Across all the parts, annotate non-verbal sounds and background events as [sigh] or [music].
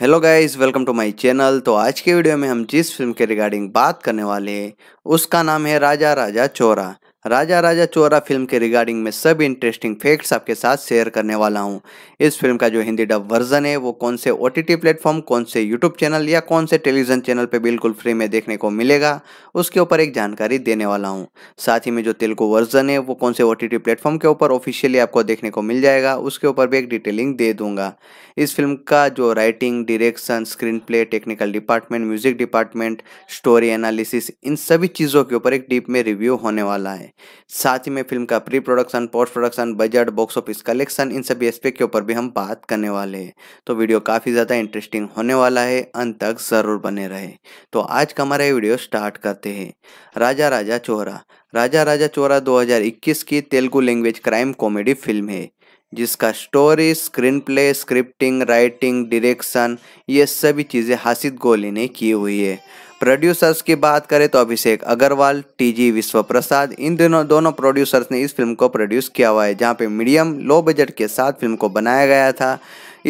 hello guys welcome to my channel तो आज के वीडियो में हम जिस फिल्म के रिगार्डिंग बात करने वाले हैं उसका नाम है राजा राजा चोरा राजा राजा चोरा फिल्म के रिगार्डिंग में सब इंटरेस्टिंग फैक्ट्स आपके साथ शेयर करने वाला हूँ इस फिल्म का जो हिंदी डब वर्जन है वो कौन से ओ टी प्लेटफॉर्म कौन से यूट्यूब चैनल या कौन से टेलीविजन चैनल पे बिल्कुल फ्री में देखने को मिलेगा उसके ऊपर एक जानकारी देने वाला हूँ साथ ही में जो तेलुगु वर्जन है वो कौन से ओ टी प्लेटफॉर्म के ऊपर ऑफिशियली आपको देखने को मिल जाएगा उसके ऊपर भी एक डिटेलिंग दे दूंगा इस फिल्म का जो writing direction screenplay technical department music department story analysis इन सभी चीज़ों के ऊपर एक डीप में रिव्यू होने वाला है साथ ही में फिल्म का pre production post production budget box office collection इन सभी एस्पेक्ट के ऊपर भी हम बात करने वाले हैं तो वीडियो काफ़ी ज़्यादा इंटरेस्टिंग होने वाला है अंत तक ज़रूर बने रहे तो आज का हमारा ये वीडियो स्टार्ट करते हैं राजा राजा चोहरा राजा राजा चोरा 2021 की Telugu language crime comedy film है जिसका story screen play scripting writing direction ये सभी चीज़ें हासिद गोली ने की हुई है प्रोड्यूसर्स की बात करें तो अभिषेक अग्रवाल टीजी विश्व प्रसाद इन दोनों दोनों प्रोड्यूसर्स ने इस फिल्म को प्रोड्यूस किया हुआ है जहाँ पे मीडियम लो बजट के साथ फिल्म को बनाया गया था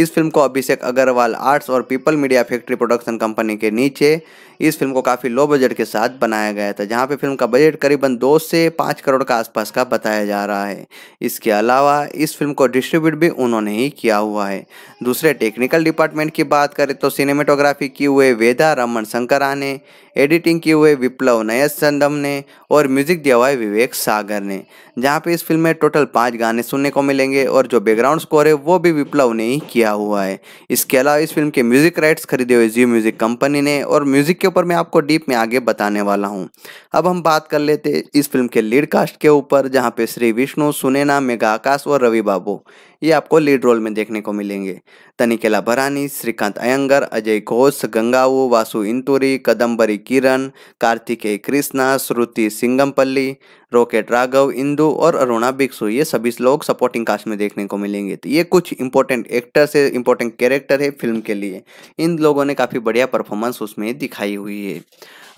इस फिल्म को अभिषेक अग्रवाल आर्ट्स और people media factory production company के नीचे इस फिल्म को काफ़ी लो बजट के साथ बनाया गया था जहाँ पे फिल्म का बजट करीबन दो से पाँच करोड़ का आसपास का बताया जा रहा है इसके अलावा इस फिल्म को डिस्ट्रीब्यूट भी उन्होंने ही किया हुआ है दूसरे टेक्निकल डिपार्टमेंट की बात करें तो सिनेमेटोग्राफी की हुए वेदा रमन शंकरा ने एडिटिंग की हुए विप्लव नयस चंदम ने और म्यूजिक दिया हुआ है विवेक सागर ने जहाँ पे इस फिल्म में टोटल पाँच गाने सुनने को मिलेंगे और जो बैकग्राउंड स्कोर है वो भी विप्लव ने ही किया हुआ है इसके अलावा इस फिल्म के म्यूजिक राइट्स खरीदे हुए जी म्यूजिक कंपनी ने और म्यूजिक के ऊपर मैं आपको डीप में आगे बताने वाला हूँ अब हम बात कर लेते इस फिल्म के लीड कास्ट के ऊपर जहाँ पे श्री विष्णु सुनेना मेगा आकाश और रवि बाबू ये आपको लीड रोल में देखने को मिलेंगे तनिकेला भरानी श्रीकांत अयंगर अजय घोष गंगाऊ वासु इंतुरी कदम्बरी किरण कार्तिकेय कृष्णा श्रुति सिंगमपल्ली रॉकेट राघव इंदु और अरुणा बिक्सु ये सभी लोग सपोर्टिंग कास्ट में देखने को मिलेंगे तो ये कुछ इंपॉर्टेंट एक्टर्स है इंपॉर्टेंट कैरेक्टर है फिल्म के लिए इन लोगों ने काफ़ी बढ़िया परफॉर्मेंस उसमें दिखाई हुई है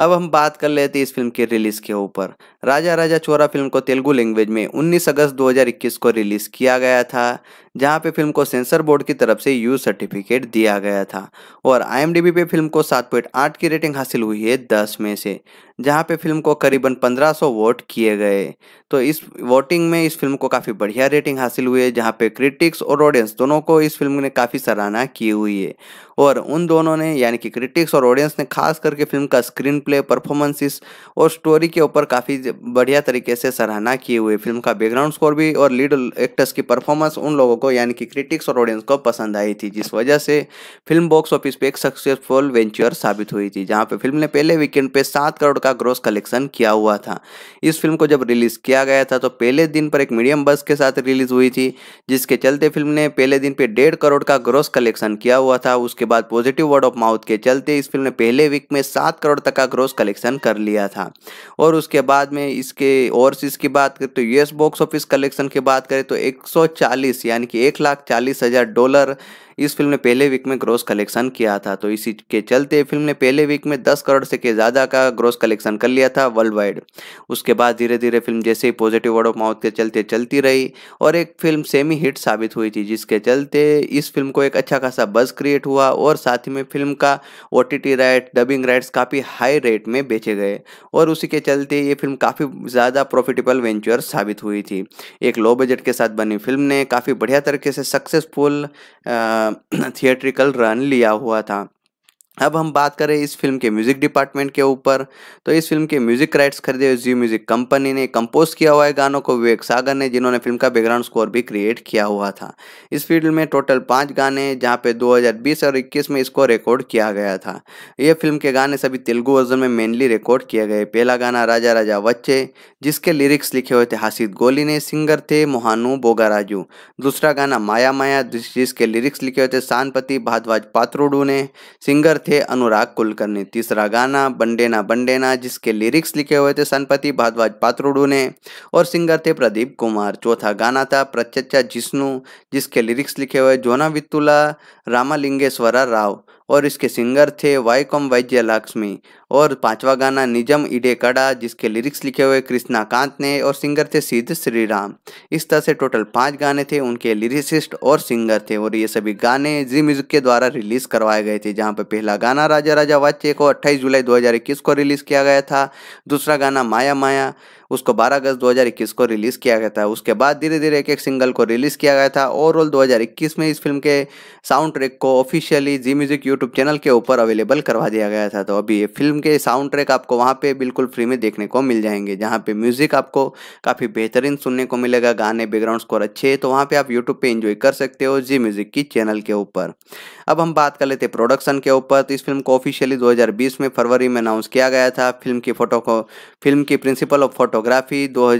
अब हम बात कर लेते हैं इस फिल्म के रिलीज़ के ऊपर राजा राजा चोरा फिल्म को तेलुगु लैंग्वेज में 19 अगस्त 2021 को रिलीज़ किया गया था जहां पे फिल्म को सेंसर बोर्ड की तरफ से यू सर्टिफिकेट दिया गया था और आई पे फिल्म को 7.8 की रेटिंग हासिल हुई है 10 में से जहां पे फिल्म को करीबन 1500 वोट किए गए तो इस वोटिंग में इस फिल्म को काफ़ी बढ़िया रेटिंग हासिल हुई है जहाँ पे क्रिटिक्स और ऑडियंस दोनों को इस फिल्म ने काफ़ी सराहना की हुई है और उन दोनों ने यानी कि क्रिटिक्स और ऑडियंस ने खास करके फिल्म का स्क्रीन प्ले परफॉर्मेंसिस और स्टोरी के ऊपर काफ़ी बढ़िया तरीके से सराहना किए हुए फिल्म का बैकग्राउंड स्कोर भी और लीड एक्टर्स की परफॉर्मेंस उन लोगों को यानी कि क्रिटिक्स और ऑडियंस को पसंद आई थी जिस वजह से फिल्म बॉक्स ऑफिस पे एक सक्सेसफुल वेंचर साबित हुई थी जहाँ पे फिल्म ने पहले वीकेंड पे सात करोड़ का ग्रोस कलेक्शन किया हुआ था इस फिल्म को जब रिलीज़ किया गया था तो पहले दिन पर एक मीडियम बस के साथ रिलीज़ हुई थी जिसके चलते फिल्म ने पहले दिन पे डेढ़ करोड़ का ग्रोस कलेक्शन किया हुआ था उसके बाद पॉजिटिव वर्ड ऑफ माउथ के चलते इस फिल्म ने पहले वीक में सात करोड़ तक का ग्रोस कलेक्शन कर लिया था और उसके बाद में में इसके चीज तो की बात करें तो यूएस बॉक्स ऑफिस कलेक्शन की बात करें तो 140 यानी कि एक लाख चालीस हज़ार डॉलर इस फिल्म ने पहले वीक में ग्रोस कलेक्शन किया था तो इसी के चलते फिल्म ने पहले वीक में दस करोड़ से ज़्यादा का ग्रोस कलेक्शन कर लिया था वर्ल्ड वाइड उसके बाद धीरे धीरे फिल्म जैसे ही पॉजिटिव वर्ड ऑफ माउथ के चलते चलती रही और एक फिल्म सेमी हिट साबित हुई थी जिसके चलते इस फिल्म को एक अच्छा खासा बज क्रिएट हुआ और साथ ही में फिल्म का ओ राइट डबिंग राइट्स काफ़ी हाई रेट में बेचे गए और उसी के चलते ये फिल्म काफ़ी ज़्यादा प्रॉफिटेबल वेंचर साबित हुई थी एक लो बजट के साथ बनी फिल्म ने काफ़ी बढ़िया तरीके से सक्सेसफुल थिएट्रिकल [clears throat] रन लिया हुआ था अब हम बात करें इस फिल्म के म्यूजिक डिपार्टमेंट के ऊपर तो इस फिल्म के म्यूजिक राइट्स खरीदे हुए जी म्यूजिक कंपनी ने कंपोज किया हुआ है गानों को विवेक सागर ने जिन्होंने फिल्म का बैकग्राउंड स्कोर भी क्रिएट किया हुआ था इस फिल्म में टोटल पाँच गाने जहाँ पे 2020 और 21 में इसको रिकॉर्ड किया गया था ये फिल्म के गाने सभी तेलुगु वर्जन में मेनली रिकॉर्ड किए गए पहला गाना राजा राजा वच्चे जिसके लिरिक्स लिखे हुए थे हासिद गोली ने सिंगर थे मोहानू बोगाराजू दूसरा गाना माया माया जिसके लिरिक्स लिखे हुए थे सानपति भारद्वाज पात्रोडू ने सिंगर थे अनुराग कुलकर्णी तीसरा गाना बंडेना बंडेना जिसके लिरिक्स लिखे हुए थे सनपति भारद्वाज पात्रोडू ने और सिंगर थे प्रदीप कुमार चौथा गाना था प्रचचा जिष्णु जिसके लिरिक्स लिखे हुए जोना वित्तुला रामालिंगेश्वरा राव और इसके सिंगर थे वाईकॉम वैद्य लक्ष्मी और पांचवा गाना निजम इडे कड़ा जिसके लिरिक्स लिखे हुए कृष्णा कांत ने और सिंगर थे सिद्ध श्री राम इस तरह से टोटल पाँच गाने थे उनके लिरिसिस्ट और सिंगर थे और ये सभी गाने जी म्यूजिक के द्वारा रिलीज करवाए गए थे जहाँ पर पहला गाना राजा राजा वाच्य को अट्ठाईस जुलाई 2021 को रिलीज किया गया था दूसरा गाना माया माया उसको 12 अगस्त 2021 को रिलीज़ किया गया था उसके बाद धीरे धीरे एक एक सिंगल को रिलीज़ किया गया था ओवरऑल 2021 में इस फिल्म के साउंड ट्रैक को ऑफिशियली जी म्यूजिक यूट्यूब चैनल के ऊपर अवेलेबल करवा दिया गया था तो अभी ये फिल्म फिल्म के साउंड ट्रैक आपको वहाँ पे बिल्कुल फ्री में देखने को मिल जाएंगे जहाँ पे म्यूज़िक आपको काफ़ी बेहतरीन सुनने को मिलेगा गाने बैकग्राउंड स्कोर अच्छे तो वहाँ पे आप यूट्यूब पे एंजॉय कर सकते हो जी म्यूज़िक की चैनल के ऊपर अब हम बात कर लेते प्रोडक्शन के ऊपर तो इस फिल्म को ऑफिशियली दो में फरवरी में अनाउंस किया गया था फिल्म की फोटो को फिल्म की प्रिंसिपल ऑफ फोटोग्राफी दो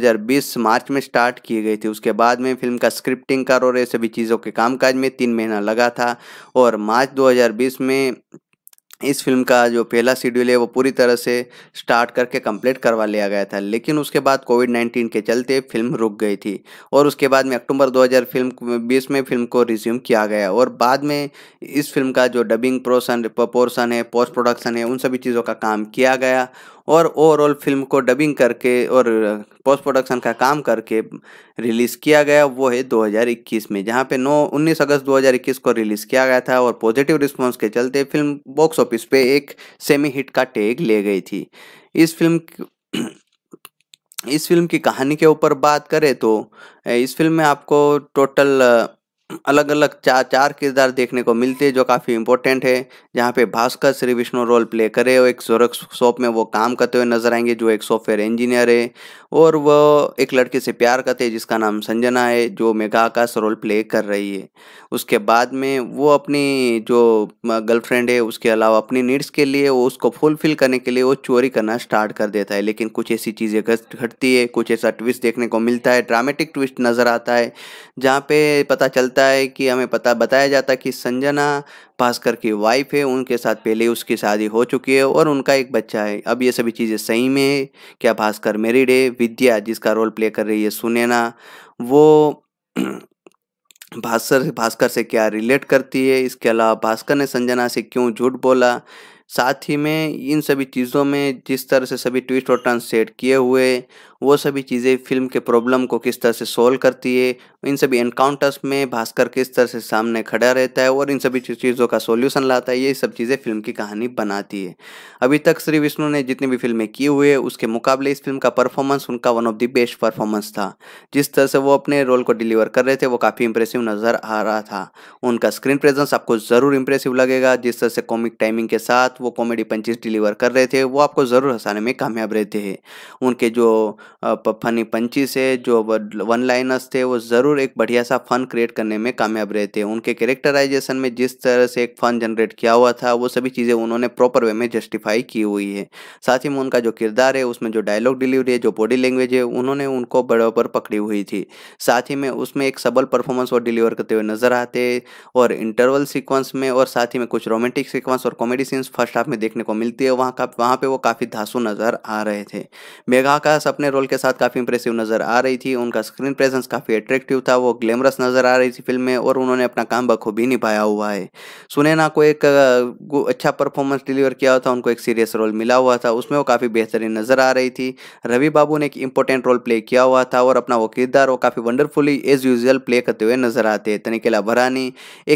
मार्च में स्टार्ट की गई थी उसके बाद में फिल्म का स्क्रिप्टिंग कर और सभी चीज़ों के कामकाज में तीन महीना लगा था और मार्च दो में इस फिल्म का जो पहला शेड्यूल है वो पूरी तरह से स्टार्ट करके कंप्लीट करवा लिया गया था लेकिन उसके बाद कोविड 19 के चलते फिल्म रुक गई थी और उसके बाद में अक्टूबर 2020 फिल्म बीस में फिल्म को रिज्यूम किया गया और बाद में इस फिल्म का जो डबिंग प्रोसन पोर्सन है पोस्ट प्रोडक्शन है उन सभी चीज़ों का काम किया गया और ओवरऑल फिल्म को डबिंग करके और पोस्ट प्रोडक्शन का काम करके रिलीज़ किया गया वो है 2021 में जहां पे 9 19 अगस्त 2021 को रिलीज़ किया गया था और पॉजिटिव रिस्पांस के चलते फिल्म बॉक्स ऑफिस पे एक सेमी हिट का टैग ले गई थी इस फिल्म इस फिल्म की कहानी के ऊपर बात करें तो इस फिल्म में आपको टोटल अलग अलग चार चार किरदार देखने को मिलते हैं जो काफ़ी इंपॉर्टेंट है जहाँ पे भास्कर श्री विष्णु रोल प्ले करे और एक जोरक शॉप में वो काम करते हुए नजर आएंगे जो एक सॉफ्टवेयर इंजीनियर है और वो एक लड़के से प्यार करते हैं जिसका नाम संजना है जो मेघा आकाश रोल प्ले कर रही है उसके बाद में वो अपनी जो गर्लफ्रेंड है उसके अलावा अपनी नीड्स के लिए वो उसको फुलफिल करने के लिए वो चोरी करना स्टार्ट कर देता है लेकिन कुछ ऐसी चीज़ें घटती है कुछ ऐसा ट्विस्ट देखने को मिलता है ड्रामेटिक ट्विस्ट नज़र आता है जहाँ पे पता चलता चलता है कि हमें पता बताया जाता है कि संजना भास्कर की वाइफ है उनके साथ पहले उसकी शादी हो चुकी है और उनका एक बच्चा है अब ये सभी चीज़ें सही में है क्या भास्कर मेरिड है विद्या जिसका रोल प्ले कर रही है सुनैना वो [clears throat] भास्कर भास्कर से क्या रिलेट करती है इसके अलावा भास्कर ने संजना से क्यों झूठ बोला साथ ही में इन सभी चीज़ों में जिस तरह से सभी ट्विस्ट और टर्न सेट किए हुए वो सभी चीज़ें फिल्म के प्रॉब्लम को किस तरह से सोल्व करती है इन सभी एनकाउंटर्स में भास्कर किस तरह से सामने खड़ा रहता है और इन सभी चीज़ों का सोल्यूशन लाता है ये सब चीज़ें फिल्म की कहानी बनाती है अभी तक श्री विष्णु ने जितनी भी फिल्में की हुई है उसके मुकाबले इस फिल्म का परफॉर्मेंस उनका one of the best performance था जिस तरह से वो अपने रोल को डिलीवर कर रहे थे वो काफ़ी इंप्रेसिव नज़र आ रहा था उनका स्क्रीन प्रेजेंस आपको ज़रूर इंप्रेसिव लगेगा जिस तरह से कॉमिक टाइमिंग के साथ वो कॉमेडी पंचीज डिलीवर कर रहे थे वो आपको ज़रूर हंसाने में कामयाब रहते हैं उनके जो फनी पंचीस है जो वन लाइनर्स थे वो ज़रूर एक बढ़िया सा फन क्रिएट करने में कामयाब रहे थे उनके कैरेक्टराइजेशन में जिस तरह से एक फन जनरेट किया हुआ था वो सभी चीज़ें उन्होंने प्रॉपर वे में जस्टिफाई की हुई है साथ ही में उनका जो किरदार है उसमें जो डायलॉग डिलीवरी है जो बॉडी लैंग्वेज है उन्होंने उनको बराबर पकड़ी हुई थी साथ ही में उसमें एक सबल परफॉर्मेंस वो डिलीवर करते हुए नजर आते और इंटरवल सीक्वेंस में और साथ ही में कुछ रोमांटिक सिक्वेंस और कॉमेडी सीन्स फर्स्ट हाफ में देखने को मिलती है वहाँ का वहाँ पर वो काफ़ी धासु नज़र आ रहे थे मेघा का सपने रोल के साथ काफ़ी इंप्रेसिव नज़र आ रही थी उनका स्क्रीन प्रेजेंस काफ़ी अट्रैक्टिव था वो ग्लैमरस नज़र आ रही थी फिल्म में और उन्होंने अपना काम बखूबी निभाया हुआ है सुनैना को एक अच्छा परफॉर्मेंस डिलीवर किया था उनको एक सीरियस रोल मिला हुआ था उसमें वो काफ़ी बेहतरीन नज़र आ रही थी रवि बाबू ने एक इंपॉर्टेंट रोल प्ले किया हुआ था और अपना वो किरदार वो काफ़ी वंडरफुली एज यूजल प्ले करते हुए नज़र आते हैं तनिकेला भरानी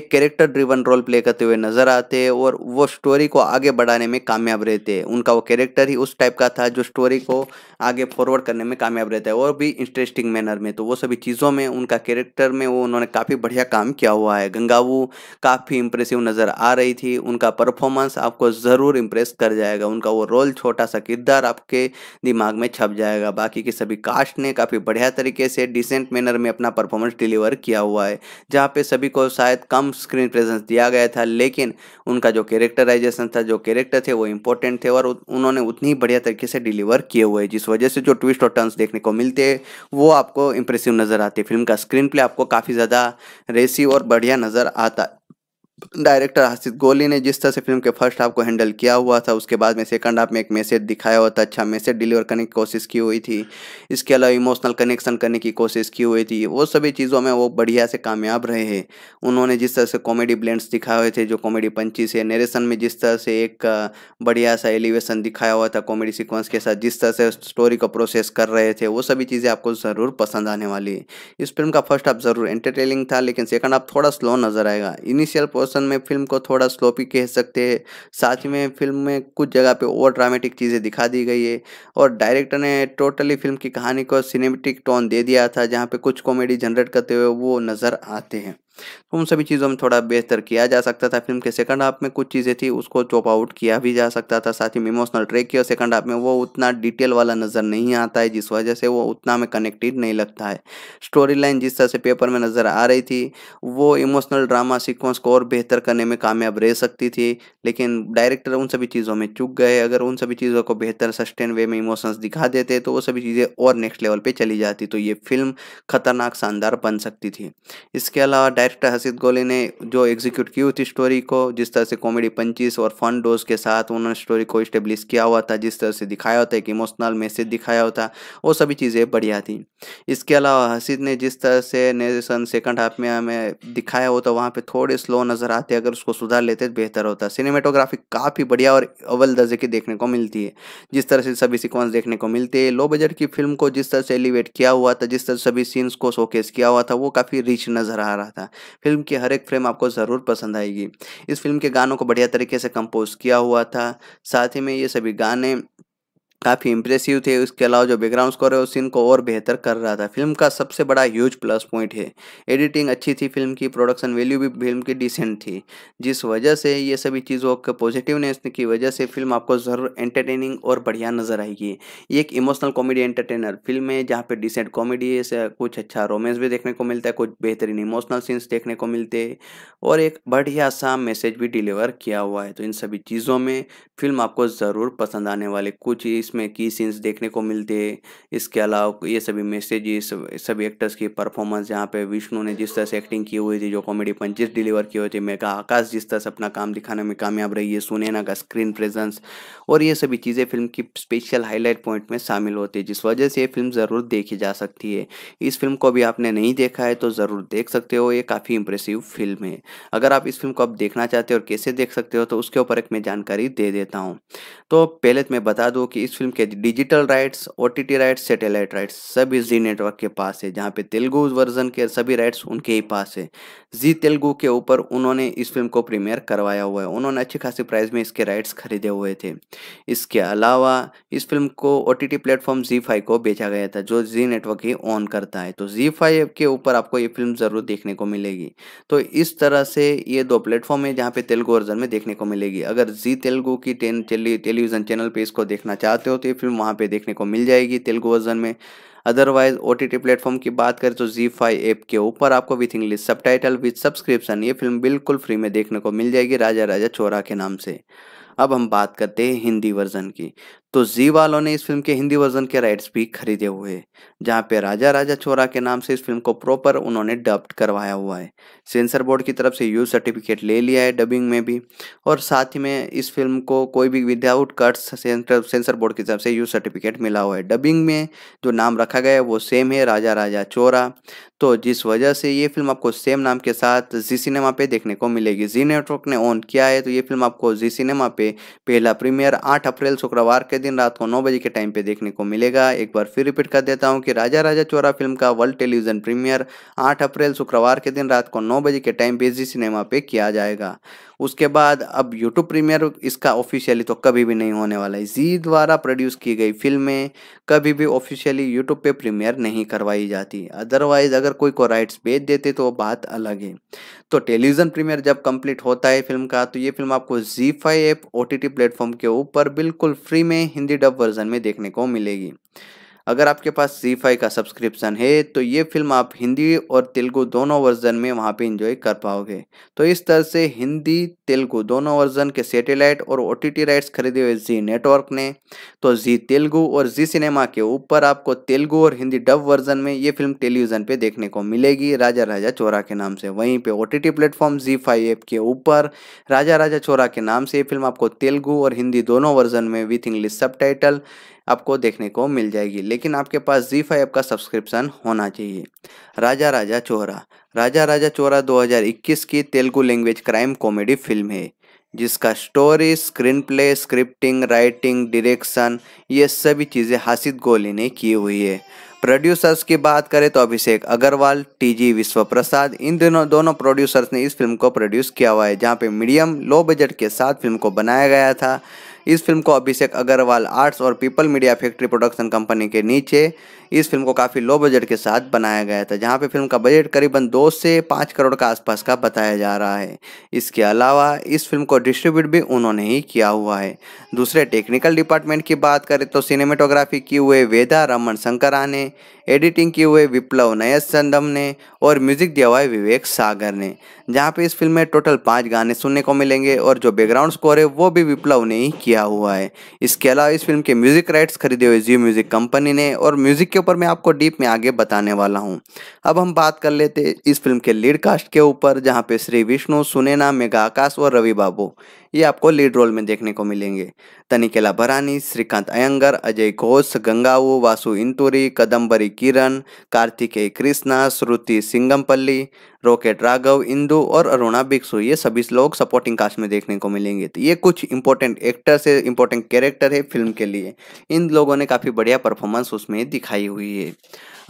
एक कैरेक्टर ड्रिवन रोल प्ले करते हुए नज़र आते हैं और वो स्टोरी को आगे बढ़ाने में कामयाब रहते हैं उनका वो कैरेक्टर ही उस टाइप का था जो स्टोरी को आगे फॉरवर्ड करने में कामयाब रहता है और भी इंटरेस्टिंग मैनर में तो वो सभी चीज़ों में उनका कैरेक्टर में वो उन्होंने काफ़ी बढ़िया काम किया हुआ है गंगावू काफ़ी इंप्रेसिव नज़र आ रही थी उनका परफॉर्मेंस आपको ज़रूर इम्प्रेस कर जाएगा उनका वो रोल छोटा सा किरदार आपके दिमाग में छप जाएगा बाकी के सभी कास्ट ने काफ़ी बढ़िया तरीके से डिसेंट मैनर में अपना परफॉर्मेंस डिलीवर किया हुआ है जहाँ पे सभी को शायद कम स्क्रीन प्रेजेंस दिया गया था लेकिन उनका जो कैरेक्टराइजेशन था जो कैरेक्टर थे वो इंपॉर्टेंट थे और उन्होंने उतनी बढ़िया तरीके से डिलीवर किए हुए जिस वजह से जो ट्विस्ट ट्विस्ट और टर्न्स देखने को मिलते हैं वो आपको इंप्रेसिव नज़र आते फिल्म का स्क्रीन प्ले आपको काफ़ी ज़्यादा रेसिव और बढ़िया नज़र आता डायरेक्टर हर्षित गोली ने जिस तरह से फिल्म के फर्स्ट हाफ को हैंडल किया हुआ था उसके बाद में सेकंड हाफ में एक मैसेज दिखाया हुआ था अच्छा मैसेज डिलीवर करने की कोशिश की हुई थी इसके अलावा इमोशनल कनेक्शन करने की कोशिश की हुई थी वो सभी चीज़ों में वो बढ़िया से कामयाब रहे हैं उन्होंने जिस तरह से कॉमेडी ब्लेंड्स दिखाए हुए थे जो कॉमेडी पंचीस है नरेशन में जिस तरह से एक बढ़िया सा एलिवेशन दिखाया हुआ था कॉमेडी सिक्वेंस के साथ जिस तरह से स्टोरी को प्रोसेस कर रहे थे वो सभी चीज़ें आपको ज़रूर पसंद आने वाली है इस फिल्म का फर्स्ट हाफ ज़रूर एंटरटेनिंग था लेकिन सेकंड हाफ थोड़ा स्लो नजर आएगा इनिशियल पोर्सन में फिल्म को थोड़ा स्लोपी कह सकते हैं साथ ही में फिल्म में कुछ जगह पे ओवर ड्रामेटिक चीज़ें दिखा दी गई है और डायरेक्टर ने टोटली फिल्म की कहानी को सिनेमेटिक टोन दे दिया था जहाँ पे कुछ कॉमेडी जनरेट करते हुए वो नज़र आते हैं तो उन सभी चीज़ों में थोड़ा बेहतर किया जा सकता था फिल्म के सेकंड हाफ में कुछ चीज़ें थी उसको चॉप आउट किया भी जा सकता था साथ ही इमोशनल ट्रेक किया सेकंड हाफ में वो उतना डिटेल वाला नज़र नहीं आता है जिस वजह से वो उतना में कनेक्टेड नहीं लगता है स्टोरी लाइन जिस तरह से पेपर में नज़र आ रही थी वो इमोशनल ड्रामा सिक्वेंस को और बेहतर करने में कामयाब रह सकती थी लेकिन डायरेक्टर उन सभी चीज़ों में चुक गए अगर उन सभी चीज़ों को बेहतर सस्टेन वे में इमोशंस दिखा देते तो वो सभी चीज़ें और नेक्स्ट लेवल पर चली जाती तो ये फिल्म खतरनाक शानदार बन सकती थी इसके अलावा डायरेक्टर हसीद गोली ने जो एग्जीक्यूट की हुई थी स्टोरी को जिस तरह से कॉमेडी पंचीस और फन डोज के साथ उन्होंने स्टोरी को इस्टेब्लिश किया हुआ था जिस तरह से दिखाया होता है एक इमोशनल मैसेज दिखाया होता वो सभी चीज़ें बढ़िया थी इसके अलावा हसीद ने जिस तरह से नेरेशन सेकंड हाफ में हमें दिखाया हो तो वहाँ पर थोड़े स्लो नज़र आते अगर उसको सुधार लेते तो बेहतर होता सिनेमेटोग्राफी काफ़ी बढ़िया और अव्वल दर्जे की देखने को मिलती है जिस तरह से सभी सिक्वेंस देखने को मिलते हैं लो बजट की फिल्म को जिस तरह से एलिवेट किया हुआ था जिस तरह सभी सीन्स को शोकेस किया हुआ था वो काफ़ी रिच नज़र आ रहा था फिल्म की हर एक फ्रेम आपको ज़रूर पसंद आएगी इस फिल्म के गानों को बढ़िया तरीके से कंपोज किया हुआ था साथ ही में ये सभी गाने काफ़ी इंप्रेसिव थे उसके अलावा जो बैकग्राउंड स्कोर है उस सीन को और बेहतर कर रहा था फिल्म का सबसे बड़ा ह्यूज प्लस पॉइंट है एडिटिंग अच्छी थी फिल्म की प्रोडक्शन वैल्यू भी फिल्म की डिसेंट थी जिस वजह से ये सभी चीज़ों के पॉजिटिवनेस की वजह से फिल्म आपको ज़रूर एंटरटेनिंग और बढ़िया नज़र आएगी एक इमोशनल कॉमेडी एंटरटेनर फिल्म है जहाँ पर डिसेंट कॉमेडी है कुछ अच्छा रोमेंस भी देखने को मिलता है कुछ बेहतरीन इमोशनल सीन्स देखने को मिलते हैं और एक बढ़िया सा मैसेज भी डिलीवर किया हुआ है तो इन सभी चीज़ों में फिल्म आपको ज़रूर पसंद आने वाले कुछ इस इसमें की सीन्स देखने को मिलते हैं इसके अलावा ये सभी मैसेजेस सभी एक्टर्स की परफॉर्मेंस यहाँ पे विष्णु ने जिस तरह से एक्टिंग की हुई थी जो कॉमेडी पंचेस डिलीवर किए हुए थे मेगा आकाश जिस तरह से अपना काम दिखाने में कामयाब रही है सुनैना का स्क्रीन प्रेजेंस और ये सभी चीज़ें फिल्म की स्पेशल हाईलाइट पॉइंट में शामिल होती है जिस वजह से ये फिल्म ज़रूर देखी जा सकती है इस फिल्म को भी आपने नहीं देखा है तो ज़रूर देख सकते हो ये काफ़ी इंप्रेसिव फिल्म है अगर आप इस फिल्म को अब देखना चाहते हो और कैसे देख सकते हो तो उसके ऊपर एक मैं जानकारी दे देता हूँ तो पहले तो मैं बता दूँ कि इस फिल्म के digital rights O rights satellite rights सभी जी नेटवर्क के पास है जहाँ पे तेलुगु वर्जन के सभी राइट्स उनके ही पास है जी तेलुगु के ऊपर उन्होंने इस फिल्म को प्रीमियर करवाया हुआ है उन्होंने अच्छी खासी प्राइस में इसके राइट्स खरीदे हुए थे इसके अलावा इस फिल्म को ओ टी प्लेटफॉर्म जी फाइव को बेचा गया था जो जी नेटवर्क ही ऑन करता है तो जी फाइव के ऊपर आपको ये फिल्म ज़रूर देखने को मिलेगी तो इस तरह से ये दो प्लेटफॉर्म है जहाँ पे तेलुगु वर्जन में देखने को मिलेगी अगर जी तेलुगु की टेलीविज़न चैनल पर इसको देखना चाहते चाहते हो तो ये फिल्म वहाँ पे देखने को मिल जाएगी तेलुगु वर्जन में otherwise O T T platform की बात करें तो जी फाइव ऐप के ऊपर आपको with English subtitle with subscription ये फिल्म बिल्कुल फ्री में देखने को मिल जाएगी राजा राजा चोरा के नाम से अब हम बात करते हैं हिंदी वर्जन की तो जी वालों ने इस फिल्म के हिंदी वर्जन के राइट्स भी खरीदे हुए जहां पे राजा राजा चोरा के नाम से इस फिल्म को प्रॉपर उन्होंने डब्ड करवाया हुआ है सेंसर बोर्ड की तरफ से यू सर्टिफिकेट ले लिया है डबिंग में भी और साथ ही में इस फिल्म को कोई भी विदाउट कट्स सेंसर बोर्ड की तरफ से यू सर्टिफिकेट मिला हुआ है डबिंग में जो नाम रखा गया है वो सेम है राजा राजा चोरा तो जिस वजह से ये फिल्म आपको सेम नाम के साथ जी सिनेमा पे देखने को मिलेगी जी नेटवर्क ने ऑन किया है तो ये फिल्म आपको जी सिनेमा पे पहला प्रीमियर आठ अप्रैल शुक्रवार के दिन रात को नौ बजे के टाइम पे देखने को मिलेगा एक बार फिर रिपीट कर देता हूँ कि राजा राजा चोरा फिल्म का वर्ल्ड टेलीविजन प्रीमियर आठ अप्रैल शुक्रवार के दिन रात को नौ बजे के टाइम पे जी सिनेमा पे किया जाएगा उसके बाद अब यूट्यूब प्रीमियर इसका ऑफिशियली तो कभी भी नहीं होने वाला है जी द्वारा प्रोड्यूस की गई फिल्में कभी भी ऑफिशियली यूट्यूब पे प्रीमियर नहीं करवाई जाती अदरवाइज अगर कोई को राइट्स बेच देते तो वो बात अलग है तो टेलीविज़न प्रीमियर जब कंप्लीट होता है फिल्म का तो ये फिल्म आपको जी five app O T platform के ऊपर बिल्कुल फ्री में हिंदी डब वर्जन में देखने को मिलेगी अगर आपके पास जी फाई का सब्सक्रिप्शन है तो ये फिल्म आप हिंदी और तेलुगु दोनों वर्जन में वहाँ पे इंजॉय कर पाओगे तो इस तरह से हिंदी तेलुगु दोनों वर्जन के सैटेलाइट और ओ राइट्स खरीदे हुए जी नेटवर्क ने तो जी तेलुगु और जी सिनेमा के ऊपर आपको तेलुगु और हिंदी डब वर्जन में ये फिल्म टेलीविज़न पर देखने को मिलेगी राजा राजा चोरा के नाम से वहीं पर O platform Zee platform app के ऊपर राजा राजा चोरा के नाम से ये फिल्म आपको तेलुगु और हिंदी दोनों वर्जन में विथ इंग्लिश सब आपको देखने को मिल जाएगी लेकिन आपके पास जी फाइव का सब्सक्रिप्शन होना चाहिए राजा राजा चोरा राजा राजा चोरा 2021 की Telugu language crime comedy film है जिसका story screen play scripting writing direction ये सभी चीज़ें हासिद गोली ने की हुई है प्रोड्यूसर्स की बात करें तो अभिषेक अग्रवाल टीजी विश्व प्रसाद इन दोनों दोनों प्रोड्यूसर्स ने इस फिल्म को प्रोड्यूस किया हुआ है जहाँ पे मीडियम लो बजट के साथ फिल्म को बनाया गया था इस फिल्म को अभिषेक अग्रवाल आर्ट्स और people media factory production company के नीचे इस फिल्म को काफ़ी लो बजट के साथ बनाया गया था जहाँ पे फिल्म का बजट करीबन दो से पाँच करोड़ का आसपास का बताया जा रहा है इसके अलावा इस फिल्म को डिस्ट्रीब्यूट भी उन्होंने ही किया हुआ है दूसरे टेक्निकल डिपार्टमेंट की बात करें तो सिनेमेटोग्राफी की हुए वेदा रमन शंकरा ने एडिटिंग की हुए विप्लव चंदम ने और म्यूजिक दिया हुआ है विवेक सागर ने जहाँ पे इस फिल्म में टोटल पाँच गाने सुनने को मिलेंगे और जो बैकग्राउंड स्कोर है वो भी विप्लव ने ही किया हुआ है इसके अलावा इस फिल्म के म्यूजिक राइट्स खरीदे हुए जियो म्यूजिक कंपनी ने और म्यूजिक के इसके ऊपर मैं आपको डीप में आगे बताने वाला हूँ अब हम बात कर लेते इस फिल्म के लीड कास्ट के ऊपर जहाँ पे श्री विष्णु सुनेना मेगा आकाश और रवि बाबू ये आपको लीड रोल में देखने को मिलेंगे तनिकेला भरानी श्रीकांत अयंगर अजय घोष गंगाऊ वासु इंतुरी कदम्बरी किरण कार्तिकेय कृष्णा श्रुति सिंगमपल्ली रॉकेट राघव इंदु और अरुणा बिक्सु ये सभी लोग सपोर्टिंग कास्ट में देखने को मिलेंगे तो ये कुछ इंपॉर्टेंट एक्टर्स है इंपॉर्टेंट कैरेक्टर है फिल्म के लिए इन लोगों ने काफ़ी बढ़िया परफॉर्मेंस उसमें दिखाई हुई है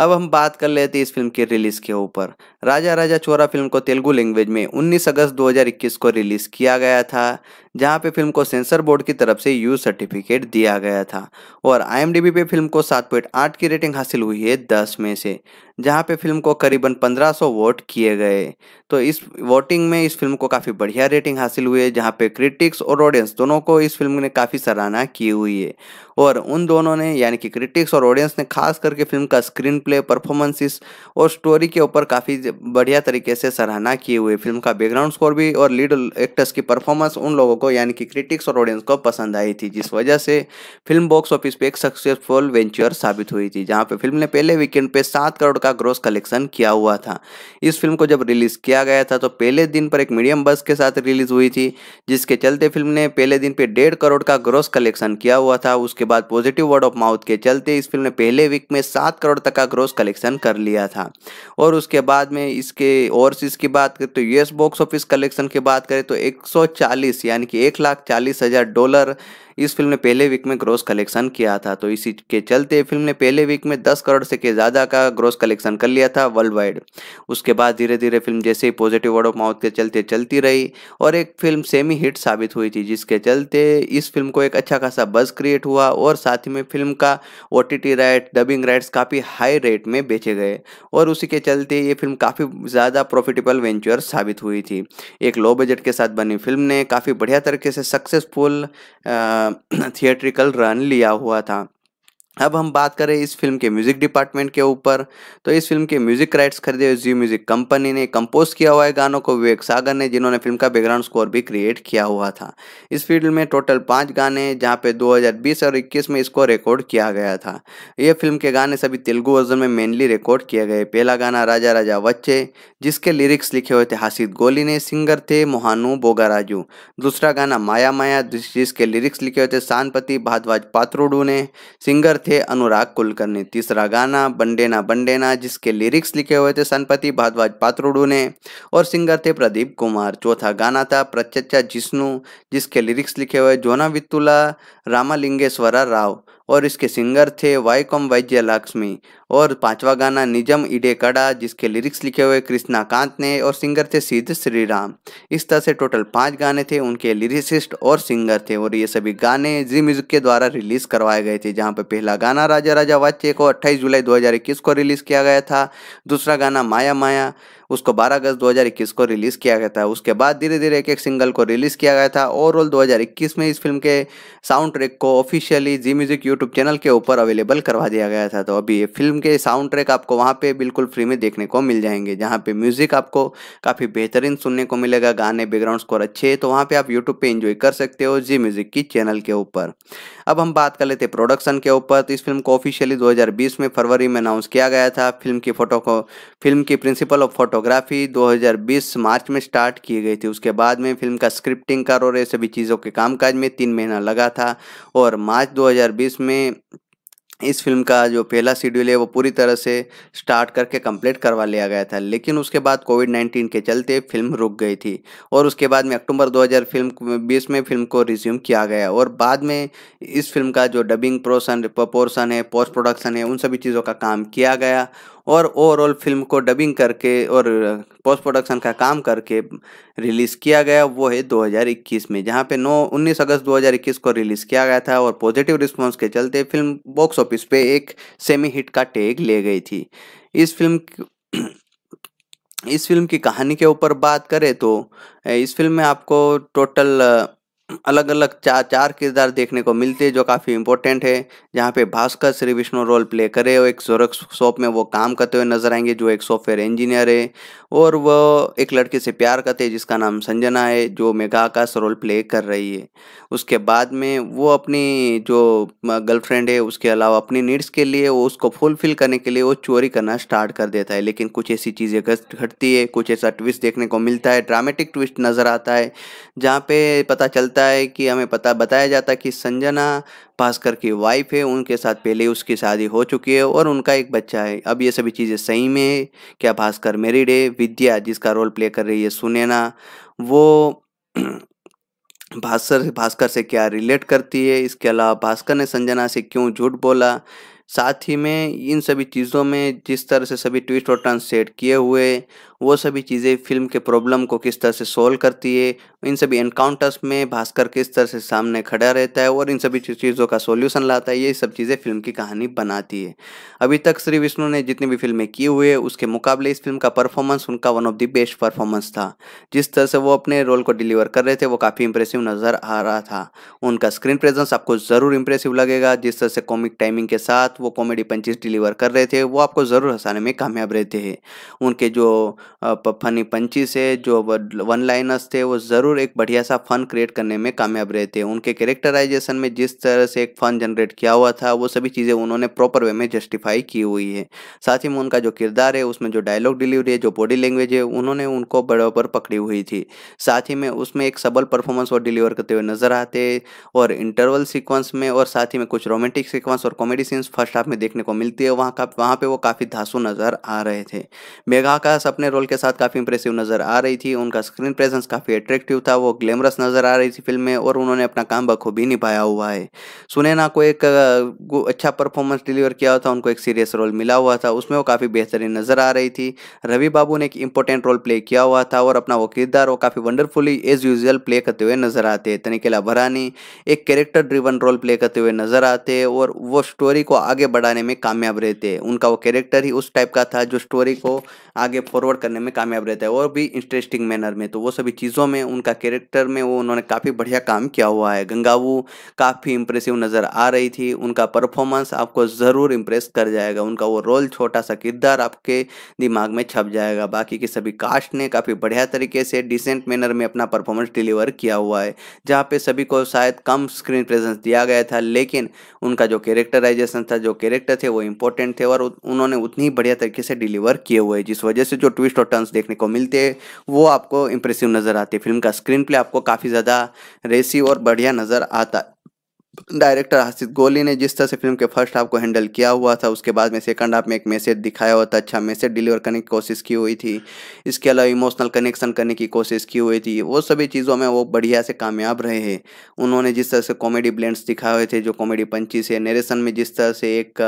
अब हम बात कर लेते हैं इस फिल्म के रिलीज़ के ऊपर राजा राजा चोरा फिल्म को तेलुगु लैंग्वेज में 19 अगस्त 2021 को रिलीज किया गया था जहां पे फिल्म को सेंसर बोर्ड की तरफ से यू सर्टिफिकेट दिया गया था और आईएमडीबी पे फिल्म को 7.8 की रेटिंग हासिल हुई है 10 में से जहां पे फिल्म को करीबन 1500 वोट किए गए तो इस वोटिंग में इस फिल्म को काफ़ी बढ़िया रेटिंग हासिल हुई है जहाँ पे क्रिटिक्स और ऑडियंस दोनों को इस फिल्म ने काफ़ी सराहना की हुई है और उन दोनों ने यानी कि क्रिटिक्स और ऑडियंस ने खास करके फिल्म का स्क्रीन प्ले परफॉर्मेंसिस और स्टोरी के ऊपर काफ़ी बढ़िया तरीके से सराहना किए हुए फिल्म का बैकग्राउंड स्कोर भी और लीड एक्टर्स की परफॉर्मेंस उन लोगों को यानी कि क्रिटिक्स और ऑडियंस को पसंद आई थी जिस वजह से फिल्म बॉक्स ऑफिस पे एक सक्सेसफुल वेंचर साबित हुई थी जहाँ पर फिल्म ने पहले वीकेंड पर सात करोड़ का ग्रोस कलेक्शन किया हुआ था इस फिल्म को जब रिलीज किया गया था तो पहले दिन पर एक मीडियम बस के साथ रिलीज हुई थी जिसके चलते फिल्म ने पहले दिन पर डेढ़ करोड़ का ग्रोस कलेक्शन किया हुआ था उसके बाद पॉजिटिव वर्ड ऑफ माउथ के चलते इस फिल्म ने पहले वीक में सात करोड़ तक का ग्रोस कलेक्शन कर लिया था और उसके बाद में में इसके ओवरसीज की बात करें तो यूएस बॉक्स ऑफिस कलेक्शन की बात करें तो 140 यानी कि एक लाख चालीस हज़ार डॉलर इस फिल्म ने पहले वीक में ग्रोस कलेक्शन किया था तो इसी के चलते फिल्म ने पहले वीक में दस करोड़ से के ज़्यादा का ग्रोस कलेक्शन कर लिया था वर्ल्ड वाइड उसके बाद धीरे धीरे फिल्म जैसे ही पॉजिटिव वर्ड ऑफ माउथ के चलते चलती रही और एक फिल्म सेमी हिट साबित हुई थी जिसके चलते इस फिल्म को एक अच्छा खासा बज क्रिएट हुआ और साथ ही में फिल्म का ओ राइट डबिंग राइट्स काफ़ी हाई रेट में बेचे गए और उसी के चलते ये फिल्म काफ़ी ज़्यादा प्रॉफिटेबल वेंचर साबित हुई थी एक लो बजट के साथ बनी फिल्म ने काफ़ी बढ़िया तरीके से सक्सेसफुल थिएट्रिकल [clears throat] रन लिया हुआ था अब हम बात करें इस फिल्म के म्यूज़िक डिपार्टमेंट के ऊपर तो इस फिल्म के म्यूज़िक राइट्स खरीदे हुए जी म्यूज़िक कंपनी ने कंपोज किया हुआ है गानों को विवेक सागर ने जिन्होंने फिल्म का बैकग्राउंड स्कोर भी क्रिएट किया हुआ था इस फिल्म में टोटल पाँच गाने हैं जहाँ पे 2020 और 21 में इसको रिकॉर्ड किया गया था ये फिल्म के गाने सभी तेलुगु वर्जन में मेनली रिकॉर्ड किए गए पहला गाना राजा राजा वच्चे जिसके लिरिक्स लिखे हुए थे हासिद गोली ने सिंगर थे मोहानू बोगाराजू दूसरा गाना माया माया जिसके लिरिक्स लिखे हुए थे सानपति भारद्वाज पात्रोडू ने सिंगर थे अनुराग कुलकर्णी तीसरा गाना बंडेना बंडेना जिसके लिरिक्स लिखे हुए थे सनपति भारद्वाज पात्रोडू ने और सिंगर थे प्रदीप कुमार चौथा गाना था प्रचचा जिष्णु जिसके लिरिक्स लिखे हुए जोना वित्तुला रामालिंगेश्वरा राव और इसके सिंगर थे वाईकॉम वैज्य लक्ष्मी और पांचवा गाना निजम इडे कड़ा जिसके लिरिक्स लिखे हुए कृष्णा कांत ने और सिंगर थे सिद्ध श्री राम इस तरह से टोटल पाँच गाने थे उनके लिरिसिस्ट और सिंगर थे और ये सभी गाने जी म्यूजिक के द्वारा रिलीज करवाए गए थे जहाँ पर पहला गाना राजा राजा वाच्य को 28 जुलाई 2021 को रिलीज किया गया था दूसरा गाना माया माया उसको 12 अगस्त 2021 को रिलीज किया गया था उसके बाद धीरे धीरे एक एक सिंगल को रिलीज किया गया था ओवरऑल 2021 में इस फिल्म के साउंड ट्रैक को ऑफिशियली जी म्यूजिक यूट्यूब चैनल के ऊपर अवेलेबल करवा दिया गया था तो अभी ये फिल्म फिल्म के साउंड ट्रैक आपको वहाँ पे बिल्कुल फ्री में देखने को मिल जाएंगे जहाँ पे म्यूज़िक आपको काफ़ी बेहतरीन सुनने को मिलेगा गाने बैकग्राउंड स्कोर अच्छे तो वहाँ पे आप यूट्यूब पे एंजॉय कर सकते हो जी म्यूज़िक की चैनल के ऊपर अब हम बात कर लेते हैं प्रोडक्शन के ऊपर तो इस फिल्म को ऑफिशियली दो में फरवरी में अनाउंस किया गया था फिल्म की फोटो को फिल्म की प्रिंसिपल ऑफ फोटोग्राफी दो मार्च में स्टार्ट की गई थी उसके बाद में फिल्म का स्क्रिप्टिंग कर और सभी चीज़ों के कामकाज में तीन महीना लगा था और मार्च दो में इस फिल्म का जो पहला शेड्यूल है वो पूरी तरह से स्टार्ट करके कंप्लीट करवा लिया गया था लेकिन उसके बाद कोविड 19 के चलते फिल्म रुक गई थी और उसके बाद में अक्टूबर 2020 फिल्म बीस में फिल्म को रिज्यूम किया गया और बाद में इस फिल्म का जो डबिंग प्रोसन प्रोपोर्सन है पोस्ट प्रोडक्शन है उन सभी चीज़ों का काम किया गया और ओवरऑल फिल्म को डबिंग करके और पोस्ट प्रोडक्शन का काम करके रिलीज़ किया गया वो है 2021 में जहाँ पे 9 19 अगस्त 2021 को रिलीज़ किया गया था और पॉजिटिव रिस्पांस के चलते फिल्म बॉक्स ऑफिस पे एक सेमी हिट का टैग ले गई थी इस फिल्म इस फिल्म की कहानी के ऊपर बात करें तो इस फिल्म में आपको टोटल अलग अलग चार चार किरदार देखने को मिलते हैं जो काफ़ी इंपॉर्टेंट है जहाँ पे भास्कर श्री विष्णु रोल प्ले करे और एक जोरक शॉप में वो काम करते हुए नजर आएंगे जो एक सॉफ्टवेयर इंजीनियर है और वो एक लड़के से प्यार करते हैं जिसका नाम संजना है जो मेगा आकाश रोल प्ले कर रही है उसके बाद में वो अपनी जो गर्लफ्रेंड है उसके अलावा अपनी नीड्स के लिए वो उसको फुलफिल करने के लिए वो चोरी करना स्टार्ट कर देता है लेकिन कुछ ऐसी चीज़ें घटती है कुछ ऐसा ट्विस्ट देखने को मिलता है ड्रामेटिक ट्विस्ट नज़र आता है जहाँ पे पता चलता रहता है कि हमें पता बताया जाता है कि संजना भास्कर की वाइफ है उनके साथ पहले उसकी शादी हो चुकी है और उनका एक बच्चा है अब ये सभी चीज़ें सही में है क्या भास्कर मेरिड है विद्या जिसका रोल प्ले कर रही है सुनैना वो [clears throat] भास्कर भास्कर से क्या रिलेट करती है इसके अलावा भास्कर ने संजना से क्यों झूठ बोला साथ ही में इन सभी चीज़ों में जिस तरह से सभी ट्विस्ट और टर्न सेट किए हुए वो सभी चीज़ें फिल्म के प्रॉब्लम को किस तरह से सोल्व करती है इन सभी एनकाउंटर्स में भास्कर किस तरह से सामने खड़ा रहता है और इन सभी चीज़ों का सोल्यूशन लाता है ये सब चीज़ें फिल्म की कहानी बनाती है अभी तक श्री विष्णु ने जितनी भी फिल्में की हुई है उसके मुकाबले इस फिल्म का परफॉर्मेंस उनका one of the best performance था जिस तरह से वो अपने रोल को डिलीवर कर रहे थे वो काफ़ी इंप्रेसिव नज़र आ रहा था उनका स्क्रीन प्रेजेंस आपको ज़रूर इंप्रेसिव लगेगा जिस तरह से कॉमिक टाइमिंग के साथ वो कॉमेडी पंचीज डिलीवर कर रहे थे वो आपको ज़रूर हंसाने में कामयाब रहते हैं उनके जो फनी पंची से जो वन लाइनर्स थे वो ज़रूर एक बढ़िया सा फन क्रिएट करने में कामयाब रहे थे उनके कैरेक्टराइजेशन में जिस तरह से एक फन जनरेट किया हुआ था वो सभी चीज़ें उन्होंने प्रॉपर वे में जस्टिफाई की हुई है साथ ही में उनका जो किरदार है उसमें जो डायलॉग डिलीवरी है जो बॉडी लैंग्वेज है उन्होंने उनको बराबर पकड़ी हुई थी साथ ही में उसमें एक सबल परफॉर्मेंस वो डिलीवर करते हुए नजर आते और इंटरवल सिक्वेंस में और साथ ही में कुछ रोमांटिक सिक्वेंस और कॉमेडी सीन्स फर्स्ट हाफ में देखने को मिलती है वहाँ का वहाँ पर वो काफ़ी धासू नज़र आ रहे थे मेघा का अपने रोल के साथ काफ़ी इंप्रेसिव नज़र आ रही थी उनका स्क्रीन प्रेजेंस काफ़ी अट्रैक्टिव था वो ग्लैमरस नज़र आ रही थी फिल्म में और उन्होंने अपना काम बखूबी निभाया हुआ है सुनैना को एक अच्छा परफॉर्मेंस डिलीवर किया हुआ था उनको एक सीरियस रोल मिला हुआ था उसमें वो काफ़ी बेहतरीन नज़र आ रही थी रवि बाबू ने एक इंपॉर्टेंट रोल प्ले किया हुआ था और अपना वो किरदार वो काफ़ी वंडरफुली एज यूजल प्ले करते हुए नज़र आते हैं तनिकेला भरानी एक कैरेक्टर ड्रिवन रोल प्ले करते हुए नज़र आते हैं और वो स्टोरी को आगे बढ़ाने में कामयाब रहते हैं उनका वो कैरेक्टर ही उस टाइप का था जो स्टोरी को आगे फॉरवर्ड करने में कामयाब रहता है और भी इंटरेस्टिंग मैनर में तो वो सभी चीज़ों में उनका कैरेक्टर में वो उन्होंने काफ़ी बढ़िया काम किया हुआ है गंगावू काफ़ी इंप्रेसिव नज़र आ रही थी उनका परफॉर्मेंस आपको ज़रूर इम्प्रेस कर जाएगा उनका वो रोल छोटा सा किरदार आपके दिमाग में छप जाएगा बाकी के सभी कास्ट ने काफ़ी बढ़िया तरीके से डिसेंट मैनर में अपना परफॉर्मेंस डिलीवर किया हुआ है जहाँ पर सभी को शायद कम स्क्रीन प्रेजेंस दिया गया था लेकिन उनका जो कैरेक्टराइजेशन था जो कैरेक्टर थे वो इंपॉर्टेंट थे और उन्होंने उतनी बढ़िया तरीके से डिलीवर किए हुए जिस वजह से जो ट्विस्ट ट्विस्ट और टर्न्स देखने को मिलते हैं वो आपको इंप्रेसिव नज़र आते फिल्म का स्क्रीन प्ले आपको काफ़ी ज़्यादा रेसी और बढ़िया नज़र आता डायरेक्टर आसिफ गोली ने जिस तरह से फिल्म के फर्स्ट हाफ को हैंडल किया हुआ था उसके बाद में सेकंड हाफ में एक मैसेज दिखाया हुआ था अच्छा मैसेज डिलीवर करने की कोशिश की हुई थी इसके अलावा इमोशनल कनेक्शन करने की कोशिश की हुई थी वो सभी चीज़ों में वो बढ़िया से कामयाब रहे हैं उन्होंने जिस तरह से कॉमेडी ब्लेंड्स दिखाए हुए थे जो कॉमेडी पंची से नरेशन में जिस तरह से एक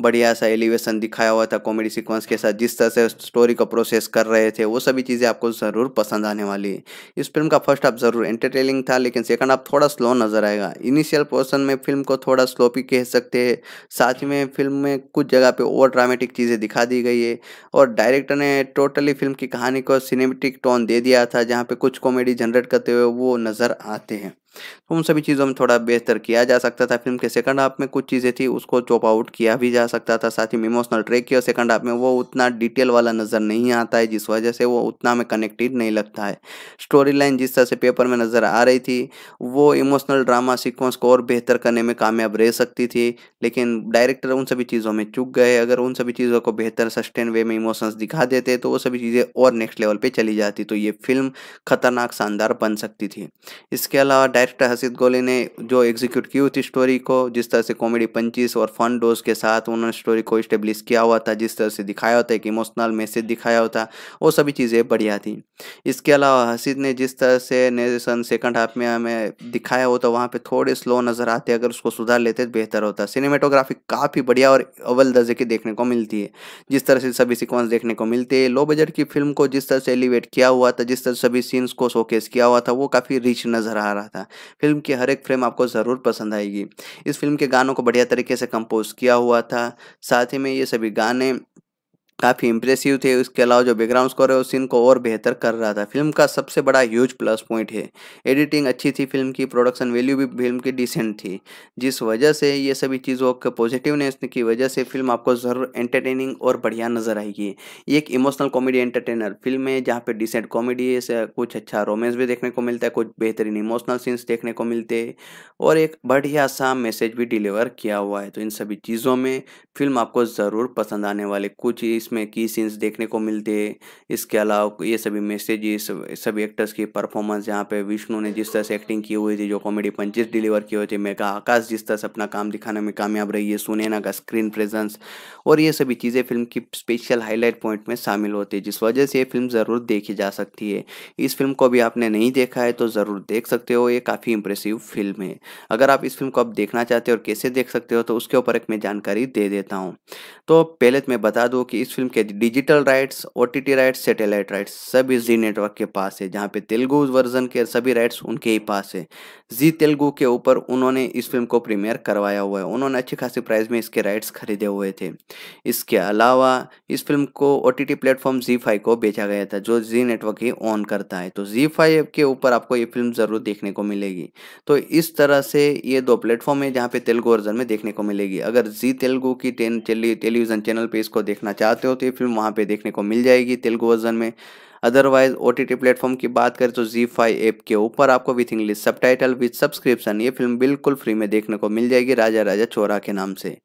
बढ़िया सा एलिवेशन दिखाया हुआ था कॉमेडी सिक्वेंस के साथ जिस तरह से स्टोरी को प्रोसेस कर रहे थे वो सभी चीज़ें आपको ज़रूर पसंद आने वाली है इस फिल्म का फर्स्ट हाफ ज़रूर एंटरटेनिंग था लेकिन सेकंड हाफ थोड़ा स्लो नज़र आएगा इनिशियल प्रोसेस पोर्शन में फिल्म को थोड़ा स्लोपी कह सकते हैं साथ ही में फिल्म में कुछ जगह पे ओवर ड्रामेटिक चीज़ें दिखा दी गई है और डायरेक्टर ने टोटली फिल्म की कहानी को सिनेमेटिक टोन दे दिया था जहाँ पे कुछ कॉमेडी जनरेट करते हुए वो नज़र आते हैं तो उन सभी चीज़ों में थोड़ा बेहतर किया जा सकता था फिल्म के सेकंड हाफ में कुछ चीज़ें थी उसको चॉप आउट किया भी जा सकता था साथ ही इमोशनल ट्रेक किया सेकंड हाफ में वो उतना डिटेल वाला नज़र नहीं आता है जिस वजह से वो उतना में कनेक्टेड नहीं लगता है स्टोरी लाइन जिस तरह से पेपर में नज़र आ रही थी वो इमोशनल ड्रामा सीक्वेंस को और बेहतर करने में कामयाब रह सकती थी लेकिन डायरेक्टर उन सभी चीज़ों में चुक गए अगर उन सभी चीज़ों को बेहतर सस्टेन वे में इमोशंस दिखा देते तो वो सभी चीज़ें और नेक्स्ट लेवल पर चली जाती तो ये फिल्म खतरनाक शानदार बन सकती थी इसके अलावा डायरेक्टर हसीद गोली ने जो एग्जीक्यूट की हुई थी स्टोरी को जिस तरह से कॉमेडी पंचीस और फन डोज के साथ उन्होंने स्टोरी को इस्टेब्लिश किया हुआ था जिस तरह से दिखाया होता है एक इमोशनल मैसेज दिखाया होता वो सभी चीज़ें बढ़िया थी इसके अलावा हसीद ने जिस तरह से नेरेशन सेकंड हाफ में हमें दिखाया होता तो वहाँ पर थोड़े स्लो नज़र आते अगर उसको सुधार लेते तो बेहतर होता सिनेमेटोग्राफी काफ़ी बढ़िया और अव्वल दर्जे की देखने को मिलती है जिस तरह से सभी सिक्वेंस देखने को मिलते हैं लो बजट की फिल्म को जिस तरह से एलिवेट किया हुआ था जिस तरह सभी सीन्स को शोकेस किया हुआ था वो काफ़ी रिच नज़र आ रहा था फिल्म की हर एक फ्रेम आपको ज़रूर पसंद आएगी इस फिल्म के गानों को बढ़िया तरीके से कंपोज किया हुआ था साथ ही में ये सभी गाने काफ़ी इंप्रेसिव थे उसके अलावा जो बैकग्राउंड स्कोर है उस सीन को और बेहतर कर रहा था फिल्म का सबसे बड़ा ह्यूज प्लस पॉइंट है एडिटिंग अच्छी थी फिल्म की प्रोडक्शन वैल्यू भी फिल्म की डिसेंट थी जिस वजह से ये सभी चीज़ों के पॉजिटिवनेस की वजह से फिल्म आपको ज़रूर एंटरटेनिंग और बढ़िया नजर आएगी ये एक इमोशनल कॉमेडी एंटरटेनर फिल्म है जहाँ पर डिसेंट कॉमेडी से कुछ अच्छा रोमेंस भी देखने को मिलता है कुछ बेहतरीन इमोशनल सीन्स देखने को मिलते हैं और एक बढ़िया सा मैसेज भी डिलीवर किया हुआ है तो इन सभी चीज़ों में फिल्म आपको ज़रूर पसंद आने वाले कुछ इस इसमें की सीन्स देखने को मिलते हैं इसके अलावा ये सभी मैसेजेस सभी एक्टर्स की परफॉर्मेंस यहाँ पे विष्णु ने जिस तरह से एक्टिंग की हुई थी जो कॉमेडी पंचेस डिलीवर किए हुए थे मेगा आकाश जिस तरह से अपना काम दिखाने में कामयाब रही है सुनैना का स्क्रीन प्रेजेंस और ये सभी चीज़ें फिल्म की स्पेशल हाईलाइट पॉइंट में शामिल होती है जिस वजह से ये फिल्म ज़रूर देखी जा सकती है इस फिल्म को भी आपने नहीं देखा है तो ज़रूर देख सकते हो ये काफ़ी इंप्रेसिव फिल्म है अगर आप इस फिल्म को अब देखना चाहते हो और कैसे देख सकते हो तो उसके ऊपर एक मैं जानकारी दे देता हूँ तो पहले तो मैं बता दूँ कि इस फिल्म के digital rights O rights satellite rights सभी जी नेटवर्क के पास है जहाँ पे तेलुगु वर्जन के सभी राइट्स उनके ही पास है जी तेलुगु के ऊपर उन्होंने इस फिल्म को प्रीमियर करवाया हुआ है उन्होंने अच्छी खासी प्राइस में इसके राइट्स खरीदे हुए थे इसके अलावा इस फिल्म को O T T platform Zee को बेचा गया था जो जी नेटवर्क ही ऑन करता है तो जी के ऊपर आपको ये फिल्म ज़रूर देखने को मिलेगी तो इस तरह से ये दो प्लेटफॉर्म है जहाँ पे तेलुगु वर्जन में देखने को मिलेगी अगर जी तेलुगु की टेलीविज़न चैनल पर इसको देखना चाहते हो हो तो ये फिल्म वहाँ पे देखने को मिल जाएगी तेलुगु वर्जन में अदरवाइज ओ टी प्लेटफॉर्म की बात करें तो जी फाइव ऐप के ऊपर आपको with English subtitle with subscription ये फिल्म बिल्कुल फ्री में देखने को मिल जाएगी राजा राजा चोरा के नाम से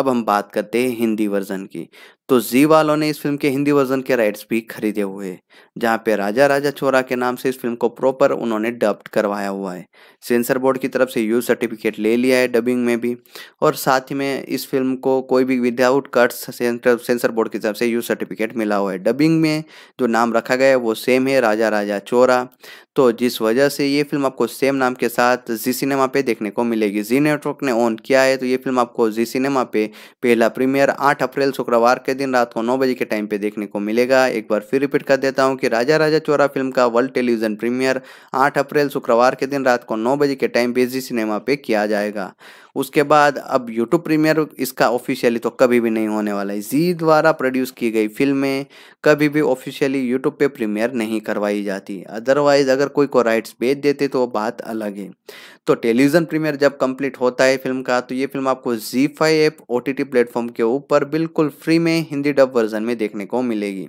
अब हम बात करते हैं हिंदी वर्जन की तो जी वालों ने इस फिल्म के हिंदी वर्जन के राइट्स भी खरीदे हुए जहां जहाँ पे राजा राजा चोरा के नाम से इस फिल्म को प्रॉपर उन्होंने डब्ड करवाया हुआ है सेंसर बोर्ड की तरफ से यू सर्टिफिकेट ले लिया है डबिंग में भी और साथ ही में इस फिल्म को कोई भी विदाउट कट्स सेंसर बोर्ड की तरफ से यू सर्टिफिकेट मिला हुआ है डबिंग में जो नाम रखा गया है वो सेम है राजा राजा चोरा तो जिस वजह से ये फिल्म आपको सेम नाम के साथ जी सिनेमा पे देखने को मिलेगी जी नेटवर्क ने ऑन किया है तो ये फिल्म आपको जी सिनेमा पे पहला प्रीमियर आठ अप्रैल शुक्रवार के दिन रात को नौ बजे के टाइम पे देखने को मिलेगा एक बार फिर रिपीट कर देता हूँ कि राजा राजा चोरा फिल्म का वर्ल्ड टेलीविजन प्रीमियर आठ अप्रैल शुक्रवार के दिन रात को नौ बजे के टाइम पे जी सिनेमा पे किया जाएगा उसके बाद अब यूट्यूब प्रीमियर इसका ऑफिशियली तो कभी भी नहीं होने वाला है जी द्वारा प्रोड्यूस की गई फिल्में कभी भी ऑफिशियली यूट्यूब पे प्रीमियर नहीं करवाई जाती अदरवाइज अगर कोई को राइट्स बेच देते तो वो बात अलग है तो टेलीविज़न प्रीमियर जब कंप्लीट होता है फिल्म का तो ये फिल्म आपको जी फाइव ऐप ओ प्लेटफॉर्म के ऊपर बिल्कुल फ्री में हिंदी डब वर्जन में देखने को मिलेगी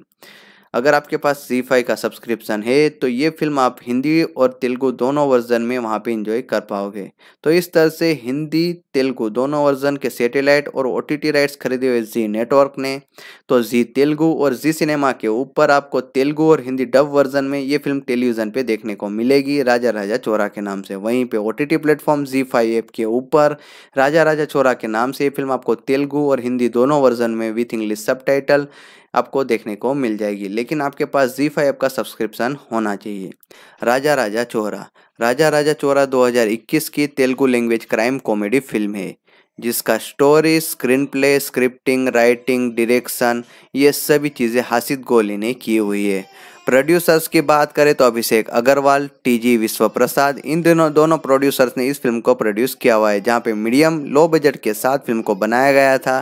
अगर आपके पास जी फाई का सब्सक्रिप्शन है तो ये फिल्म आप हिंदी और तेलुगु दोनों वर्जन में वहाँ पे इंजॉय कर पाओगे तो इस तरह से हिंदी तेलुगु दोनों वर्जन के सैटेलाइट और ओ राइट्स खरीदे हुए जी नेटवर्क ने तो जी तेलुगु और जी सिनेमा के ऊपर आपको तेलुगु और हिंदी डब वर्जन में ये फिल्म टेलीविज़न पर देखने को मिलेगी राजा राजा चोरा के नाम से वहीं पर ओ टी प्लेटफॉर्म जी फाई ऐप के ऊपर राजा राजा चोरा के नाम से ये फिल्म आपको तेलुगु और हिंदी दोनों वर्जन में विथ इंग्लिश सब आपको देखने को मिल जाएगी लेकिन आपके पास जी फाइव का सब्सक्रिप्शन होना चाहिए राजा राजा चोरा राजा राजा चोरा 2021 की Telugu language crime comedy film है जिसका story screen play scripting writing direction ये सभी चीज़ें हासिद गोली ने की हुई है प्रोड्यूसर्स की बात करें तो अभिषेक अग्रवाल टीजी विश्व प्रसाद इन दोनों दोनों प्रोड्यूसर्स ने इस फिल्म को प्रोड्यूस किया हुआ है जहां पे मीडियम लो बजट के साथ फिल्म को बनाया गया था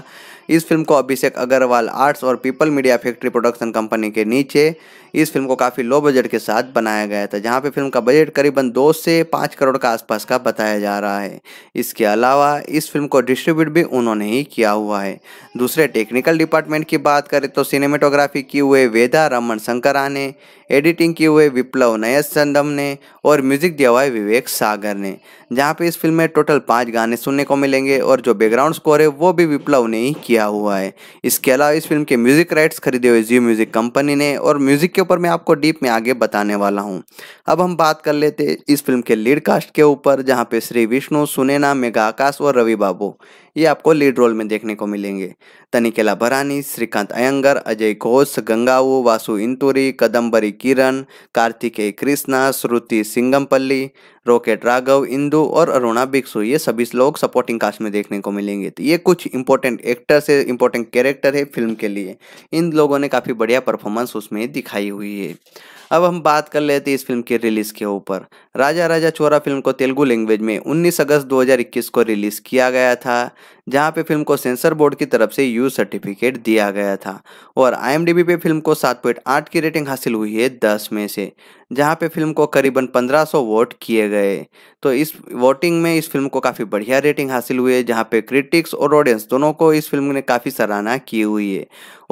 इस फिल्म को अभिषेक अग्रवाल आर्ट्स और people media factory production company के नीचे इस फिल्म को काफ़ी लो बजट के साथ बनाया गया था जहाँ पे फिल्म का बजट करीबन दो से पाँच करोड़ का आसपास का बताया जा रहा है इसके अलावा इस फिल्म को डिस्ट्रीब्यूट भी उन्होंने ही किया हुआ है दूसरे टेक्निकल डिपार्टमेंट की बात करें तो सिनेमेटोग्राफी की हुए वेदा रमन शंकरा ने एडिटिंग की हुए विप्लव नयस चंदम ने और म्यूजिक दिया हुआ है विवेक सागर ने जहाँ पे इस फिल्म में टोटल पाँच गाने सुनने को मिलेंगे और जो बैकग्राउंड स्कोर है वो भी विप्लव ने ही किया हुआ है इसके अलावा इस फिल्म के म्यूजिक राइट्स खरीदे हुए जियो म्यूजिक कंपनी ने और म्यूजिक के ऊपर मैं आपको डीप में आगे बताने वाला हूँ अब हम बात कर लेते इस फिल्म के लीड कास्ट के ऊपर जहाँ पे श्री विष्णु सुनेना मेघा आकाश और रवि बाबू ये आपको लीड रोल में देखने को मिलेंगे तनिकेला भरानी श्रीकांत अयंगर अजय घोष गंगाऊ वासु इंतुरी कदम्बरी किरण कार्तिके कृष्णा श्रुति सिंगमपल्ली रॉकेट राघव इंदु और अरुणा बिक्सु ये सभी लोग सपोर्टिंग कास्ट में देखने को मिलेंगे तो ये कुछ इंपॉर्टेंट एक्टर्स है इंपॉर्टेंट कैरेक्टर है फिल्म के लिए इन लोगों ने काफ़ी बढ़िया परफॉर्मेंस उसमें दिखाई हुई है अब हम बात कर लेते हैं इस फिल्म के रिलीज़ के ऊपर राजा राजा चोरा फिल्म को तेलुगु लैंग्वेज में 19 अगस्त 2021 को रिलीज़ किया गया था जहां पे फिल्म को सेंसर बोर्ड की तरफ से यू सर्टिफिकेट दिया गया था और आई पे फिल्म को 7.8 की रेटिंग हासिल हुई है 10 में से जहां पे फिल्म को करीबन 1500 वोट किए गए तो इस वोटिंग में इस फिल्म को काफ़ी बढ़िया रेटिंग हासिल हुई है जहाँ पे क्रिटिक्स और ऑडियंस दोनों को इस फिल्म ने काफ़ी सराहना की हुई है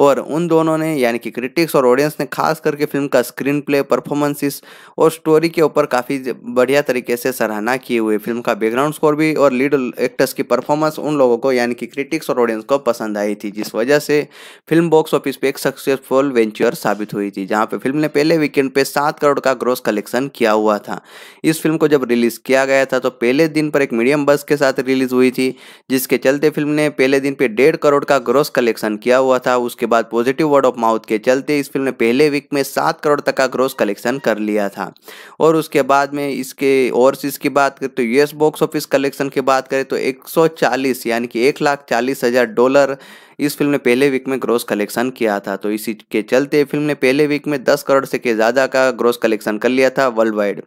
और उन दोनों ने यानी कि क्रिटिक्स और ऑडियंस ने खास करके फिल्म का स्क्रीन प्ले परफॉर्मेंसेस और स्टोरी के ऊपर काफ़ी बढ़िया तरीके से सराहना की हुई फिल्म का बैकग्राउंड स्कोर भी और लीड एक्टर्स की परफॉर्मेंस उन लोगों को को यानी कि क्रिटिक्स और ऑडियंस को पसंद आई थी जिस वजह से फिल्म बॉक्स ऑफिस पे एक सक्सेसफुल वेंचर साबित हुई थी जहाँ पे फिल्म ने पहले वीकेंड पे सात करोड़ का ग्रोस कलेक्शन किया हुआ था इस फिल्म को जब रिलीज़ किया गया था तो पहले दिन पर एक मीडियम बस के साथ रिलीज़ हुई थी जिसके चलते फिल्म ने पहले दिन पर डेढ़ करोड़ का ग्रोस कलेक्शन किया हुआ था उसके बाद पॉजिटिव वर्ड ऑफ माउथ के चलते इस फिल्म ने पहले वीक में सात करोड़ तक का ग्रोस कलेक्शन कर लिया था और उसके बाद में इसके ओवरसीज़ तो की बात करें तो यूएस बॉक्स ऑफिस कलेक्शन की बात करें तो 140 यानी कि कि एक लाख चालीस हजार डॉलर इस फिल्म ने पहले वीक में ग्रोस कलेक्शन किया था तो इसी के चलते फिल्म ने पहले वीक में 10 करोड़ से के ज़्यादा का ग्रोस कलेक्शन कर लिया था वर्ल्ड वाइड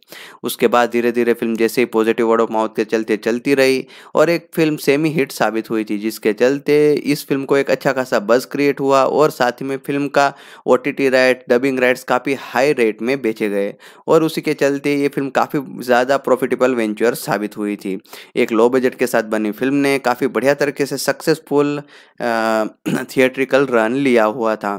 उसके बाद धीरे धीरे फिल्म जैसे ही पॉजिटिव वर्ड ऑफ माउथ के चलते चलती रही और एक फिल्म सेमी हिट साबित हुई थी जिसके चलते इस फिल्म को एक अच्छा खासा बज क्रिएट हुआ और साथ ही में फिल्म का ओ राइट डबिंग राइट्स काफ़ी हाई रेट में बेचे गए और उसी के चलते ये फिल्म काफ़ी ज़्यादा प्रॉफिटेबल वेंचर साबित हुई थी एक लो बजट के साथ बनी फिल्म ने काफ़ी बढ़िया तरीके से सक्सेसफुल थिएट्रिकल रन लिया हुआ था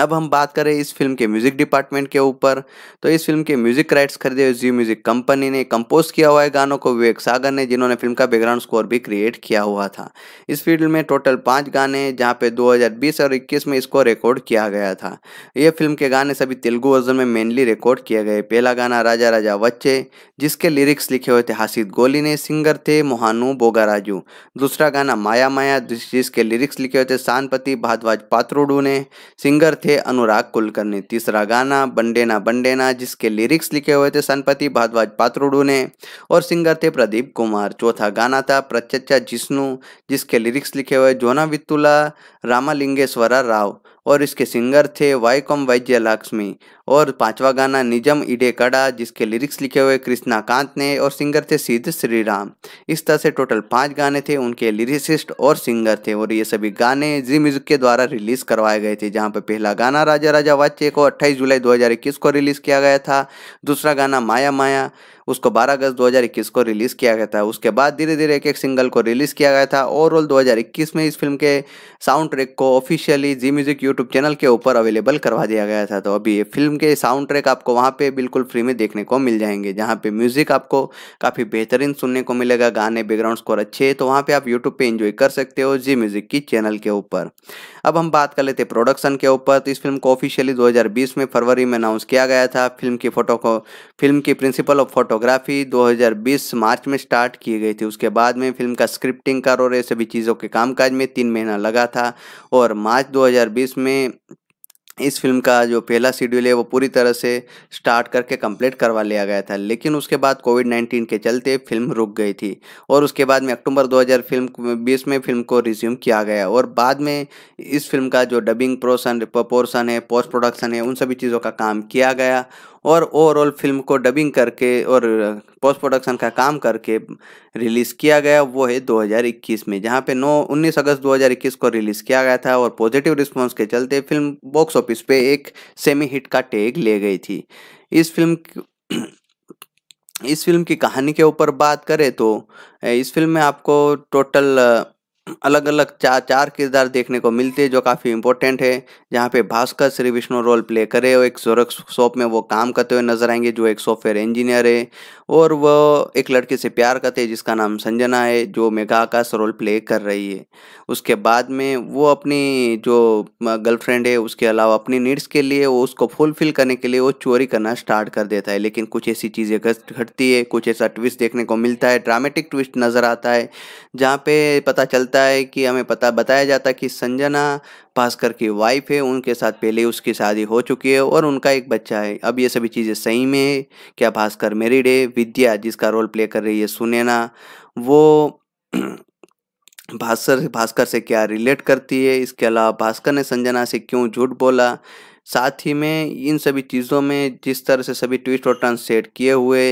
अब हम बात करें इस फिल्म के म्यूजिक डिपार्टमेंट के ऊपर तो इस फिल्म के म्यूजिक राइट्स खरीदे हुए जी म्यूजिक कंपनी ने कंपोज किया हुआ है गानों को विवेक सागर ने जिन्होंने फिल्म का बैकग्राउंड स्कोर भी क्रिएट किया हुआ था इस फिल्म में टोटल पाँच गाने हैं जहाँ पे 2020 और 21 में इसको रिकॉर्ड किया गया था ये फिल्म के गाने सभी तेलुगु वर्जन में मेनली रिकॉर्ड किए गए पहला गाना राजा राजा वच्चे जिसके लिरिक्स लिखे हुए थे हासिद गोली ने सिंगर थे मोहानू बोगाराजू दूसरा गाना माया माया जिसके लिरिक्स लिखे हुए थे सानपति भारद्वाज पात्रोडू ने सिंगर थे अनुराग कुलकर्णी तीसरा गाना बंडेना बंडेना जिसके लिरिक्स लिखे हुए थे सनपति भारद्वाज पात्रोडू ने और सिंगर थे प्रदीप कुमार चौथा गाना था प्रचच्चा जिष्णु जिसके लिरिक्स लिखे हुए जोना वित्तुला रामालिंगेश्वरा राव और इसके सिंगर थे वाईकॉम वैज्य लक्ष्मी और पांचवा गाना निजम इडे कड़ा जिसके लिरिक्स लिखे हुए कृष्णा कांत ने और सिंगर थे सिद्ध श्री राम इस तरह से टोटल पांच गाने थे उनके लिरिसिस्ट और सिंगर थे और ये सभी गाने जी म्यूजिक के द्वारा रिलीज करवाए गए थे जहाँ पर पहला गाना राजा राजा वाच्य को अट्ठाईस जुलाई दो को रिलीज किया गया था दूसरा गाना माया माया उसको 12 अगस्त 2021 को रिलीज़ किया गया था उसके बाद धीरे धीरे एक एक सिंगल को रिलीज़ किया गया था ओवरऑल 2021 में इस फिल्म के साउंड ट्रैक को ऑफिशियली जी म्यूजिक यूट्यूब चैनल के ऊपर अवेलेबल करवा दिया गया था तो अभी फिल्म के साउंड ट्रैक आपको वहाँ पर बिल्कुल फ्री में देखने को मिल जाएंगे जहाँ पर म्यूज़िक आपको काफ़ी बेहतरीन सुनने को मिलेगा गाने बैकग्राउंड स्कोर अच्छे तो वहाँ पर आप यूट्यूब पर इंजॉय कर सकते हो जी म्यूजिक की चैनल के ऊपर अब हम बात कर लेते प्रोडक्शन के ऊपर तो इस फिल्म को ऑफिशियली 2020 में फरवरी में अनाउंस किया गया था फिल्म की फोटो को फिल्म की प्रिंसिपल ऑफ फोटो फोटोग्राफी 2020 मार्च में स्टार्ट की गई थी उसके बाद में फिल्म का स्क्रिप्टिंग कर और ये सभी चीज़ों के कामकाज में तीन महीना लगा था और मार्च 2020 में इस फिल्म का जो पहला शेड्यूल है वो पूरी तरह से स्टार्ट करके कंप्लीट करवा लिया गया था लेकिन उसके बाद कोविड 19 के चलते फिल्म रुक गई थी और उसके बाद में अक्टूबर 2020 फिल्म बीस में फिल्म को रिज्यूम किया गया और बाद में इस फिल्म का जो डबिंग प्रोसन पोर्सन है पोस्ट प्रोडक्शन है उन सभी चीज़ों का काम किया गया और ओवरऑल फिल्म को डबिंग करके और पोस्ट प्रोडक्शन का काम करके रिलीज़ किया गया वो है 2021 में जहाँ पे 9 19 अगस्त 2021 को रिलीज़ किया गया था और पॉजिटिव रिस्पांस के चलते फिल्म बॉक्स ऑफिस पे एक सेमी हिट का टैग ले गई थी इस फिल्म इस फिल्म की कहानी के ऊपर बात करें तो इस फिल्म में आपको टोटल अलग अलग चार चार किरदार देखने को मिलते हैं जो काफ़ी इंपॉर्टेंट है जहाँ पे भास्कर श्री विष्णु रोल प्ले करे और एक जोरक्स शॉप में वो काम करते हुए नजर आएंगे जो एक सॉफ्टवेयर इंजीनियर है और वो एक लड़के से प्यार करते हैं जिसका नाम संजना है जो मेघा आकाश रोल प्ले कर रही है उसके बाद में वो अपनी जो गर्लफ्रेंड है उसके अलावा अपनी नीड्स के लिए वो उसको फुलफिल करने के लिए वो चोरी करना स्टार्ट कर देता है लेकिन कुछ ऐसी चीज़ें घटती है कुछ ऐसा ट्विस्ट देखने को मिलता है ड्रामेटिक ट्विस्ट नज़र आता है जहाँ पे पता चलता है जाता है कि हमें पता बताया जाता है कि संजना भास्कर की वाइफ है उनके साथ पहले उसकी शादी हो चुकी है और उनका एक बच्चा है अब ये सभी चीज़ें सही में है क्या भास्कर मेरिड है विद्या जिसका रोल प्ले कर रही है सुनैना वो [clears throat] भास्कर भास्कर से क्या रिलेट करती है इसके अलावा भास्कर ने संजना से क्यों झूठ बोला साथ ही में इन सभी चीज़ों में जिस तरह से सभी ट्विस्ट और टर्न सेट किए हुए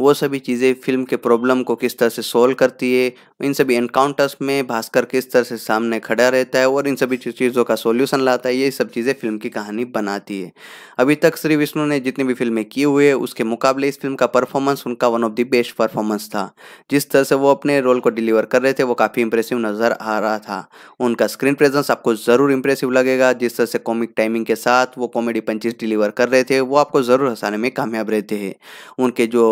वो सभी चीज़ें फिल्म के प्रॉब्लम को किस तरह से सोल्व करती है इन सभी एनकाउंटर्स में भास्कर किस तरह से सामने खड़ा रहता है और इन सभी चीज़ों का सोल्यूशन लाता है ये सब चीज़ें फिल्म की कहानी बनाती है अभी तक श्री विष्णु ने जितनी भी फिल्में की हुई है उसके मुकाबले इस फिल्म का परफॉर्मेंस उनका one of the best performance था जिस तरह से वो अपने रोल को डिलीवर कर रहे थे वो काफ़ी इंप्रेसिव नज़र आ रहा था उनका स्क्रीन प्रेजेंस आपको ज़रूर इंप्रेसिव लगेगा जिस तरह से कॉमिक टाइमिंग के साथ वो कॉमेडी पंचीज डिलीवर कर रहे थे वो आपको ज़रूर हंसाने में कामयाब रहते हैं उनके जो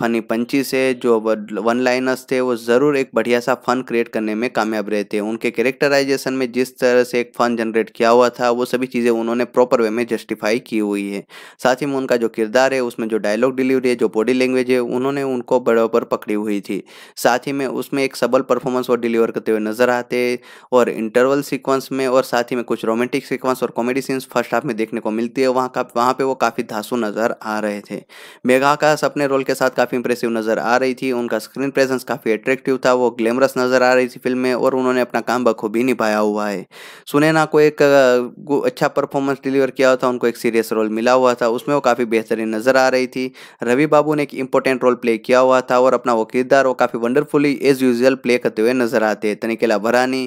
फनी पंचीस है जो वन लाइनर्स थे वो ज़रूर एक बढ़िया सा फन क्रिएट करने में कामयाब रहे थे उनके कैरेक्टराइजेशन में जिस तरह से एक फन जनरेट किया हुआ था वो सभी चीज़ें उन्होंने प्रॉपर वे में जस्टिफाई की हुई है साथ ही में उनका जो किरदार है उसमें जो डायलॉग डिलीवरी है जो बॉडी लैंग्वेज है उन्होंने उनको बराबर पकड़ी हुई थी साथ ही में उसमें एक सबल परफॉर्मेंस वो डिलीवर करते हुए नजर आते और इंटरवल सिक्वेंस में और साथ ही में कुछ रोमांटिक सिक्वेंस और कॉमेडी सीन्स फर्स्ट हाफ में देखने को मिलती है वहाँ का वहाँ पर वो काफ़ी धासु नज़र आ रहे थे मेघा का सपने रोल के साथ काफ़ी इंप्रेसिव नज़र आ रही थी उनका स्क्रीन प्रेजेंस काफ़ी अट्रैक्टिव था वो ग्लैमरस नज़र आ रही थी फिल्म में और उन्होंने अपना काम बखूबी निभाया हुआ है सुनैना को एक अच्छा परफॉर्मेंस डिलीवर किया हुआ था उनको एक सीरियस रोल मिला हुआ था उसमें वो काफ़ी बेहतरीन नज़र आ रही थी रवि बाबू ने एक इंपॉर्टेंट रोल प्ले किया हुआ था और अपना वो किरदार वो काफ़ी वंडरफुली एज यूजल प्ले करते हुए नज़र आते हैं तनिकेला भरानी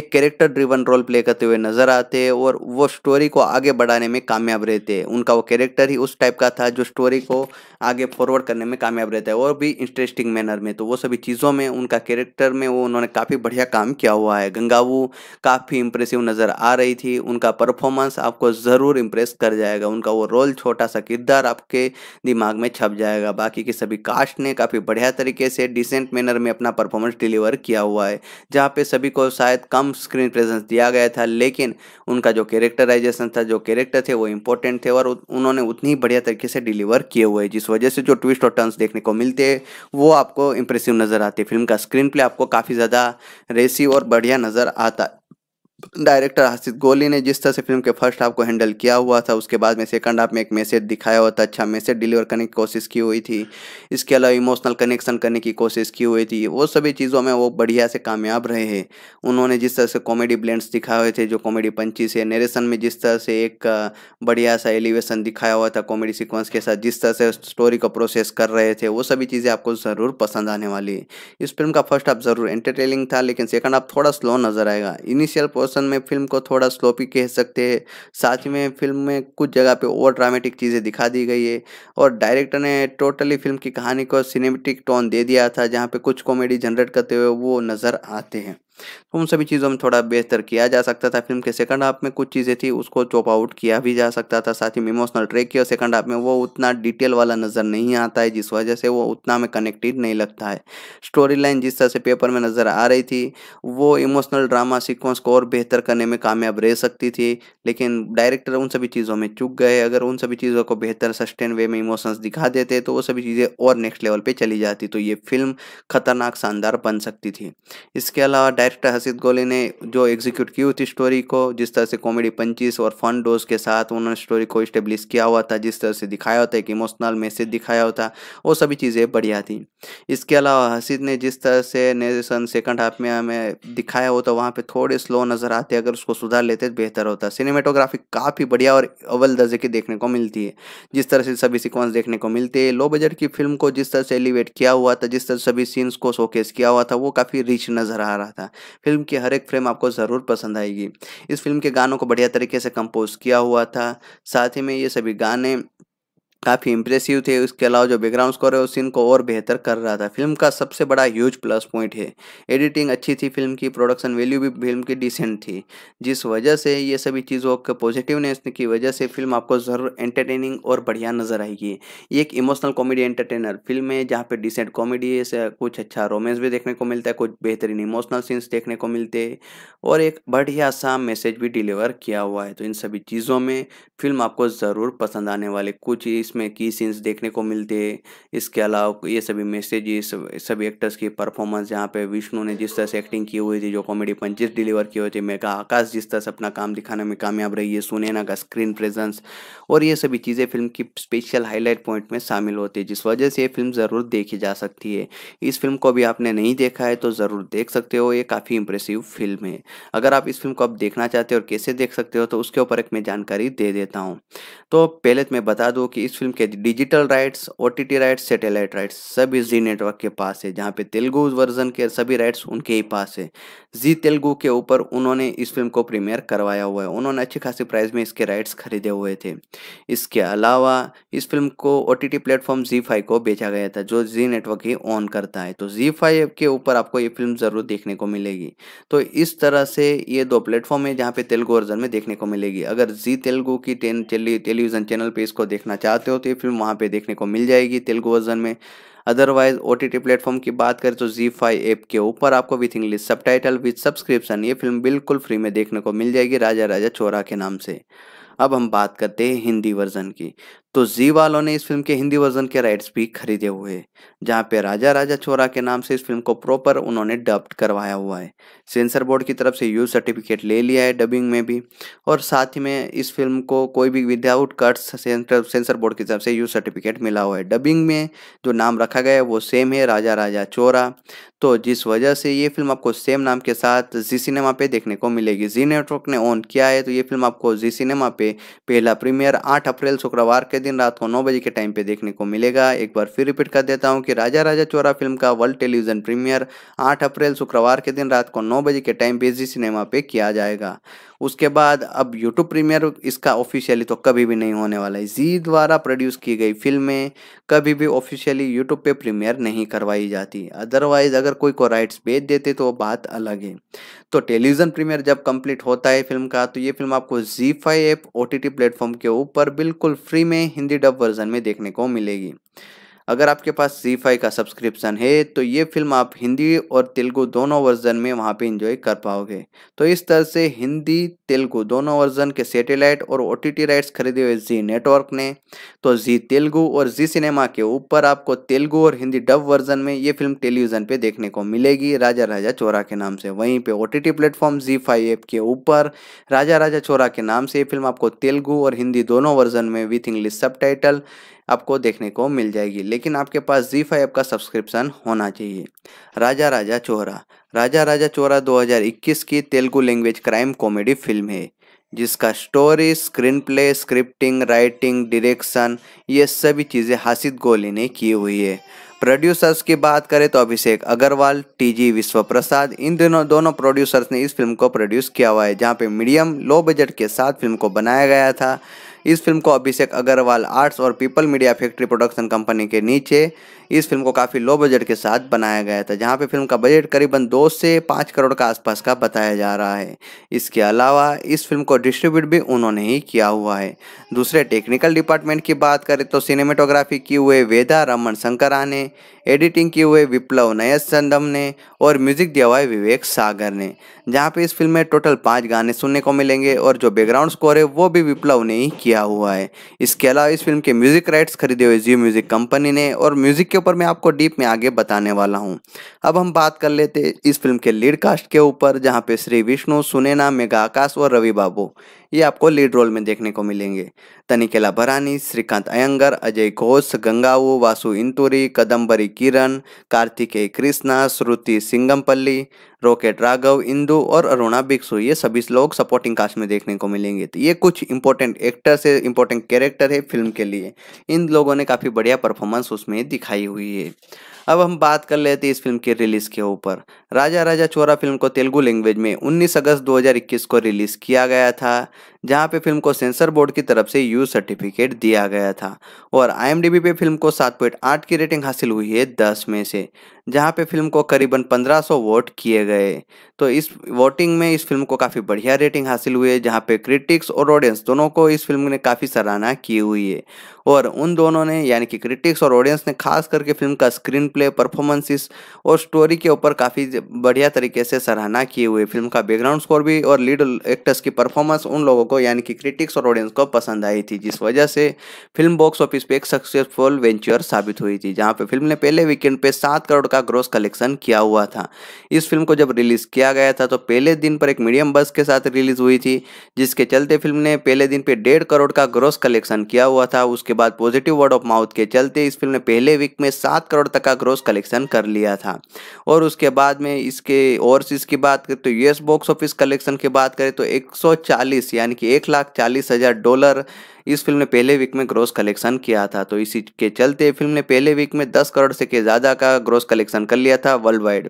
एक कैरेक्टर ड्रिवन रोल प्ले करते हुए नज़र आते हैं और वो स्टोरी को आगे बढ़ाने में कामयाब रहते हैं उनका वो कैरेक्टर ही उस टाइप का था जो स्टोरी को आगे फॉरवर्ड करने में कामयाब रहता है और भी इंटरेस्टिंग मैनर में तो वो सभी चीज़ों में उनका कैरेक्टर में वो उन्होंने काफ़ी बढ़िया काम किया हुआ है गंगावू काफ़ी इंप्रेसिव नज़र आ रही थी उनका परफॉर्मेंस आपको ज़रूर इम्प्रेस कर जाएगा उनका वो रोल छोटा सा किरदार आपके दिमाग में छप जाएगा बाकी के सभी कास्ट ने काफ़ी बढ़िया तरीके से डिसेंट मैनर में अपना परफॉर्मेंस डिलीवर किया हुआ है जहाँ पर सभी को शायद कम स्क्रीन प्रेजेंस दिया गया था लेकिन उनका जो कैरेक्टराइजेशन था जो कैरेक्टर थे वो इंपॉर्टेंट थे और उन्होंने उतनी बढ़िया तरीके से डिलीवर किए हुए जिस वजह से जो ट्विस्ट और टर्न्स देखने को मिलते हैं वो आपको इम्प्रेसिव नज़र आते फिल्म का स्क्रीन प्ले आपको काफ़ी ज़्यादा रेसी और बढ़िया नज़र आता डायरेक्टर आसिफ गोली ने जिस तरह से फिल्म के फर्स्ट हाफ को हैंडल किया हुआ था उसके बाद में सेकंड हाफ में एक मैसेज दिखाया हुआ था अच्छा मैसेज डिलीवर करने की कोशिश की हुई थी इसके अलावा इमोशनल कनेक्शन करने की कोशिश की हुई थी वो सभी चीज़ों में वो बढ़िया से कामयाब रहे हैं उन्होंने जिस तरह से कॉमेडी ब्लेंड्स दिखाए हुए थे जो कॉमेडी पंचीस है नरेशन में जिस तरह से एक बढ़िया सा एलिवेशन दिखाया हुआ था कॉमेडी सिक्वेंस के साथ जिस तरह से स्टोरी को प्रोसेस कर रहे थे वो सभी चीज़ें आपको ज़रूर पसंद आने वाली इस फिल्म का फर्स्ट हाफ ज़रूर एंटरटेनिंग था लेकिन सेकंड हाफ थोड़ा स्लो नजर आएगा इनिशियल पोर्सन में फिल्म को थोड़ा स्लोपी कह सकते हैं साथ ही में फिल्म में कुछ जगह पे ओवर ड्रामेटिक चीज़ें दिखा दी गई है और डायरेक्टर ने टोटली फिल्म की कहानी को सिनेमेटिक टोन दे दिया था जहाँ पे कुछ कॉमेडी जनरेट करते हुए वो नज़र आते हैं तो उन सभी चीज़ों में थोड़ा बेहतर किया जा सकता था फिल्म के सेकंड हाफ में कुछ चीज़ें थी उसको चॉप आउट किया भी जा सकता था साथ ही इमोशनल ट्रेक किया सेकंड हाफ में वो उतना डिटेल वाला नज़र नहीं आता है जिस वजह से वो उतना में कनेक्टेड नहीं लगता है स्टोरी लाइन जिस तरह से पेपर में नज़र आ रही थी वो इमोशनल ड्रामा सिक्वेंस को और बेहतर करने में कामयाब रह सकती थी लेकिन डायरेक्टर उन सभी चीज़ों में चुक गए अगर उन सभी चीज़ों को बेहतर सस्टेन वे में इमोशंस दिखा देते तो वो सभी चीज़ें और नेक्स्ट लेवल पर चली जाती तो ये फिल्म खतरनाक शानदार बन सकती थी इसके अलावा डायरेक्टर हसीद गोली ने जो एग्जीक्यूट की थी स्टोरी को जिस तरह से कॉमेडी पंचीस और फन डोज के साथ उन्होंने स्टोरी को इस्टेब्लिश किया हुआ था जिस तरह से दिखाया होता है एक इमोशनल मैसेज दिखाया होता वो सभी चीज़ें बढ़िया थी इसके अलावा हसीद ने जिस तरह से नेशन सेकंड हाफ में हमें दिखाया हो तो वहाँ पर थोड़े स्लो नज़र आते अगर उसको सुधार लेते तो बेहतर होता सिनेमेटोग्राफी काफ़ी बढ़िया और अव्वल दर्जे की देखने को मिलती है जिस तरह से सभी सिक्वेंस देखने को मिलते हैं लो बजट की फिल्म को जिस तरह से एलिवेट किया हुआ था जिस तरह सभी सीन्स को शोकेस किया हुआ था वो काफ़ी रिच नज़र आ रहा था फिल्म की हर एक फ्रेम आपको ज़रूर पसंद आएगी इस फिल्म के गानों को बढ़िया तरीके से कंपोज किया हुआ था साथ ही में ये सभी गाने काफ़ी इंप्रेसिव थे उसके अलावा जो बैकग्राउंड स्कोर है उस सीन को और बेहतर कर रहा था फिल्म का सबसे बड़ा ह्यूज प्लस पॉइंट है एडिटिंग अच्छी थी फिल्म की प्रोडक्शन वैल्यू भी फिल्म की डिसेंट थी जिस वजह से ये सभी चीज़ों के पॉजिटिवनेस की वजह से फिल्म आपको ज़रूर एंटरटेनिंग और बढ़िया नज़र आएगी एक इमोशनल कॉमेडी एंटरटेनर फिल्म है जहाँ पर डिसेंट कॉमेडी से कुछ अच्छा रोमेंस भी देखने को मिलता है कुछ बेहतरीन इमोशनल सीन्स देखने को मिलते हैं और एक बढ़िया सा मैसेज भी डिलीवर किया हुआ है तो इन सभी चीज़ों में फिल्म आपको ज़रूर पसंद आने वाले कुछ इस इसमें की सीन्स देखने को मिलते हैं इसके अलावा ये सभी मैसेजेस सभी एक्टर्स की परफॉर्मेंस जहाँ पे विष्णु ने जिस तरह से एक्टिंग की हुई थी जो कॉमेडी पंचेस डिलीवर किए हुए थे मेगा आकाश जिस तरह से अपना काम दिखाने में कामयाब रही है सुनैना का स्क्रीन प्रेजेंस और ये सभी चीज़ें फिल्म की स्पेशल हाईलाइट पॉइंट में शामिल होती है जिस वजह से ये फिल्म ज़रूर देखी जा सकती है इस फिल्म को भी आपने नहीं देखा है तो ज़रूर देख सकते हो ये काफ़ी इंप्रेसिव फिल्म है अगर आप इस फिल्म को आप देखना चाहते हो और कैसे देख सकते हो तो उसके ऊपर एक मैं जानकारी दे देता हूँ तो पहले तो मैं बता दूँ कि इस फिल्म के digital rights O rights satellite rights सभी जी नेटवर्क के पास है जहाँ पे तेलुगु वर्जन के सभी राइट्स उनके ही पास है जी तेलुगु के ऊपर उन्होंने इस फिल्म को प्रीमियर करवाया हुआ है उन्होंने अच्छी खासी प्राइस में इसके राइट्स खरीदे हुए थे इसके अलावा इस फिल्म को ओ टी प्लेटफॉर्म जी फाइव को बेचा गया था जो जी नेटवर्क ही ऑन करता है तो जी के ऊपर आपको ये फिल्म ज़रूर देखने को मिलेगी तो इस तरह से ये दो प्लेटफॉर्म है जहाँ पे तेलुगु वर्जन में देखने को मिलेगी अगर जी तेलुगु की टेलीविज़न चैनल पर इसको देखना चाहते चाहते हो तो ये फिल्म वहाँ पे देखने को मिल जाएगी तेलुगु वर्जन में otherwise O T T platform की बात करें तो जी फाइव ऐप के ऊपर आपको with English subtitle with subscription ये फिल्म बिल्कुल फ्री में देखने को मिल जाएगी राजा राजा चोरा के नाम से अब हम बात करते हैं हिंदी वर्जन की तो जी वालों ने इस फिल्म के हिंदी वर्जन के राइट्स भी खरीदे हुए जहां पे राजा राजा चोरा के नाम से इस फिल्म को प्रॉपर उन्होंने डब्ड करवाया हुआ है सेंसर बोर्ड की तरफ से यू सर्टिफिकेट ले लिया है डबिंग में भी और साथ ही में इस फिल्म को कोई भी विदाउट कट्स सेंसर बोर्ड की तरफ से यू सर्टिफिकेट मिला हुआ है डबिंग में जो नाम रखा गया है वो सेम है राजा राजा चोरा तो जिस वजह से ये फिल्म आपको सेम नाम के साथ जी सिनेमा पे देखने को मिलेगी जी नेटवर्क ने ऑन किया है तो ये फिल्म आपको जी सिनेमा पे पहला प्रीमियर आठ अप्रैल शुक्रवार के दिन रात को नौ बजे के टाइम पे देखने को मिलेगा एक बार फिर रिपीट कर देता हूँ कि राजा राजा चोरा फिल्म का वर्ल्ड टेलीविजन प्रीमियर आठ अप्रैल शुक्रवार के दिन रात को नौ बजे के टाइम पे जी सिनेमा पे किया जाएगा उसके बाद अब यूट्यूब प्रीमियर इसका ऑफिशियली तो कभी भी नहीं होने वाला है जी द्वारा प्रोड्यूस की गई फिल्में कभी भी ऑफिशियली यूट्यूब पे प्रीमियर नहीं करवाई जाती अदरवाइज अगर कोई को राइट्स बेच देते तो वो बात अलग है तो टेलीविज़न प्रीमियर जब कंप्लीट होता है फिल्म का तो ये फिल्म आपको जी five app O T platform के ऊपर बिल्कुल फ्री में हिंदी डब वर्जन में देखने को मिलेगी अगर आपके पास जी फाइव का सब्सक्रिप्शन है तो ये फिल्म आप हिंदी और तेलुगु दोनों वर्जन में वहाँ पे इंजॉय कर पाओगे तो इस तरह से हिंदी तेलुगु दोनों वर्जन के सैटेलाइट और ओ राइट्स खरीदे हुए जी नेटवर्क ने तो जी तेलुगु और जी सिनेमा के ऊपर आपको तेलुगु और हिंदी डब वर्जन में ये फिल्म टेलीविज़न पर देखने को मिलेगी राजा राजा चोरा के नाम से वहीं पर O T T platform Zee app के ऊपर राजा राजा चोरा के नाम से ये फिल्म आपको तेलुगु और हिंदी दोनों वर्जन में विथ इंग्लिश सब आपको देखने को मिल जाएगी लेकिन आपके पास जी फाइव का सब्सक्रिप्शन होना चाहिए राजा राजा चोरा राजा राजा चोरा 2021 की Telugu language crime comedy film है जिसका story screen play scripting writing direction ये सभी चीज़ें हासिद गोली ने की हुई है प्रोड्यूसर्स की बात करें तो अभिषेक अग्रवाल टीजी विश्व प्रसाद इन दोनों दोनों प्रोड्यूसर्स ने इस फिल्म को प्रोड्यूस किया हुआ है जहाँ पे मीडियम लो बजट के साथ फिल्म को बनाया गया था इस फिल्म को अभिषेक अग्रवाल आर्ट्स और people media factory production company के नीचे इस फिल्म को काफ़ी लो बजट के साथ बनाया गया था जहाँ पे फिल्म का बजट करीबन दो से पांच करोड़ का आसपास का बताया जा रहा है इसके अलावा इस फिल्म को डिस्ट्रीब्यूट भी उन्होंने ही किया हुआ है दूसरे टेक्निकल डिपार्टमेंट की बात करें तो सिनेमेटोग्राफी की हुए वेदा रमन शंकरा ने एडिटिंग की हुए विप्लव नयस चंदम ने और म्यूजिक दिया हुआ है विवेक सागर ने जहाँ पे इस फिल्म में टोटल पांच गाने सुनने को मिलेंगे और जो बैकग्राउंड स्कोर है वो भी विप्लव ने ही किया हुआ है इसके अलावा इस फिल्म के म्यूजिक राइट्स खरीदे हुए जियो म्यूजिक कंपनी ने और म्यूजिक के ऊपर मैं आपको डीप में आगे बताने वाला हूँ अब हम बात कर लेते इस फिल्म के लीड कास्ट के ऊपर जहाँ पे श्री विष्णु सुनेना मेगा आकाश और रवि बाबू ये आपको लीड रोल में देखने को मिलेंगे तनिकेला भरानी श्रीकांत अयंगर अजय घोष गंगाऊ वासु इंतुरी कदम्बरी किरण कार्तिकेय कृष्णा श्रुति सिंगमपल्ली रॉकेट राघव इंदु और अरुणा बिक्सु ये सभी लोग सपोर्टिंग कास्ट में देखने को मिलेंगे तो ये कुछ इंपॉर्टेंट एक्टर्स है इंपॉर्टेंट कैरेक्टर है फिल्म के लिए इन लोगों ने काफ़ी बढ़िया परफॉर्मेंस उसमें दिखाई हुई है अब हम बात कर लेते हैं इस फिल्म के रिलीज के ऊपर राजा राजा चोरा फिल्म को तेलुगु लैंग्वेज में 19 अगस्त 2021 को रिलीज किया गया था जहां पे फिल्म को सेंसर बोर्ड की तरफ से यू सर्टिफिकेट दिया गया था और आईएमडीबी पे फिल्म को 7.8 की रेटिंग हासिल हुई है 10 में से जहां पे फिल्म को करीबन 1500 वोट किए गए तो इस वोटिंग में इस फिल्म को काफ़ी बढ़िया रेटिंग हासिल हुई है जहां पे क्रिटिक्स और ऑडियंस दोनों को इस फिल्म ने काफ़ी सराहना की हुई है और उन दोनों ने यानी कि क्रिटिक्स और ऑडियंस ने खास करके फिल्म का स्क्रीन प्ले परफॉर्मेंसिस और स्टोरी के ऊपर काफ़ी बढ़िया तरीके से सराहना की हुई फिल्म का बैकग्राउंड स्कोर भी और लीड एक्टर्स की परफॉर्मेंस उन लोगों को यानी कि क्रिटिक्स और ऑडियंस को पसंद आई थी जिस वजह से फिल्म बॉक्स ऑफिस पे एक सक्सेसफुल वेंचर साबित हुई थी जहाँ पे फिल्म ने पहले वीकेंड पे सात करोड़ का ग्रोस कलेक्शन किया हुआ था इस फिल्म को जब रिलीज किया गया था तो पहले दिन पर एक मीडियम बस के साथ रिलीज हुई थी जिसके चलते फिल्म ने पहले दिन पे डेढ़ करोड़ का ग्रोस कलेक्शन किया हुआ था उसके बाद पॉजिटिव वर्ड ऑफ माउथ के चलते इस फिल्म ने पहले वीक में सात करोड़ तक का ग्रोस कलेक्शन कर लिया था और उसके बाद में इसके ओवरसीज तो की बात करें तो यूएस बॉक्स ऑफिस कलेक्शन की बात करें तो 140 यानी कि एक लाख चालीस हजार डॉलर इस फिल्म ने पहले वीक में ग्रॉस कलेक्शन किया था तो इसी के चलते फिल्म ने पहले वीक में दस करोड़ से के ज़्यादा का ग्रोस कलेक्शन कर लिया था वर्ल्ड वाइड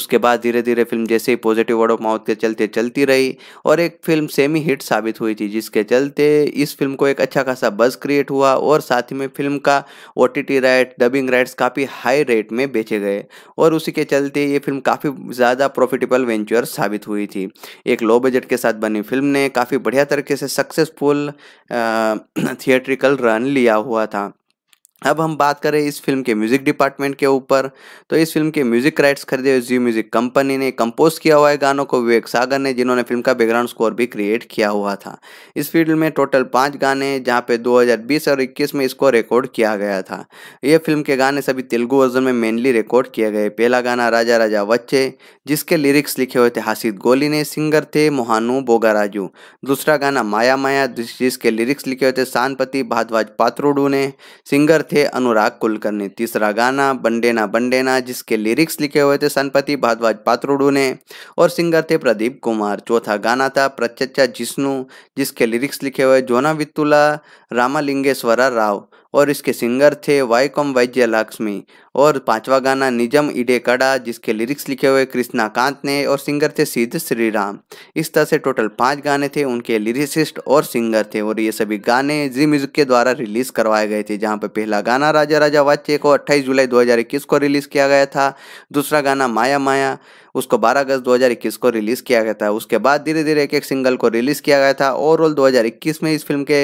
उसके बाद धीरे धीरे फिल्म जैसे ही पॉजिटिव वर्ड ऑफ माउथ के चलते चलती रही और एक फिल्म सेमी हिट साबित हुई थी जिसके चलते इस फिल्म को एक अच्छा खासा बज क्रिएट हुआ और साथ ही में फिल्म का ओ राइट डबिंग राइट्स काफ़ी हाई रेट में बेचे गए और उसी के चलते ये फिल्म काफ़ी ज़्यादा प्रॉफिटेबल वेंचर साबित हुई थी एक लो बजट के साथ बनी फिल्म ने काफ़ी बढ़िया तरीके से सक्सेसफुल थिएट्रिकल [clears throat] रन लिया हुआ था अब हम बात करें इस फिल्म के म्यूजिक डिपार्टमेंट के ऊपर तो इस फिल्म के म्यूजिक राइट्स खरीदे हुए जी म्यूजिक कंपनी ने कंपोज किया हुआ है गानों को विवेक सागर ने जिन्होंने फिल्म का बैकग्राउंड स्कोर भी क्रिएट किया हुआ था इस फिल्म में टोटल पाँच गाने हैं जहाँ पे 2020 और 21 में इसको रिकॉर्ड किया गया था ये फिल्म के गाने सभी तेलुगु वर्जन में मेनली रिकॉर्ड किए गए पहला गाना राजा राजा बच्चे जिसके लिरिक्स लिखे हुए थे हासिद गोली ने सिंगर थे मोहानू बोगाराजू दूसरा गाना माया माया जिसके लिरिक्स लिखे हुए थे सानपति भारद्वाज पात्रोडू ने सिंगर थे अनुराग कुलकर्णी तीसरा गाना बंडेना बंडेना जिसके लिरिक्स लिखे हुए थे सनपति भारद्वाज पात्रुडू ने और सिंगर थे प्रदीप कुमार चौथा गाना था प्रचचा जिष्णु जिसके लिरिक्स लिखे हुए जोना वित्तुला रामालिंगेश्वरा राव और इसके सिंगर थे वाईकॉम वैज्य लक्ष्मी और पांचवा गाना निजम इडे कड़ा जिसके लिरिक्स लिखे हुए कृष्णा कांत ने और सिंगर थे सिद्ध श्री राम इस तरह से टोटल पांच गाने थे उनके लिरिसिस्ट और सिंगर थे और ये सभी गाने जी म्यूजिक के द्वारा रिलीज करवाए गए थे जहाँ पर पहला गाना राजा राजा वाच्य को अट्ठाईस जुलाई दो को रिलीज किया गया था दूसरा गाना माया माया उसको 12 अगस्त 2021 को रिलीज़ किया गया था उसके बाद धीरे धीरे एक एक सिंगल को रिलीज़ किया गया था ओवरऑल 2021 में इस फिल्म के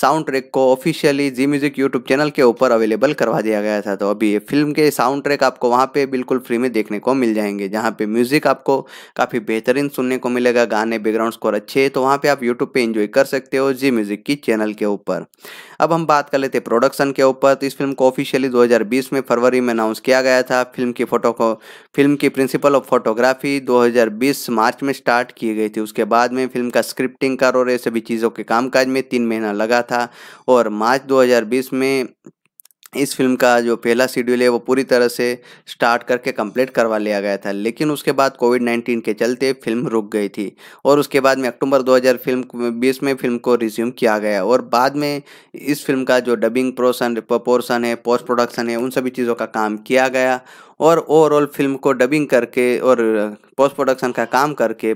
साउंड ट्रैक को ऑफिशियली जी म्यूजिक यूट्यूब चैनल के ऊपर अवेलेबल करवा दिया गया था तो अभी फिल्म के साउंड ट्रैक आपको वहाँ पर बिल्कुल फ्री में देखने को मिल जाएंगे जहाँ पर म्यूज़िक आपको काफ़ी बेहतरीन सुनने को मिलेगा गाने बैकग्राउंड स्कोर अच्छे तो वहाँ पर आप यूट्यूब पर इंजॉय कर सकते हो जी म्यूज़िक की चैनल के ऊपर अब हम बात कर लेते प्रोडक्शन के ऊपर तो इस फिल्म को ऑफिशियली 2020 में फरवरी में अनाउंस किया गया था फिल्म की फोटो को फिल्म की प्रिंसिपल ऑफ फोटोग्राफी 2020 मार्च में स्टार्ट की गई थी उसके बाद में फिल्म का स्क्रिप्टिंग कर और सभी चीज़ों के कामकाज में तीन महीना लगा था और मार्च दो में इस फिल्म का जो पहला शेड्यूल है वो पूरी तरह से स्टार्ट करके कंप्लीट करवा लिया गया था लेकिन उसके बाद कोविड 19 के चलते फिल्म रुक गई थी और उसके बाद में अक्टूबर 2020 फिल्म बीस में फिल्म को रिज्यूम किया गया और बाद में इस फिल्म का जो डबिंग प्रोसन पोर्सन है पोस्ट प्रोडक्शन है उन सभी चीज़ों का काम किया गया और ओवरऑल फिल्म को डबिंग करके और पोस्ट प्रोडक्शन का काम करके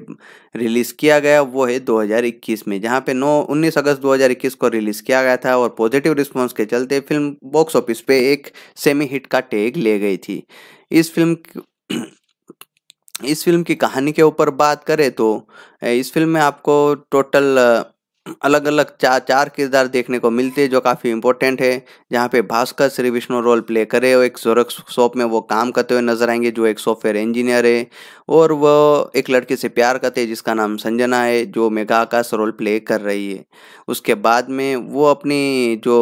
रिलीज़ किया गया वो है 2021 में जहाँ पे 9 19 अगस्त 2021 को रिलीज़ किया गया था और पॉजिटिव रिस्पांस के चलते फिल्म बॉक्स ऑफिस पे एक सेमी हिट का टैग ले गई थी इस फिल्म इस फिल्म की कहानी के ऊपर बात करें तो इस फिल्म में आपको टोटल अलग अलग चार चार किरदार देखने को मिलते हैं जो काफ़ी इंपॉर्टेंट है जहाँ पे भास्कर श्री विष्णु रोल प्ले करे और एक जोरक शॉप में वो काम करते हुए नजर आएंगे जो एक सॉफ्टवेयर इंजीनियर है और वह एक लड़के से प्यार करते हैं जिसका नाम संजना है जो मेघा का रोल प्ले कर रही है उसके बाद में वो अपनी जो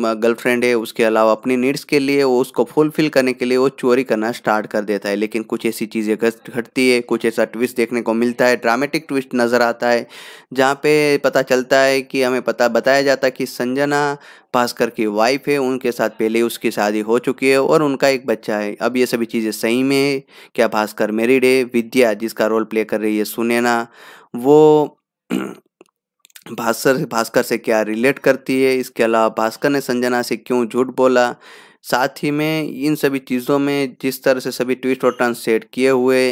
गर्लफ्रेंड है उसके अलावा अपनी नीड्स के लिए वो उसको फुलफिल करने के लिए वो चोरी करना स्टार्ट कर देता है लेकिन कुछ ऐसी चीज़ें घटती है कुछ ऐसा ट्विस्ट देखने को मिलता है ड्रामेटिक ट्विस्ट नज़र आता है जहाँ पे पता चलता है कि हमें पता बताया जाता है कि संजना भास्कर की वाइफ है उनके साथ पहले उसकी शादी हो चुकी है और उनका एक बच्चा है अब ये सभी चीज़ें सही में है क्या भास्कर मेरिड है विद्या जिसका रोल प्ले कर रही है सुनैना वो [clears throat] भास्कर भास्कर से क्या रिलेट करती है इसके अलावा भास्कर ने संजना से क्यों झूठ बोला साथ ही में इन सभी चीज़ों में जिस तरह से सभी ट्विस्ट और टर्न सेट किए हुए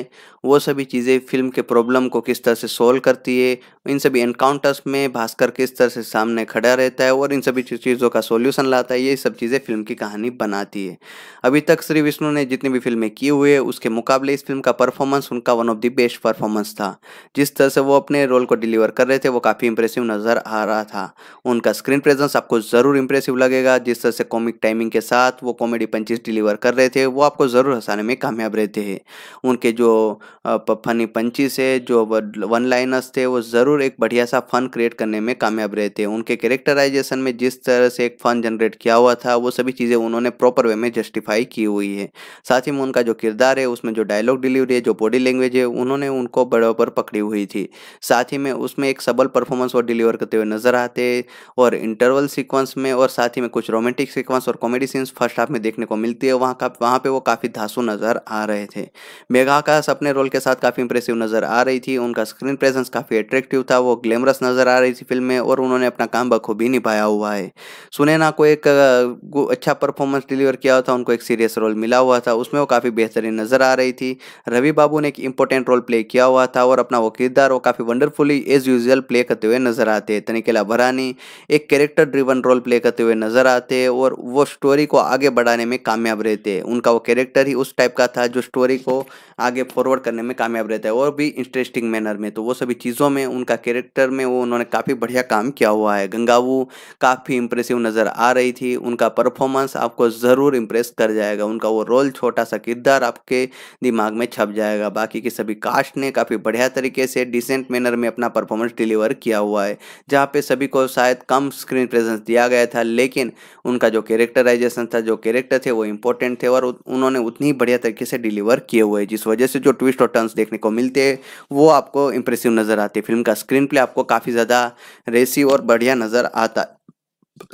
वो सभी चीज़ें फिल्म के प्रॉब्लम को किस तरह से सोल्व करती है इन सभी एनकाउंटर्स में भास्कर किस तरह से सामने खड़ा रहता है और इन सभी चीज़ों का सोल्यूशन लाता है ये सब चीज़ें फिल्म की कहानी बनाती है अभी तक श्री विष्णु ने जितनी भी फिल्में की हुई है उसके मुकाबले इस फिल्म का परफॉर्मेंस उनका one of the best performance था जिस तरह से वो अपने रोल को डिलीवर कर रहे थे वो काफ़ी इंप्रेसिव नज़र आ रहा था उनका स्क्रीन प्रेजेंस आपको ज़रूर इंप्रेसिव लगेगा जिस तरह से कॉमिक टाइमिंग के साथ वो कॉमेडी पंचीज डिलीवर कर रहे थे वो आपको ज़रूर हंसाने में कामयाब रहते हैं उनके जो फनी पंची से जो वन लाइनर्स थे वो ज़रूर एक बढ़िया सा फन क्रिएट करने में कामयाब रहे थे उनके कैरेक्टराइजेशन में जिस तरह से एक फन जनरेट किया हुआ था वो सभी चीज़ें उन्होंने प्रॉपर वे में जस्टिफाई की हुई है साथ ही में उनका जो किरदार है उसमें जो डायलॉग डिलीवरी है जो बॉडी लैंग्वेज है उन्होंने उनको बराबर पकड़ी हुई थी साथ ही में उसमें एक सबल परफॉर्मेंस वो डिलीवर करते हुए नजर आते और इंटरवल सिक्वेंस में और साथ ही में कुछ रोमांटिक सिक्वेंस और कॉमेडी सीन्स फर्स्ट हाफ में देखने को मिलती है वहाँ का वहाँ पर वो काफ़ी धासू नज़र आ रहे थे मेघा का अपने रोल रोल के साथ काफ़ी इंप्रेसिव नज़र आ रही थी उनका स्क्रीन प्रेजेंस काफ़ी अट्रैक्टिव था वो ग्लैमरस नज़र आ रही थी फिल्म में और उन्होंने अपना काम बखूबी निभाया हुआ है सुनैना को एक अच्छा परफॉर्मेंस डिलीवर किया था उनको एक सीरियस रोल मिला हुआ था उसमें वो काफ़ी बेहतरीन नज़र आ रही थी रवि बाबू ने एक इंपॉर्टेंट रोल प्ले किया हुआ था और अपना वो किरदार वो काफ़ी वंडरफुली एज यूजल प्ले करते हुए नज़र आते हैं तनिकेला भरानी एक कैरेक्टर ड्रिवन रोल प्ले करते हुए नज़र आते हैं और वो स्टोरी को आगे बढ़ाने में कामयाब रहते हैं उनका वो कैरेक्टर ही उस टाइप का था जो स्टोरी को आगे फॉरवर्ड करने में कामयाब रहता है और भी इंटरेस्टिंग मैनर में तो वो सभी चीज़ों में उनका कैरेक्टर में वो उन्होंने काफ़ी बढ़िया काम किया हुआ है गंगावू काफ़ी इंप्रेसिव नज़र आ रही थी उनका परफॉर्मेंस आपको ज़रूर इम्प्रेस कर जाएगा उनका वो रोल छोटा सा किरदार आपके दिमाग में छप जाएगा बाकी के सभी कास्ट ने काफ़ी बढ़िया तरीके से डिसेंट मैनर में अपना परफॉर्मेंस डिलीवर किया हुआ है जहाँ पर सभी को शायद कम स्क्रीन प्रेजेंस दिया गया था लेकिन उनका जो कैरेक्टराइजेशन था जो कैरेक्टर थे वो इंपॉर्टेंट थे और उन्होंने उतनी बढ़िया तरीके से डिलीवर किए हुए जिस वजह से जो ट्विस्ट और टर्न्स देखने को मिलते हैं वो आपको इम्प्रेसिव नज़र आते फिल्म का स्क्रीन प्ले आपको काफ़ी ज़्यादा रेसी और बढ़िया नज़र आता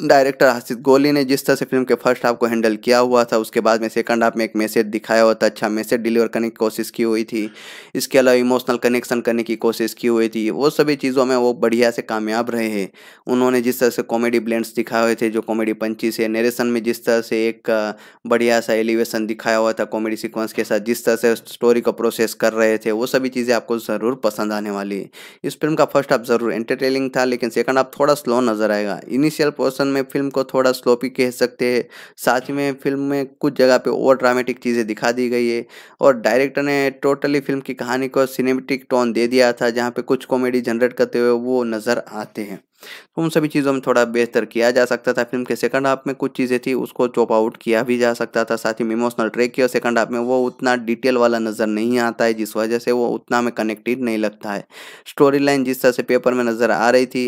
डायरेक्टर आसिफ गोली ने जिस तरह से फिल्म के फर्स्ट हाफ को हैंडल किया हुआ था उसके बाद में सेकंड हाफ में एक मैसेज दिखाया हुआ था अच्छा मैसेज डिलीवर करने की कोशिश की हुई थी इसके अलावा इमोशनल कनेक्शन करने की कोशिश की हुई थी वो सभी चीज़ों में वो बढ़िया से कामयाब रहे हैं उन्होंने जिस तरह से कॉमेडी ब्लेंड्स दिखाए हुए थे जो कॉमेडी पंची से नरेशन में जिस तरह से एक बढ़िया सा एलिवेशन दिखाया हुआ था कॉमेडी सिक्वेंस के साथ जिस तरह से स्टोरी को प्रोसेस कर रहे थे वो सभी चीज़ें आपको ज़रूर पसंद आने वाली है इस फिल्म का फर्स्ट हाफ ज़रूर एंटरटेनिंग था लेकिन सेकंड हाफ थोड़ा स्लो नज़र आएगा इनिशियल पोर्सन में फिल्म को थोड़ा स्लोपी कह सकते हैं साथ ही में फिल्म में कुछ जगह पे ओवर ड्रामेटिक चीज़ें दिखा दी गई है और डायरेक्टर ने टोटली फिल्म की कहानी को सिनेमेटिक टोन दे दिया था जहाँ पे कुछ कॉमेडी जनरेट करते हुए वो नज़र आते हैं तो उन सभी चीज़ों में थोड़ा बेहतर किया जा सकता था फिल्म के सेकंड हाफ में कुछ चीज़ें थी उसको चॉप आउट किया भी जा सकता था साथ ही इमोशनल ट्रेक किया सेकंड हाफ में वो उतना डिटेल वाला नज़र नहीं आता है जिस वजह से वो उतना हमें कनेक्टेड नहीं लगता है स्टोरी लाइन जिस तरह से पेपर में नज़र आ रही थी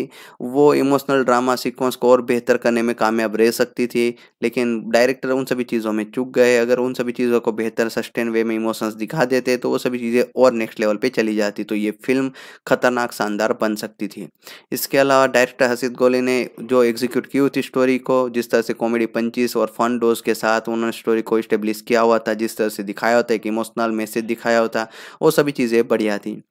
वो इमोशनल ड्रामा सिक्वेंस को और बेहतर करने में कामयाब रह सकती थी लेकिन डायरेक्टर उन सभी चीज़ों में चुक गए अगर उन सभी चीज़ों को बेहतर सस्टेन वे में इमोशंस दिखा देते तो वो सभी चीज़ें और नेक्स्ट लेवल पर चली जाती तो ये फिल्म खतरनाक शानदार बन सकती थी इसके अलावा डायरेक्टर हसीद गोली ने जो एग्जीक्यूट की थी स्टोरी को जिस तरह से कॉमेडी पंचीस और फन डोज के साथ उन्होंने स्टोरी को इस्टेब्लिश किया हुआ था जिस तरह से दिखाया होता एक इमोशनल मैसेज दिखाया होता वो सभी चीज़ें बढ़िया थी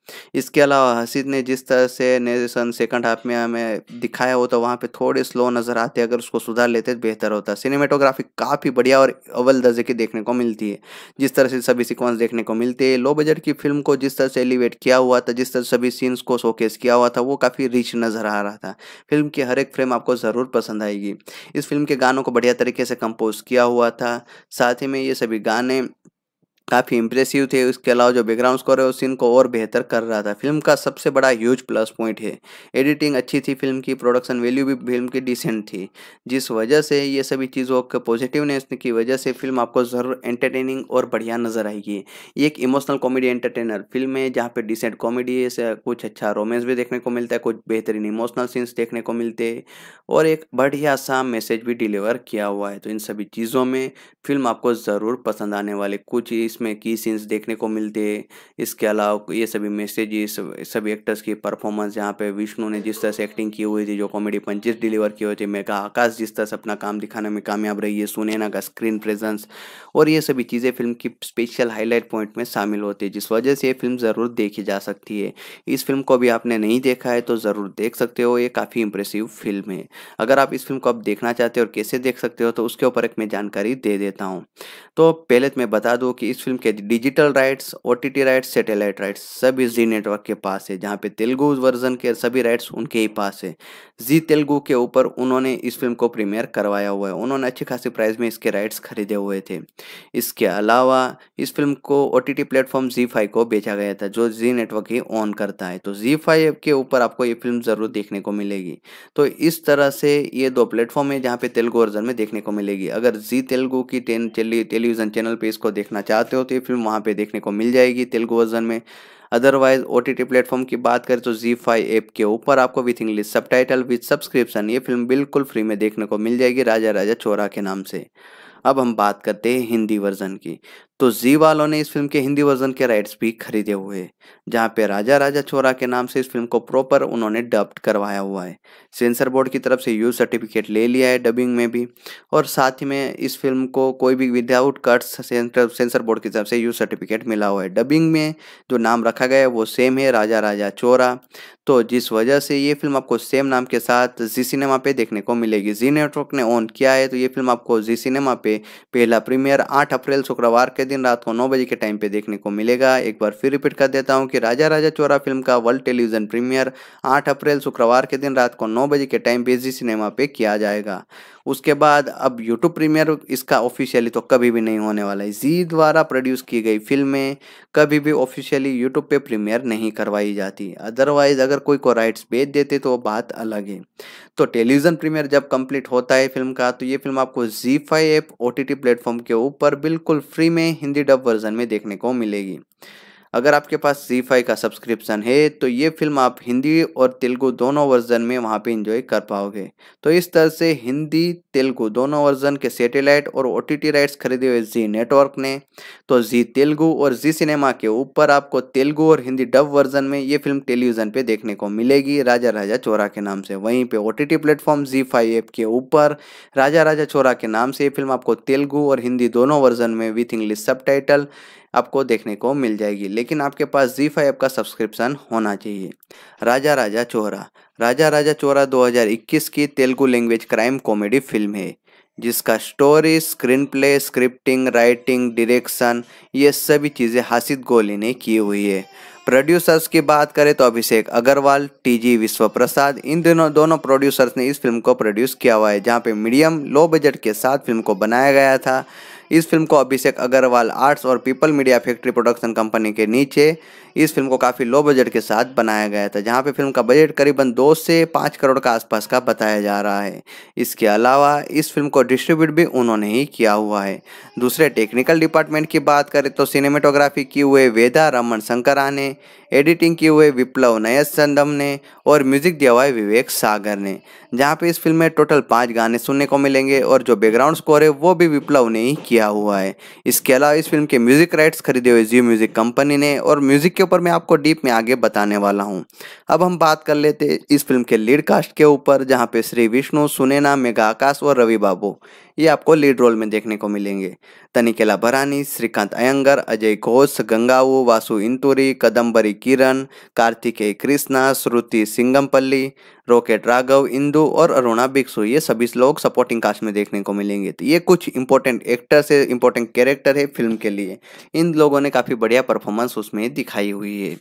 इसके अलावा हसीद ने जिस तरह से नेरेशन सेकंड हाफ में हमें दिखाया हो तो वहाँ पर थोड़े स्लो नज़र आते अगर उसको सुधार लेते तो बेहतर होता सिनेमेटोग्राफी काफ़ी बढ़िया और अव्वल दर्जे की देखने को मिलती है जिस तरह से सभी सिक्वेंस देखने को मिलते हैं लो बजट की फिल्म को जिस तरह से एलिवेट किया हुआ था जिस तरह सभी सीन्स को शोकेस किया हुआ था वो काफ़ी रिच नज़र आ रहा था फिल्म की हर एक फ्रेम आपको ज़रूर पसंद आएगी इस फिल्म के गानों को बढ़िया तरीके से कंपोज किया हुआ था साथ ही में ये सभी गाने काफ़ी इंप्रेसिव थे उसके अलावा जो बैकग्राउंड स्कोर है उस सीन को और बेहतर कर रहा था फिल्म का सबसे बड़ा ह्यूज प्लस पॉइंट है एडिटिंग अच्छी थी फिल्म की प्रोडक्शन वैल्यू भी फिल्म की डिसेंट थी जिस वजह से ये सभी चीज़ों के पॉजिटिवनेस की वजह से फिल्म आपको ज़रूर एंटरटेनिंग और बढ़िया नजर आएगी एक इमोशनल कॉमेडी एंटरटेनर फिल्म है जहाँ पर डिसेंट कॉमेडी है कुछ अच्छा रोमेंस भी देखने को मिलता है कुछ बेहतरीन इमोशनल सीन्स देखने को मिलते और एक बढ़िया सा मैसेज भी डिलीवर किया हुआ है तो इन सभी चीज़ों में फिल्म आपको ज़रूर पसंद आने वाले कुछ इस इसमें की सीन्स देखने को मिलते हैं इसके अलावा ये सभी मैसेजेस सभी एक्टर्स की परफॉर्मेंस यहाँ पे विष्णु ने जिस तरह से एक्टिंग की हुई थी जो कॉमेडी पंचेस डिलीवर किए हुए थे मेगा आकाश जिस तरह से अपना काम दिखाने में कामयाब रही है सुनैना का स्क्रीन प्रेजेंस और ये सभी चीज़ें फिल्म की स्पेशल हाईलाइट पॉइंट में शामिल होती है जिस वजह से ये फिल्म ज़रूर देखी जा सकती है इस फिल्म को भी आपने नहीं देखा है तो ज़रूर देख सकते हो ये काफ़ी इंप्रेसिव फिल्म है अगर आप इस फिल्म को आप देखना चाहते हो और कैसे देख सकते हो तो उसके ऊपर एक मैं जानकारी दे देता हूँ तो पहले तो मैं बता दूँ कि इस फिल्म के digital rights O rights satellite rights सभी जी नेटवर्क के पास है जहाँ पे तेलुगु वर्जन के सभी राइट्स उनके ही पास है जी तेलुगु के ऊपर उन्होंने इस फिल्म को प्रीमियर करवाया हुआ है उन्होंने अच्छी खासी प्राइस में इसके राइट्स खरीदे हुए थे इसके अलावा इस फिल्म को ओ टी टी प्लेटफॉर्म जी फाइव को बेचा गया था जो जी नेटवर्क ही ऑन करता है तो जी फाइव के ऊपर आपको ये फिल्म ज़रूर देखने को मिलेगी तो इस तरह से ये दो प्लेटफॉर्म है जहाँ पे तेलुगु वर्जन में देखने को मिलेगी अगर जी तेलुगु की टेलीविज़न चैनल पर इसको देखना चाहते चाहते हो तो ये फिल्म वहाँ पे देखने को मिल जाएगी तेलुगु वर्जन में अदरवाइज ओ टी प्लेटफॉर्म की बात करें तो जी फाइव ऐप के ऊपर आपको with English subtitle with subscription ये फिल्म बिल्कुल फ्री में देखने को मिल जाएगी राजा राजा चोरा के नाम से अब हम बात करते हैं हिंदी वर्जन की तो जी वालों ने इस फिल्म के हिंदी वर्जन के राइट्स भी खरीदे हुए हैं पे राजा राजा छोरा के नाम से इस फिल्म को प्रॉपर उन्होंने डब्ड करवाया हुआ है सेंसर बोर्ड की तरफ से यूज सर्टिफिकेट ले लिया है डबिंग में भी और साथ ही में इस फिल्म को कोई भी विदाउट कट्स सेंसर बोर्ड की तरफ से यूज सर्टिफिकेट मिला हुआ है डबिंग में जो नाम रखा गया है वो सेम है राजा राजा चोरा तो जिस वजह से ये फिल्म आपको सेम नाम के साथ जी सिनेमा पे देखने को मिलेगी जी नेटवर्क ने ऑन किया है तो ये फिल्म आपको जी सिनेमा पे पहला प्रीमियर आठ अप्रैल शुक्रवार के के दिन रात को नौ बजे के टाइम पे देखने को मिलेगा एक बार फिर रिपीट कर देता हूँ कि राजा राजा चोरा फिल्म का वर्ल्ड टेलीविजन प्रीमियर आठ अप्रैल शुक्रवार के दिन रात को नौ बजे के टाइम बेजी सिनेमा पे किया जाएगा उसके बाद अब यूट्यूब प्रीमियर इसका ऑफिशियली तो कभी भी नहीं होने वाला है जी द्वारा प्रोड्यूस की गई फिल्में कभी भी ऑफिशियली यूट्यूब पे प्रीमियर नहीं करवाई जाती अदरवाइज अगर कोई को राइट्स बेच देते तो वो बात अलग है तो टेलीविज़न प्रीमियर जब कंप्लीट होता है फिल्म का तो ये फिल्म आपको जी five app O T platform के ऊपर बिल्कुल फ्री में हिंदी डब वर्जन में देखने को मिलेगी अगर आपके पास जी फाई का सब्सक्रिप्शन है तो ये फिल्म आप हिंदी और तेलुगु दोनों वर्जन में वहाँ पे इंजॉय कर पाओगे तो इस तरह से हिंदी तेलुगु दोनों वर्जन के सैटेलाइट और ओ राइट्स खरीदे हुए जी नेटवर्क ने तो जी तेलुगु और जी सिनेमा के ऊपर आपको तेलुगु और हिंदी डब वर्जन में ये फिल्म टेलीविजन पर देखने को मिलेगी राजा राजा चोरा के नाम से वहीं पर O T platform Zee app के ऊपर राजा राजा चोरा के नाम से ये फिल्म आपको तेलुगु और हिंदी दोनों वर्जन में विथ इंग्लिश सब आपको देखने को मिल जाएगी लेकिन आपके पास जी फाइव का सब्सक्रिप्शन होना चाहिए राजा राजा चोरा राजा राजा चोरा 2021 की Telugu language crime comedy film है जिसका story screen play scripting writing direction ये सभी चीज़ें हासिद गोली ने की हुई है प्रोड्यूसर्स की बात करें तो अभिषेक अग्रवाल टीजी विश्व प्रसाद इन दोनों दोनों प्रोड्यूसर्स ने इस फिल्म को प्रोड्यूस किया हुआ है जहाँ पे मीडियम लो बजट के साथ फिल्म को बनाया गया था इस फिल्म को अभिषेक अग्रवाल आर्ट्स और people media factory production company के नीचे इस फिल्म को काफ़ी लो बजट के साथ बनाया गया था जहाँ पे फिल्म का बजट करीबन दो से पाँच करोड़ का आसपास का बताया जा रहा है इसके अलावा इस फिल्म को डिस्ट्रीब्यूट भी उन्होंने ही किया हुआ है दूसरे टेक्निकल डिपार्टमेंट की बात करें तो सिनेमेटोग्राफी की हुए वेदा रमन शंकरा ने एडिटिंग की हुए विप्लव चंदम ने और म्यूजिक दिया हुआ है विवेक सागर ने जहाँ पे इस फिल्म में टोटल पाँच गाने सुनने को मिलेंगे और जो बैकग्राउंड स्कोर है वो भी विप्लव ने ही किया हुआ है इसके अलावा इस फिल्म के म्यूजिक राइट्स खरीदे हुए जियो म्यूजिक कंपनी ने और म्यूजिक इसके ऊपर मैं आपको डीप में आगे बताने वाला हूँ अब हम बात कर लेते इस फिल्म के लीड कास्ट के ऊपर जहाँ पे श्री विष्णु सुनेना मेघा आकाश और रवि बाबू ये आपको लीड रोल में देखने को मिलेंगे तनिकेला भरानी श्रीकांत अयंगर अजय घोष गंगाऊ वासु इंतुरी कदम्बरी किरण कार्तिकेय कृष्णा श्रुति सिंगमपल्ली रॉकेट राघव इंदु और अरुणा बिक्सु ये सभी लोग सपोर्टिंग कास्ट में देखने को मिलेंगे तो ये कुछ इंपॉर्टेंट एक्टर्स है इंपॉर्टेंट कैरेक्टर है फिल्म के लिए इन लोगों ने काफ़ी बढ़िया परफॉर्मेंस उसमें दिखाई हुई है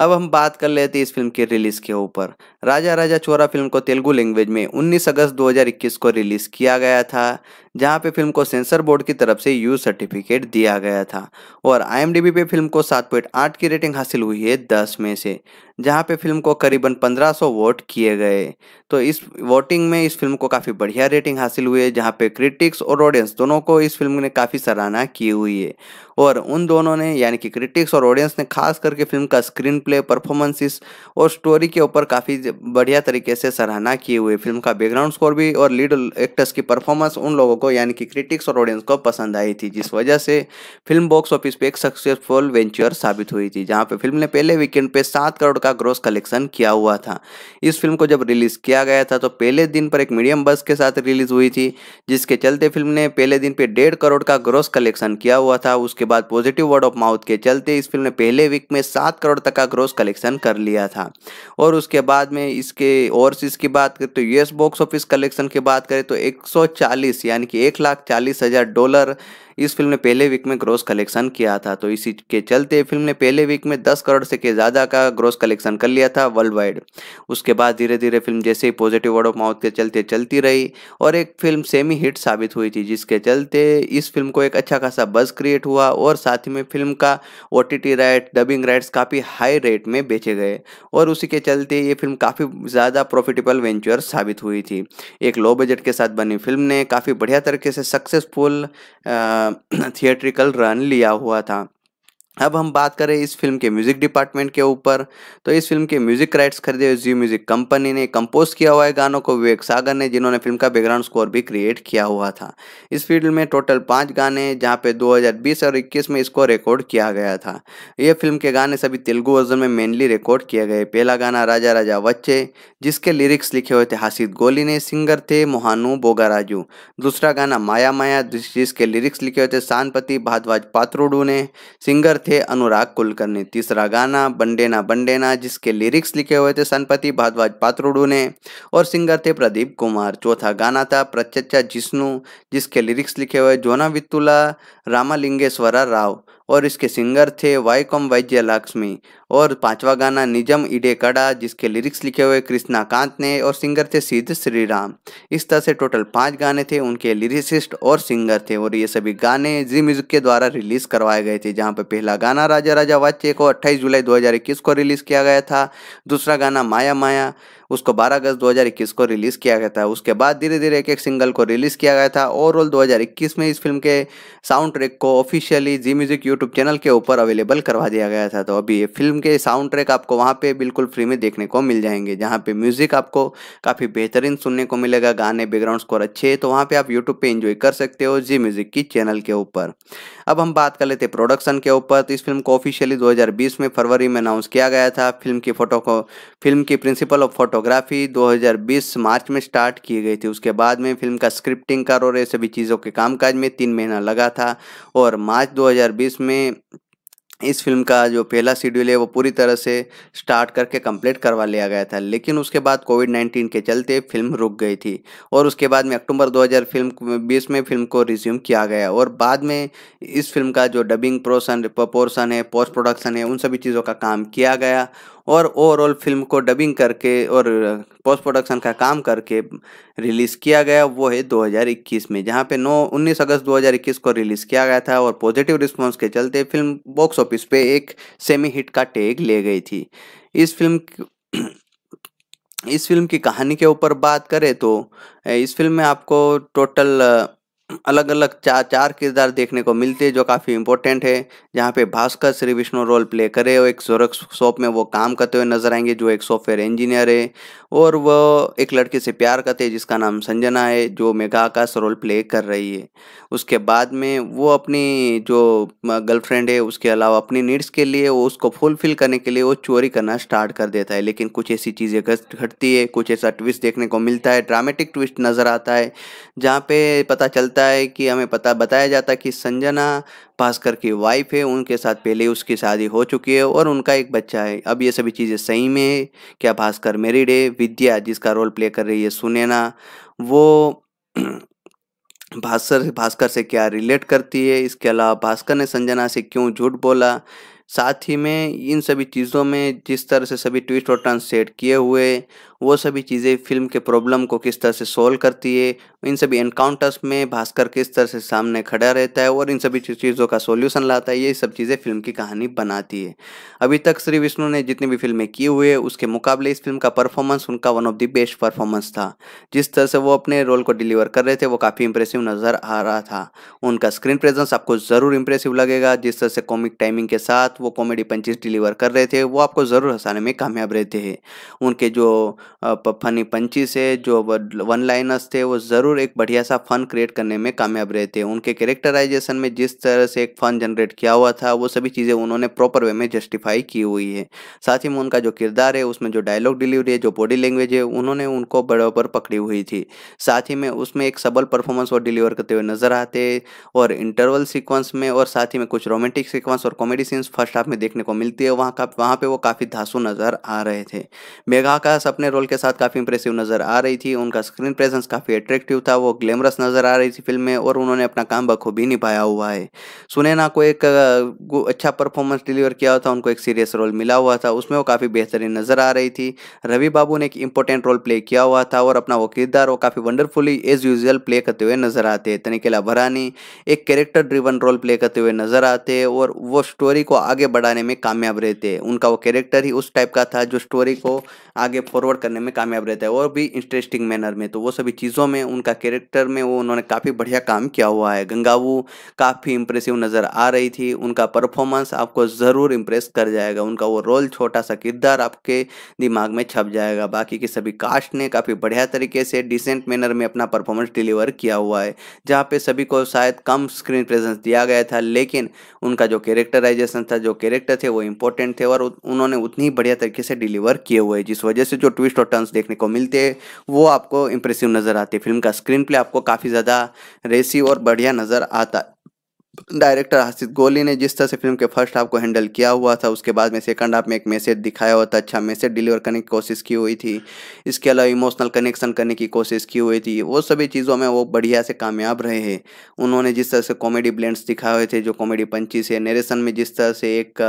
अब हम बात कर लेते हैं इस फिल्म के रिलीज़ के ऊपर राजा राजा चोरा फिल्म को तेलुगु लैंग्वेज में 19 अगस्त 2021 को रिलीज़ किया गया था जहां पे फिल्म को सेंसर बोर्ड की तरफ से यू सर्टिफिकेट दिया गया था और आईएमडीबी पे फिल्म को 7.8 की रेटिंग हासिल हुई है 10 में से जहां पे फिल्म को करीबन 1500 वोट किए गए तो इस वोटिंग में इस फिल्म को काफ़ी बढ़िया रेटिंग हासिल हुई है जहाँ पे क्रिटिक्स और ऑडियंस दोनों को इस फिल्म ने काफ़ी सराहना की हुई है और उन दोनों ने यानी कि क्रिटिक्स और ऑडियंस ने खास करके फिल्म का स्क्रीन प्ले परफॉर्मेंसिस और स्टोरी के ऊपर काफ़ी बढ़िया तरीके से सराहना की हुई फिल्म का बैकग्राउंड स्कोर भी और लीड एक्टर्स की परफॉर्मेंस उन लोगों को यानी कि क्रिटिक्स और ऑडियंस को पसंद आई थी जिस वजह से फिल्म बॉक्स ऑफिस पे एक सक्सेसफुल वेंचर साबित हुई थी जहां पे फिल्म ने पहले वीकेंड पे सात करोड़ का ग्रोस कलेक्शन किया हुआ था इस फिल्म को जब रिलीज किया गया था तो पहले दिन पर एक मीडियम बस के साथ रिलीज हुई थी जिसके चलते फिल्म ने पहले दिन पर डेढ़ करोड़ का ग्रोस कलेक्शन किया हुआ था उसके बाद पॉजिटिव वर्ड ऑफ माउथ के चलते इस फिल्म ने पहले वीक में सात करोड़ तक का ग्रोस कलेक्शन कर लिया था और उसके बाद में इसके ओवरसीज की बात करें तो यूएस बॉक्स ऑफिस कलेक्शन की बात करें तो 140 यानी कि एक लाख चालीस हजार डॉलर इस फिल्म ने पहले वीक में ग्रोस कलेक्शन किया था तो इसी के चलते फिल्म ने पहले वीक में दस करोड़ से के ज़्यादा का ग्रोस कलेक्शन कर लिया था वर्ल्ड वाइड उसके बाद धीरे धीरे फिल्म जैसे ही पॉजिटिव वर्ड ऑफ माउथ के चलते चलती रही और एक फिल्म सेमी हिट साबित हुई थी जिसके चलते इस फिल्म को एक अच्छा खासा बज क्रिएट हुआ और साथ ही में फिल्म का ओ राइट डबिंग राइट्स काफ़ी हाई रेट में बेचे गए और उसी के चलते ये फिल्म काफ़ी ज़्यादा प्रॉफिटेबल वेंचर साबित हुई थी एक लो बजट के साथ बनी फिल्म ने काफ़ी बढ़िया तरीके से सक्सेसफुल थिएट्रिकल [clears throat] रन लिया हुआ था अब हम बात करें इस फिल्म के म्यूज़िक डिपार्टमेंट के ऊपर तो इस फिल्म के म्यूज़िक राइट्स खरीदे हुए जी म्यूज़िक कंपनी ने कंपोज किया हुआ है गानों को विवेक सागर ने जिन्होंने फिल्म का बैकग्राउंड स्कोर भी क्रिएट किया हुआ था इस फिल्म में टोटल पाँच गाने जहाँ पे 2020 और 21 में इसको रिकॉर्ड किया गया था ये फिल्म के गाने सभी तेलुगु वर्जन में मेनली रिकॉर्ड किए गए पहला गाना राजा राजा वच्चे जिसके लिरिक्स लिखे हुए थे हासिद गोली ने सिंगर थे मोहानू बोगाराजू दूसरा गाना माया माया जिसके लिरिक्स लिखे हुए थे सानपति भारद्वाज पात्रोडू ने सिंगर थे अनुराग कुलकर्णी तीसरा गाना बंडेना बंडेना जिसके लिरिक्स लिखे हुए थे सनपति भारद्वाज पात्रोडू ने और सिंगर थे प्रदीप कुमार चौथा गाना था प्रचच्चा जिष्णु जिसके लिरिक्स लिखे हुए जोना वित्तुला रामालिंगेश्वरा राव और इसके सिंगर थे वाईकॉम वैज्य लक्ष्मी और पांचवा गाना निजम इडे कड़ा जिसके लिरिक्स लिखे हुए कृष्णा कांत ने और सिंगर थे सिद्ध श्री राम इस तरह से टोटल पाँच गाने थे उनके लिरिसिस्ट और सिंगर थे और ये सभी गाने जी म्यूजिक के द्वारा रिलीज करवाए गए थे जहाँ पर पहला गाना राजा राजा वाच्य को अट्ठाईस जुलाई 2021 को रिलीज किया गया था दूसरा गाना माया माया उसको 12 अगस्त 2021 को रिलीज किया गया था उसके बाद धीरे धीरे एक एक सिंगल को रिलीज किया गया था ओवरऑल 2021 में इस फिल्म के साउंड ट्रैक को ऑफिशियली जी म्यूजिक यूट्यूब चैनल के ऊपर अवेलेबल करवा दिया गया था तो अभी ये फिल्म फिल्म के साउंड ट्रैक आपको वहाँ पे बिल्कुल फ्री में देखने को मिल जाएंगे जहाँ पे म्यूज़िक आपको काफ़ी बेहतरीन सुनने को मिलेगा गाने बैकग्राउंड स्कोर अच्छे तो वहाँ पे आप यूट्यूब पे एंजॉय कर सकते हो जी म्यूज़िक की चैनल के ऊपर अब हम बात कर लेते हैं प्रोडक्शन के ऊपर तो इस फिल्म को ऑफिशियली दो में फरवरी में अनाउंस किया गया था फिल्म की फोटो को फिल्म की प्रिंसिपल ऑफ फोटोग्राफी दो मार्च में स्टार्ट की गई थी उसके बाद में फिल्म का स्क्रिप्टिंग कर और सभी चीज़ों के कामकाज में तीन महीना लगा था और मार्च दो में इस फिल्म का जो पहला शेड्यूल है वो पूरी तरह से स्टार्ट करके कंप्लीट करवा लिया गया था लेकिन उसके बाद कोविड 19 के चलते फिल्म रुक गई थी और उसके बाद में अक्टूबर 2020 फिल्म बीस में फिल्म को रिज्यूम किया गया और बाद में इस फिल्म का जो डबिंग प्रोसन प्रोपोर्सन है पोस्ट प्रोडक्शन है उन सभी चीज़ों का काम किया गया और ओवरऑल फिल्म को डबिंग करके और पोस्ट प्रोडक्शन का काम करके रिलीज़ किया गया वो है 2021 में जहाँ पे 9 19 अगस्त 2021 को रिलीज़ किया गया था और पॉजिटिव रिस्पांस के चलते फिल्म बॉक्स ऑफिस पे एक सेमी हिट का टैग ले गई थी इस फिल्म इस फिल्म की कहानी के ऊपर बात करें तो इस फिल्म में आपको टोटल अलग अलग चार चार किरदार देखने को मिलते हैं जो काफ़ी इंपॉर्टेंट है जहाँ पे भास्कर श्री विष्णु रोल प्ले करे और एक जोरक शॉप में वो काम करते हुए नजर आएंगे जो एक सॉफ्टवेयर इंजीनियर है और वो एक लड़के से प्यार करते हैं जिसका नाम संजना है जो मेगा आकाश रोल प्ले कर रही है उसके बाद में वो अपनी जो गर्लफ्रेंड है उसके अलावा अपनी नीड्स के लिए वो उसको फुलफिल करने के लिए वो चोरी करना स्टार्ट कर देता है लेकिन कुछ ऐसी चीज़ें घटती है कुछ ऐसा ट्विस्ट देखने को मिलता है ड्रामेटिक ट्विस्ट नज़र आता है जहाँ पे पता चलता जाता है कि हमें पता बताया जाता है कि संजना भास्कर की वाइफ है उनके साथ पहले उसकी शादी हो चुकी है और उनका एक बच्चा है अब ये सभी चीज़ें सही में है क्या भास्कर मेरिड है विद्या जिसका रोल प्ले कर रही है सुनैना वो [clears throat] भास्कर भास्कर से क्या रिलेट करती है इसके अलावा भास्कर ने संजना से क्यों झूठ बोला साथ ही में इन सभी चीज़ों में जिस तरह से सभी ट्विस्ट और टर्न सेट किए हुए वो सभी चीज़ें फिल्म के प्रॉब्लम को किस तरह से सोल्व करती है इन सभी एनकाउंटर्स में भास्कर किस तरह से सामने खड़ा रहता है और इन सभी चीज़ों का सोल्यूशन लाता है ये सब चीज़ें फिल्म की कहानी बनाती है अभी तक श्री विष्णु ने जितनी भी फिल्में की हुई है उसके मुकाबले इस फिल्म का परफॉर्मेंस उनका one of the best performance था जिस तरह से वो अपने रोल को डिलीवर कर रहे थे वो काफ़ी इंप्रेसिव नज़र आ रहा था उनका स्क्रीन प्रेजेंस आपको ज़रूर इंप्रेसिव लगेगा जिस तरह से कॉमिक टाइमिंग के साथ वो कॉमेडी पंचीज डिलीवर कर रहे थे वो आपको ज़रूर हंसाने में कामयाब रहते हैं उनके जो फनी पंची से जो वन लाइनर्स थे वो ज़रूर एक बढ़िया सा फन क्रिएट करने में कामयाब रहे थे उनके कैरेक्टराइजेशन में जिस तरह से एक फन जनरेट किया हुआ था वो सभी चीज़ें उन्होंने प्रॉपर वे में जस्टिफाई की हुई है साथ ही में उनका जो किरदार है उसमें जो डायलॉग डिलीवरी है जो बॉडी लैंग्वेज है उन्होंने उनको बराबर पकड़ी हुई थी साथ ही में उसमें एक सबल परफॉर्मेंस वो डिलीवर करते हुए नजर आते और इंटरवल सिक्वेंस में और साथ ही में कुछ रोमांटिक सिक्वेंस और कॉमेडी सीन्स फर्स्ट हाफ में देखने को मिलती है वहाँ का वहाँ पर वो काफ़ी धासू नज़र आ रहे थे मेघा का अपने रोल के साथ काफ़ी इंप्रेसिव नज़र आ रही थी उनका स्क्रीन प्रेजेंस काफ़ी अट्रैक्टिव था वो ग्लैमरस नज़र आ रही थी फिल्म में और उन्होंने अपना काम बखूबी निभाया हुआ है सुनैना को एक अच्छा परफॉर्मेंस डिलीवर किया हुआ था उनको एक सीरियस रोल मिला हुआ था उसमें वो काफ़ी बेहतरीन नज़र आ रही थी रवि बाबू ने एक इंपॉर्टेंट रोल प्ले किया हुआ था और अपना वो किरदार वो काफ़ी वंडरफुली एज यूजल प्ले करते हुए नज़र आते हैं तनिकेला भरानी एक कैरेक्टर ड्रिवन रोल प्ले करते हुए नज़र आते हैं और वो स्टोरी को आगे बढ़ाने में कामयाब रहते हैं उनका वो कैरेक्टर ही उस टाइप का था जो स्टोरी को आगे फॉरवर्ड करने में कामयाब रहता है और भी इंटरेस्टिंग मैनर में तो वो सभी चीज़ों में उनका कैरेक्टर में वो उन्होंने काफ़ी बढ़िया काम किया हुआ है गंगावू काफ़ी इंप्रेसिव नज़र आ रही थी उनका परफॉर्मेंस आपको ज़रूर इम्प्रेस कर जाएगा उनका वो रोल छोटा सा किरदार आपके दिमाग में छप जाएगा बाकी के सभी कास्ट ने काफ़ी बढ़िया तरीके से डिसेंट मैनर में अपना परफॉर्मेंस डिलीवर किया हुआ है जहाँ पर सभी को शायद कम स्क्रीन प्रेजेंस दिया गया था लेकिन उनका जो कैरेक्टराइजेशन था जो कैरेक्टर थे वो इंपॉर्टेंट थे और उन्होंने उतनी बढ़िया तरीके से डिलीवर किए हुए जिस वजह से जो ट्विस्ट ट्विस्ट और टर्न्स देखने को मिलते हैं वो आपको इंप्रेसिव नज़र आते फिल्म का स्क्रीन प्ले आपको काफ़ी ज़्यादा रेसी और बढ़िया नज़र आता डायरेक्टर आसिफ गोली ने जिस तरह से फिल्म के फर्स्ट हाफ को हैंडल किया हुआ था उसके बाद में सेकंड हाफ में एक मैसेज दिखाया हुआ था अच्छा मैसेज डिलीवर करने की कोशिश की हुई थी इसके अलावा इमोशनल कनेक्शन करने की कोशिश की हुई थी वो सभी चीज़ों में वो बढ़िया से कामयाब रहे हैं उन्होंने जिस तरह से कॉमेडी ब्लेंड्स दिखाए हुए थे जो कॉमेडी पंची से नरेशन में जिस तरह से एक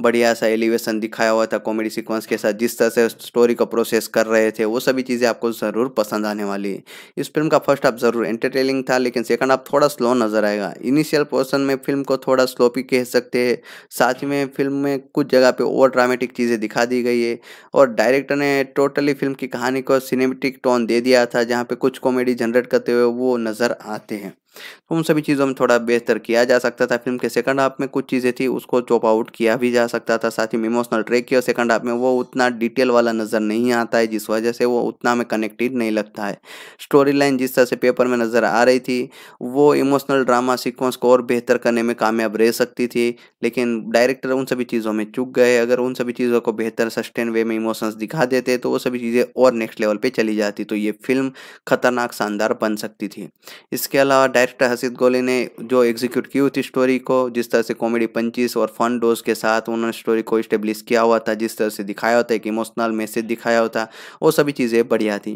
बढ़िया सा एलिवेशन दिखाया हुआ था कॉमेडी सिक्वेंस के साथ जिस तरह से स्टोरी को प्रोसेस कर रहे थे वो सभी चीज़ें आपको ज़रूर पसंद आने वाली इस फिल्म का फर्स्ट हाफ ज़रूर एंटरटेनिंग था लेकिन सेकंड हाफ थोड़ा स्लो नज़र आएगा इनिशियल पोस्ट पोर्सन में फिल्म को थोड़ा स्लोपी कह सकते हैं साथ ही में फिल्म में कुछ जगह पे ओवर ड्रामेटिक चीज़ें दिखा दी गई है और डायरेक्टर ने टोटली फिल्म की कहानी को सिनेमेटिक टोन दे दिया था जहाँ पे कुछ कॉमेडी जनरेट करते हुए वो नज़र आते हैं तो उन सभी चीज़ों में थोड़ा बेहतर किया जा सकता था फिल्म के सेकंड हाफ में कुछ चीज़ें थी उसको चॉप आउट किया भी जा सकता था साथ ही इमोशनल ट्रेक किया सेकंड हाफ में वो उतना डिटेल वाला नज़र नहीं आता है जिस वजह से वो उतना में कनेक्टेड नहीं लगता है स्टोरी लाइन जिस तरह से पेपर में नज़र आ रही थी वो इमोशनल ड्रामा सीक्वेंस को और बेहतर करने में कामयाब रह सकती थी लेकिन डायरेक्टर उन सभी चीज़ों में चुक गए अगर उन सभी चीज़ों को बेहतर सस्टेन वे में इमोशंस दिखा देते तो वो सभी चीज़ें और नेक्स्ट लेवल पर चली जाती तो ये फिल्म खतरनाक शानदार बन सकती थी इसके अलावा डायरेक्टर हसीद गोली ने जो एग्जीक्यूट की हुई थी स्टोरी को जिस तरह से कॉमेडी पंचीस और फन डोज के साथ उन्होंने स्टोरी को इस्टेब्लिश किया हुआ था जिस तरह से दिखाया होता है एक इमोशनल मैसेज दिखाया होता वो सभी चीज़ें बढ़िया थी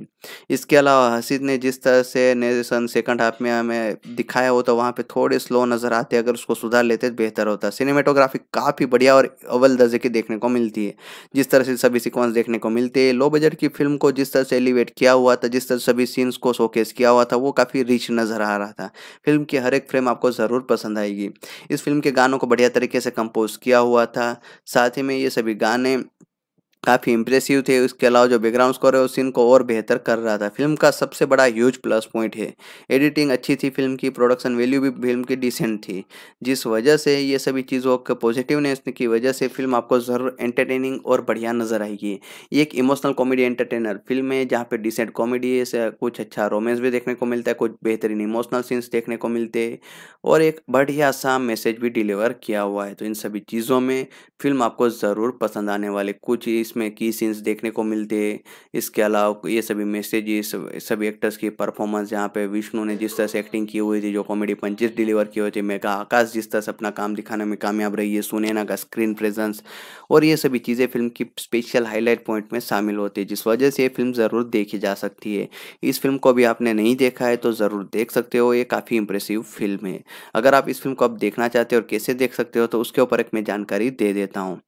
इसके अलावा हसीद ने जिस तरह से नेरेशन सेकंड हाफ में हमें दिखाया होता तो वहाँ पर थोड़े स्लो नज़र आते अगर उसको सुधार लेते तो बेहतर होता सिनेमेटोग्राफी काफ़ी बढ़िया और अव्वल दर्जे की देखने को मिलती है जिस तरह से सभी सिक्वेंस देखने को मिलते हैं लो बजट की फिल्म को जिस तरह से एलिवेट किया हुआ था जिस तरह सभी सीन्स को शोकेस किया हुआ था वो काफ़ी रिच नज़र आ रहा था फिल्म की हर एक फ्रेम आपको ज़रूर पसंद आएगी इस फिल्म के गानों को बढ़िया तरीके से कंपोज किया हुआ था साथ ही में ये सभी गाने काफ़ी इंप्रेसिव थे उसके अलावा जो बैकग्राउंड स्कोर है उस सीन को और बेहतर कर रहा था फिल्म का सबसे बड़ा ह्यूज प्लस पॉइंट है एडिटिंग अच्छी थी फिल्म की प्रोडक्शन वैल्यू भी फिल्म की डिसेंट थी जिस वजह से ये सभी चीज़ों के पॉजिटिवनेस की वजह से फिल्म आपको ज़रूर एंटरटेनिंग और बढ़िया नजर आएगी ये एक इमोशनल कॉमेडी एंटरटेनर फिल्म है जहाँ पर डिसेंट कॉमेडी से कुछ अच्छा रोमेंस भी देखने को मिलता है कुछ बेहतरीन इमोशनल सीन्स देखने को मिलते हैं और एक बढ़िया सा मैसेज भी डिलीवर किया हुआ है तो इन सभी चीज़ों में फिल्म आपको ज़रूर पसंद आने वाले कुछ इस इसमें की सीन्स देखने को मिलते हैं इसके अलावा ये सभी मैसेजेस सभी एक्टर्स की परफॉर्मेंस यहाँ पे विष्णु ने जिस तरह से एक्टिंग की हुई थी जो कॉमेडी पंचेस डिलीवर किए हुए थे मेगा आकाश जिस तरह से अपना काम दिखाने में कामयाब रही है सुनैना का स्क्रीन प्रेजेंस और ये सभी चीज़ें फिल्म की स्पेशल हाईलाइट पॉइंट में शामिल होती है जिस वजह से ये फिल्म ज़रूर देखी जा सकती है इस फिल्म को भी आपने नहीं देखा है तो ज़रूर देख सकते हो ये काफ़ी इंप्रेसिव फिल्म है अगर आप इस फिल्म को अब देखना चाहते हो और कैसे देख सकते हो तो उसके ऊपर एक मैं जानकारी दे देता हूँ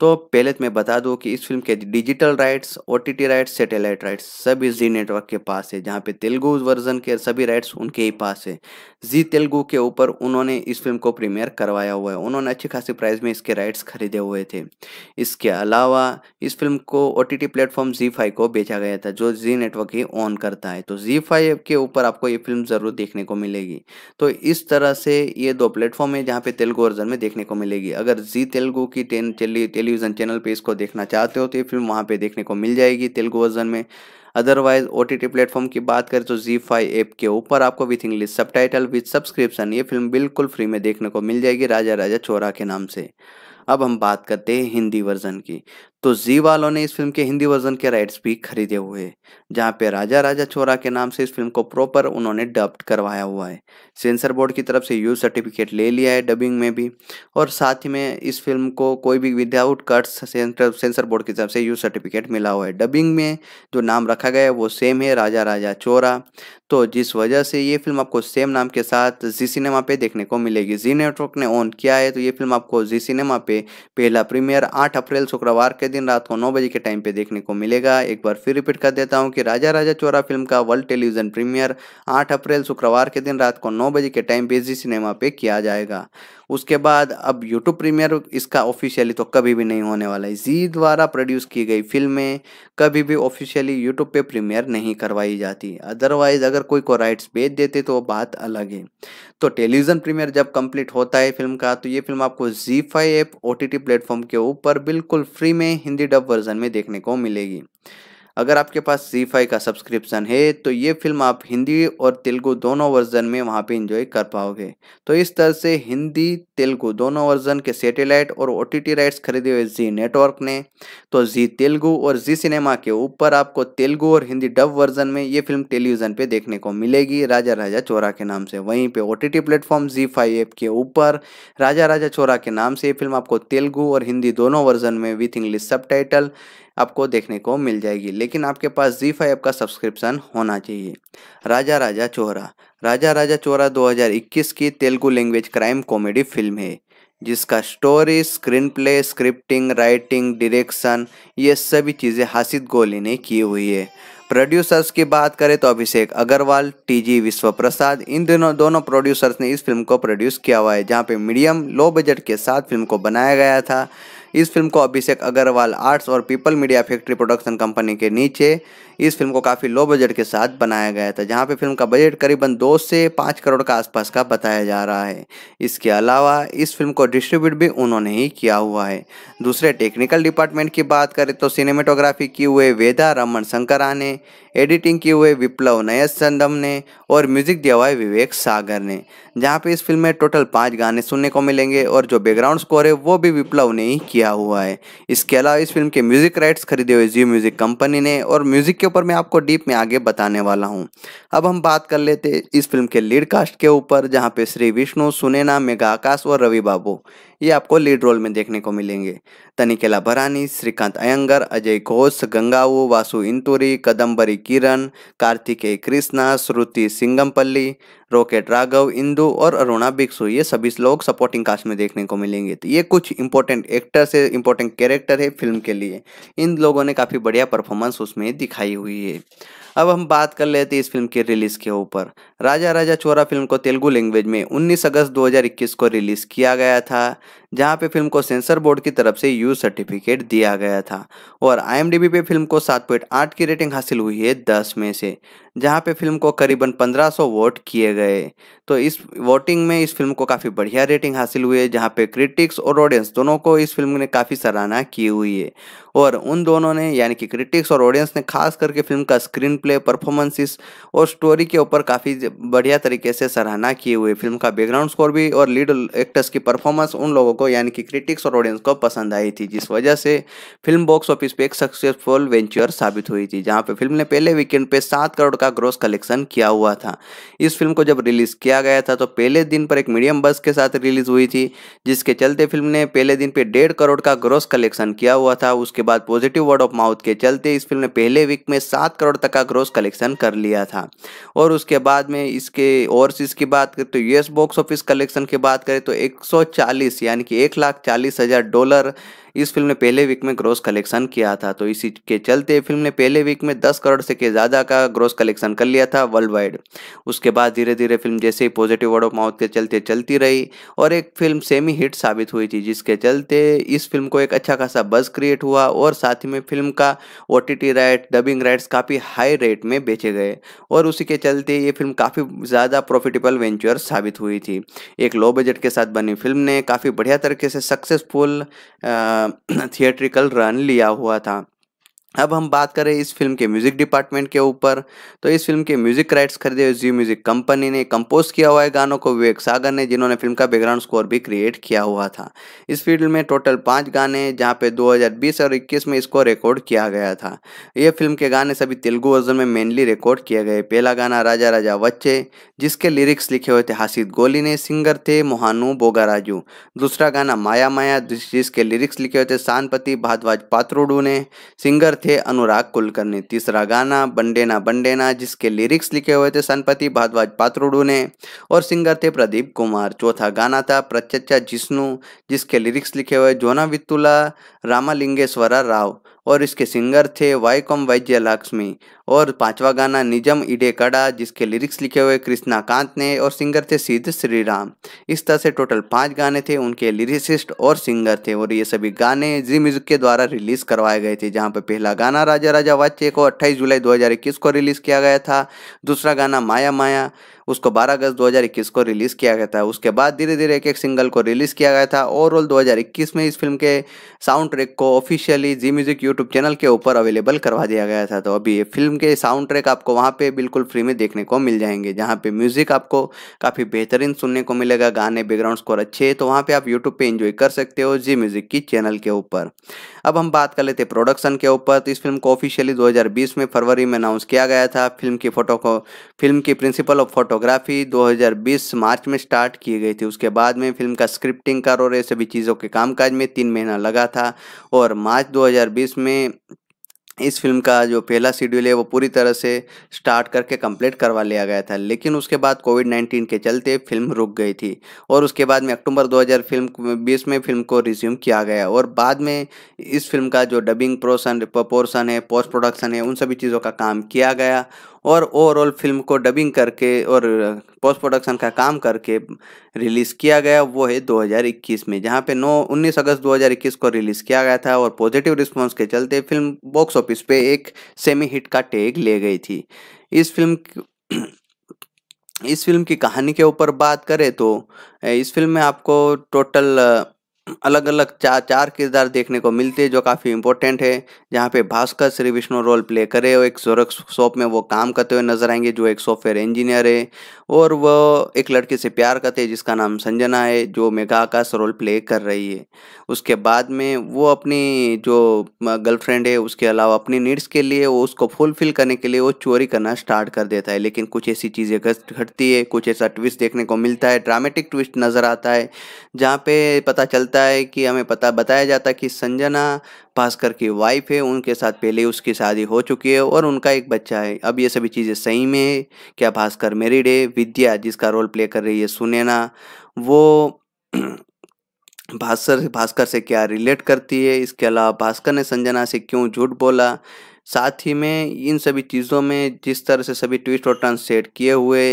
तो पहले तो मैं बता दूँ कि इस फिल्म के digital rights O rights satellite rights सभी जी नेटवर्क के पास है जहाँ पे तेलुगु वर्जन के सभी राइट्स उनके ही पास है जी तेलुगु के ऊपर उन्होंने इस फिल्म को प्रीमियर करवाया हुआ है उन्होंने अच्छी खासी प्राइस में इसके राइट्स खरीदे हुए थे इसके अलावा इस फिल्म को ओ टी प्लेटफॉर्म जी को बेचा गया था जो जी नेटवर्क ही ऑन करता है तो जी के ऊपर आपको ये फिल्म ज़रूर देखने को मिलेगी तो इस तरह से ये दो प्लेटफॉर्म है जहाँ पे तेलुगु वर्जन में देखने को मिलेगी अगर जी तेलुगु की टेलीविज़न चैनल पर इसको देखना चाहते हो हो तो ये फिल्म वहाँ पे देखने को मिल जाएगी तेलुगु वर्जन में अदरवाइज ओ टी प्लेटफॉर्म की बात करें तो जी फाइव ऐप के ऊपर आपको with English subtitle with subscription ये फिल्म बिल्कुल फ्री में देखने को मिल जाएगी राजा राजा चोरा के नाम से अब हम बात करते हैं हिंदी वर्जन की तो जी वालों ने इस फिल्म के हिंदी वर्जन के राइट्स भी खरीदे हुए जहां जहाँ पे राजा राजा चोरा के नाम से इस फिल्म को प्रॉपर उन्होंने डब्ड करवाया हुआ है सेंसर बोर्ड की तरफ से यू सर्टिफिकेट ले लिया है डबिंग में भी और साथ ही में इस फिल्म को कोई भी विदाउट कट्स सेंसर बोर्ड की तरफ से यू सर्टिफिकेट मिला हुआ है डबिंग में जो नाम रखा गया है वो सेम है राजा राजा चोरा तो जिस वजह से ये फिल्म आपको सेम नाम के साथ जी सिनेमा पे देखने को मिलेगी जी नेटवर्क ने ऑन किया है तो ये फिल्म आपको जी सिनेमा पे पहला प्रीमियर आठ अप्रैल शुक्रवार के दिन रात को नौ बजे के टाइम पे देखने को मिलेगा एक बार फिर रिपीट कर देता हूँ कि राजा राजा चोरा फिल्म का वर्ल्ड टेलीविजन प्रीमियर आठ अप्रैल शुक्रवार के दिन रात को नौ बजे के टाइम पे जी सिनेमा पे किया जाएगा उसके बाद अब यूट्यूब प्रीमियर इसका ऑफिशियली तो कभी भी नहीं होने वाला है जी द्वारा प्रोड्यूस की गई फिल्में कभी भी ऑफिशियली यूट्यूब पे प्रीमियर नहीं करवाई जाती अदरवाइज अगर कोई को राइट्स बेच देते तो वो बात अलग है तो टेलीविज़न प्रीमियर जब कंप्लीट होता है फिल्म का तो ये फिल्म आपको जी five app O T platform के ऊपर बिल्कुल फ्री में हिंदी डब वर्जन में देखने को मिलेगी अगर आपके पास जी फाइव का सब्सक्रिप्शन है तो ये फिल्म आप हिंदी और तेलुगु दोनों वर्जन में वहाँ पे इंजॉय कर पाओगे तो इस तरह से हिंदी तेलुगु दोनों वर्जन के सैटेलाइट और ओ राइट्स खरीदे हुए जी नेटवर्क ने तो जी तेलुगु और जी सिनेमा के ऊपर आपको तेलुगु और हिंदी डब वर्जन में ये फिल्म टेलीविज़न पर देखने को मिलेगी राजा राजा चोरा के नाम से वहीं पर O T platform Zee app के ऊपर राजा राजा चोरा के नाम से ये फिल्म आपको तेलुगु और हिंदी दोनों वर्जन में विथ इंग्लिश सब आपको देखने को मिल जाएगी लेकिन आपके पास जी फाइव का सब्सक्रिप्शन होना चाहिए राजा राजा चोरा राजा राजा चोरा 2021 की Telugu language crime comedy film है जिसका story screen play scripting writing direction ये सभी चीज़ें हासिद गोली ने की हुई है प्रोड्यूसर्स की बात करें तो अभिषेक अग्रवाल टीजी विश्व प्रसाद इन दोनों दोनों प्रोड्यूसर्स ने इस फिल्म को प्रोड्यूस किया हुआ है जहाँ पे मीडियम लो बजट के साथ फिल्म को बनाया गया था इस फिल्म को अभिषेक अग्रवाल आर्ट्स और people media factory production company के नीचे इस फिल्म को काफ़ी लो बजट के साथ बनाया गया था जहाँ पे फिल्म का बजट करीबन दो से पाँच करोड़ का आसपास का बताया जा रहा है इसके अलावा इस फिल्म को डिस्ट्रीब्यूट भी उन्होंने ही किया हुआ है दूसरे टेक्निकल डिपार्टमेंट की बात करें तो सिनेमेटोग्राफी की हुए वेदा रमन शंकरा ने एडिटिंग की हुए विप्लव नयस चंदम ने और म्यूजिक दिया हुआ है विवेक सागर ने जहाँ पे इस फिल्म में टोटल पाँच गाने सुनने को मिलेंगे और जो बैकग्राउंड स्कोर है वो भी विप्लव ने ही किया हुआ है इसके अलावा इस फिल्म के म्यूजिक राइट्स खरीदे हुए जियो म्यूजिक कंपनी ने और म्यूजिक के ऊपर मैं आपको डीप में आगे बताने वाला हूँ अब हम बात कर लेते इस फिल्म के लीड कास्ट के ऊपर जहाँ पे श्री विष्णु सुनेना मेघा आकाश और रवि बाबू ये आपको लीड रोल में देखने को मिलेंगे तनिकेला भरानी श्रीकांत अयंगर अजय घोष गंगाऊ वासु इंतुरी कदम्बरी किरण कार्तिकेय कृष्णा श्रुति सिंगमपल्ली रॉकेट राघव इंदु और अरुणा बिक्सु ये सभी लोग सपोर्टिंग कास्ट में देखने को मिलेंगे तो ये कुछ इंपॉर्टेंट एक्टर्स है इंपॉर्टेंट कैरेक्टर है फिल्म के लिए इन लोगों ने काफ़ी बढ़िया परफॉर्मेंस उसमें दिखाई हुई है अब हम बात कर लेते हैं इस फिल्म के रिलीज़ के ऊपर राजा राजा चोरा फिल्म को तेलुगु लैंग्वेज में 19 अगस्त 2021 को रिलीज़ किया गया था जहां पे फिल्म को सेंसर बोर्ड की तरफ से यू सर्टिफिकेट दिया गया था और आईएमडीबी पे फिल्म को 7.8 की रेटिंग हासिल हुई है 10 में से जहां पे फिल्म को करीबन 1500 वोट किए गए तो इस वोटिंग में इस फिल्म को काफ़ी बढ़िया रेटिंग हासिल हुई है जहाँ पे क्रिटिक्स और ऑडियंस दोनों को इस फिल्म ने काफ़ी सराहना की हुई है और उन दोनों ने यानी कि क्रिटिक्स और ऑडियंस ने खास करके फिल्म का स्क्रीन प्ले परफॉर्मेंसिस और स्टोरी के ऊपर काफ़ी बढ़िया तरीके से सराहना किए हुए फिल्म का बैकग्राउंड स्कोर भी और लीड एक्टर्स की परफॉर्मेंस उन लोगों को यानी कि क्रिटिक्स और ऑडियंस को पसंद आई थी जिस वजह से फिल्म बॉक्स ऑफिस पे एक सक्सेसफुल वेंचर साबित हुई थी जहाँ पे फिल्म ने पहले वीकेंड पे सात करोड़ का ग्रोस कलेक्शन किया हुआ था इस फिल्म को जब रिलीज़ किया गया था तो पहले दिन पर एक मीडियम बस के साथ रिलीज़ हुई थी जिसके चलते फिल्म ने पहले दिन पे डेढ़ करोड़ का ग्रोस कलेक्शन किया हुआ था उसके बाद पॉजिटिव वर्ड ऑफ माउथ के चलते इस फिल्म ने पहले वीक में सात करोड़ तक का ग्रोस कलेक्शन कर लिया था और उसके बाद में हैं इसके चीज तो की बात करें तो यूएस बॉक्स ऑफिस कलेक्शन की बात करें तो 140 यानी कि एक लाख चालीस हज़ार डॉलर इस फिल्म ने पहले वीक में ग्रोस कलेक्शन किया था तो इसी के चलते फिल्म ने पहले वीक में दस करोड़ से ज़्यादा का ग्रोस कलेक्शन कर लिया था वर्ल्ड वाइड उसके बाद धीरे धीरे फिल्म जैसे ही पॉजिटिव वर्ड ऑफ माउथ के चलते चलती रही और एक फिल्म सेमी हिट साबित हुई थी जिसके चलते इस फिल्म को एक अच्छा खासा बज क्रिएट हुआ और साथ ही में फिल्म का ओ राइट डबिंग राइट्स काफ़ी हाई रेट में बेचे गए और उसी के चलते ये फिल्म काफ़ी ज़्यादा प्रॉफिटेबल वेंचर साबित हुई थी एक लो बजट के साथ बनी फिल्म ने काफ़ी बढ़िया तरीके से सक्सेसफुल थिएट्रिकल [clears throat] रन लिया हुआ था अब हम बात करें इस फिल्म के म्यूज़िक डिपार्टमेंट के ऊपर तो इस फिल्म के म्यूज़िक राइट्स खरीदे हुए जी म्यूज़िक कंपनी ने कंपोज किया हुआ है गानों को विवेक सागर ने जिन्होंने फिल्म का बैकग्राउंड स्कोर भी क्रिएट किया हुआ था इस फिल्म में टोटल पाँच गाने जहाँ पे 2020 और 21 में इसको रिकॉर्ड किया गया था ये फिल्म के गाने सभी तेलुगु वर्जन में मेनली रिकॉर्ड किए गए पहला गाना राजा राजा वच्चे जिसके लिरिक्स लिखे हुए थे हासिद गोली ने सिंगर थे मोहानू बोगाराजू दूसरा गाना माया माया जिसके लिरिक्स लिखे हुए थे सानपति भादवाज पात्रोडू ने सिंगर थे अनुराग कुलकर्णी तीसरा गाना बंडेना बंडेना जिसके लिरिक्स लिखे हुए थे सनपति भारद्वाज पात्रोडू ने और सिंगर थे प्रदीप कुमार चौथा गाना था प्रचचा जिष्णु जिसके लिरिक्स लिखे हुए जोना वित्तुला रामालिंगेश्वरा राव और इसके सिंगर थे वाईकॉम वैज्य लक्ष्मी और पांचवा गाना निजम इडे कड़ा जिसके लिरिक्स लिखे हुए कृष्णा कांत ने और सिंगर थे सिद्ध श्री राम इस तरह से टोटल पांच गाने थे उनके लिरिसिस्ट और सिंगर थे और ये सभी गाने जी म्यूजिक के द्वारा रिलीज करवाए गए थे जहाँ पर पहला गाना राजा राजा वाच्य को अट्ठाईस जुलाई दो को रिलीज किया गया था दूसरा गाना माया माया उसको 12 अगस्त 2021 को रिलीज़ किया गया था उसके बाद धीरे धीरे एक एक सिंगल को रिलीज़ किया गया था ओवरऑल 2021 में इस फिल्म के साउंड ट्रैक को ऑफिशियली जी म्यूजिक यूट्यूब चैनल के ऊपर अवेलेबल करवा दिया गया था तो अभी फिल्म के साउंड ट्रैक आपको वहाँ पर बिल्कुल फ्री में देखने को मिल जाएंगे जहाँ पर म्यूज़िक आपको काफ़ी बेहतरीन सुनने को मिलेगा गाने बैकग्राउंड स्कोर अच्छे तो वहाँ पर आप यूट्यूब पर इंजॉय कर सकते हो जी म्यूज़िक की चैनल के ऊपर अब हम बात कर लेते प्रोडक्शन के ऊपर तो इस फिल्म को ऑफिशियली 2020 में फरवरी में अनाउंस किया गया था फिल्म की फोटो को फिल्म की प्रिंसिपल ऑफ फोटोग्राफी 2020 मार्च में स्टार्ट की गई थी उसके बाद में फिल्म का स्क्रिप्टिंग कर और सभी चीज़ों के कामकाज में तीन महीना लगा था और मार्च 2020 में इस फिल्म का जो पहला शेड्यूल है वो पूरी तरह से स्टार्ट करके कंप्लीट करवा लिया गया था लेकिन उसके बाद कोविड नाइन्टीन के चलते फिल्म रुक गई थी और उसके बाद में अक्टूबर 2020 फिल्म बीस में फिल्म को रिज्यूम किया गया और बाद में इस फिल्म का जो डबिंग प्रोसन प्रोपोर्सन है पोस्ट प्रोडक्शन है उन सभी चीज़ों का काम किया गया और ओवरऑल फिल्म को डबिंग करके और पोस्ट प्रोडक्शन का काम करके रिलीज़ किया गया वो है 2021 में जहाँ पे 9 19 अगस्त 2021 को रिलीज़ किया गया था और पॉजिटिव रिस्पांस के चलते फिल्म बॉक्स ऑफिस पे एक सेमी हिट का टैग ले गई थी इस फिल्म इस फिल्म की कहानी के ऊपर बात करें तो इस फिल्म में आपको टोटल अलग अलग चार चार किरदार देखने को मिलते हैं जो काफ़ी इंपॉर्टेंट है जहाँ पे भास्कर श्री विष्णु रोल प्ले करे और एक सोरक शॉप में वो काम करते हुए नजर आएंगे जो एक सॉफ्टवेयर इंजीनियर है और वो एक लड़के से प्यार करते हैं जिसका नाम संजना है जो मेघा आकाश रोल प्ले कर रही है उसके बाद में वो अपनी जो गर्लफ्रेंड है उसके अलावा अपनी नीड्स के लिए वो उसको फुलफिल करने के लिए वो चोरी करना स्टार्ट कर देता है लेकिन कुछ ऐसी चीज़ें घटती है कुछ ऐसा ट्विस्ट देखने को मिलता है ड्रामेटिक ट्विस्ट नज़र आता है जहाँ पे पता चलता चलता है कि हमें पता बताया जाता है कि संजना भास्कर की वाइफ है उनके साथ पहले उसकी शादी हो चुकी है और उनका एक बच्चा है अब ये सभी चीज़ें सही में है क्या भास्कर मेरिड है विद्या जिसका रोल प्ले कर रही है सुनैना वो [clears throat] भास्कर भास्कर से क्या रिलेट करती है इसके अलावा भास्कर ने संजना से क्यों झूठ बोला साथ ही में इन सभी चीज़ों में जिस तरह से सभी ट्विस्ट और टर्न सेट किए हुए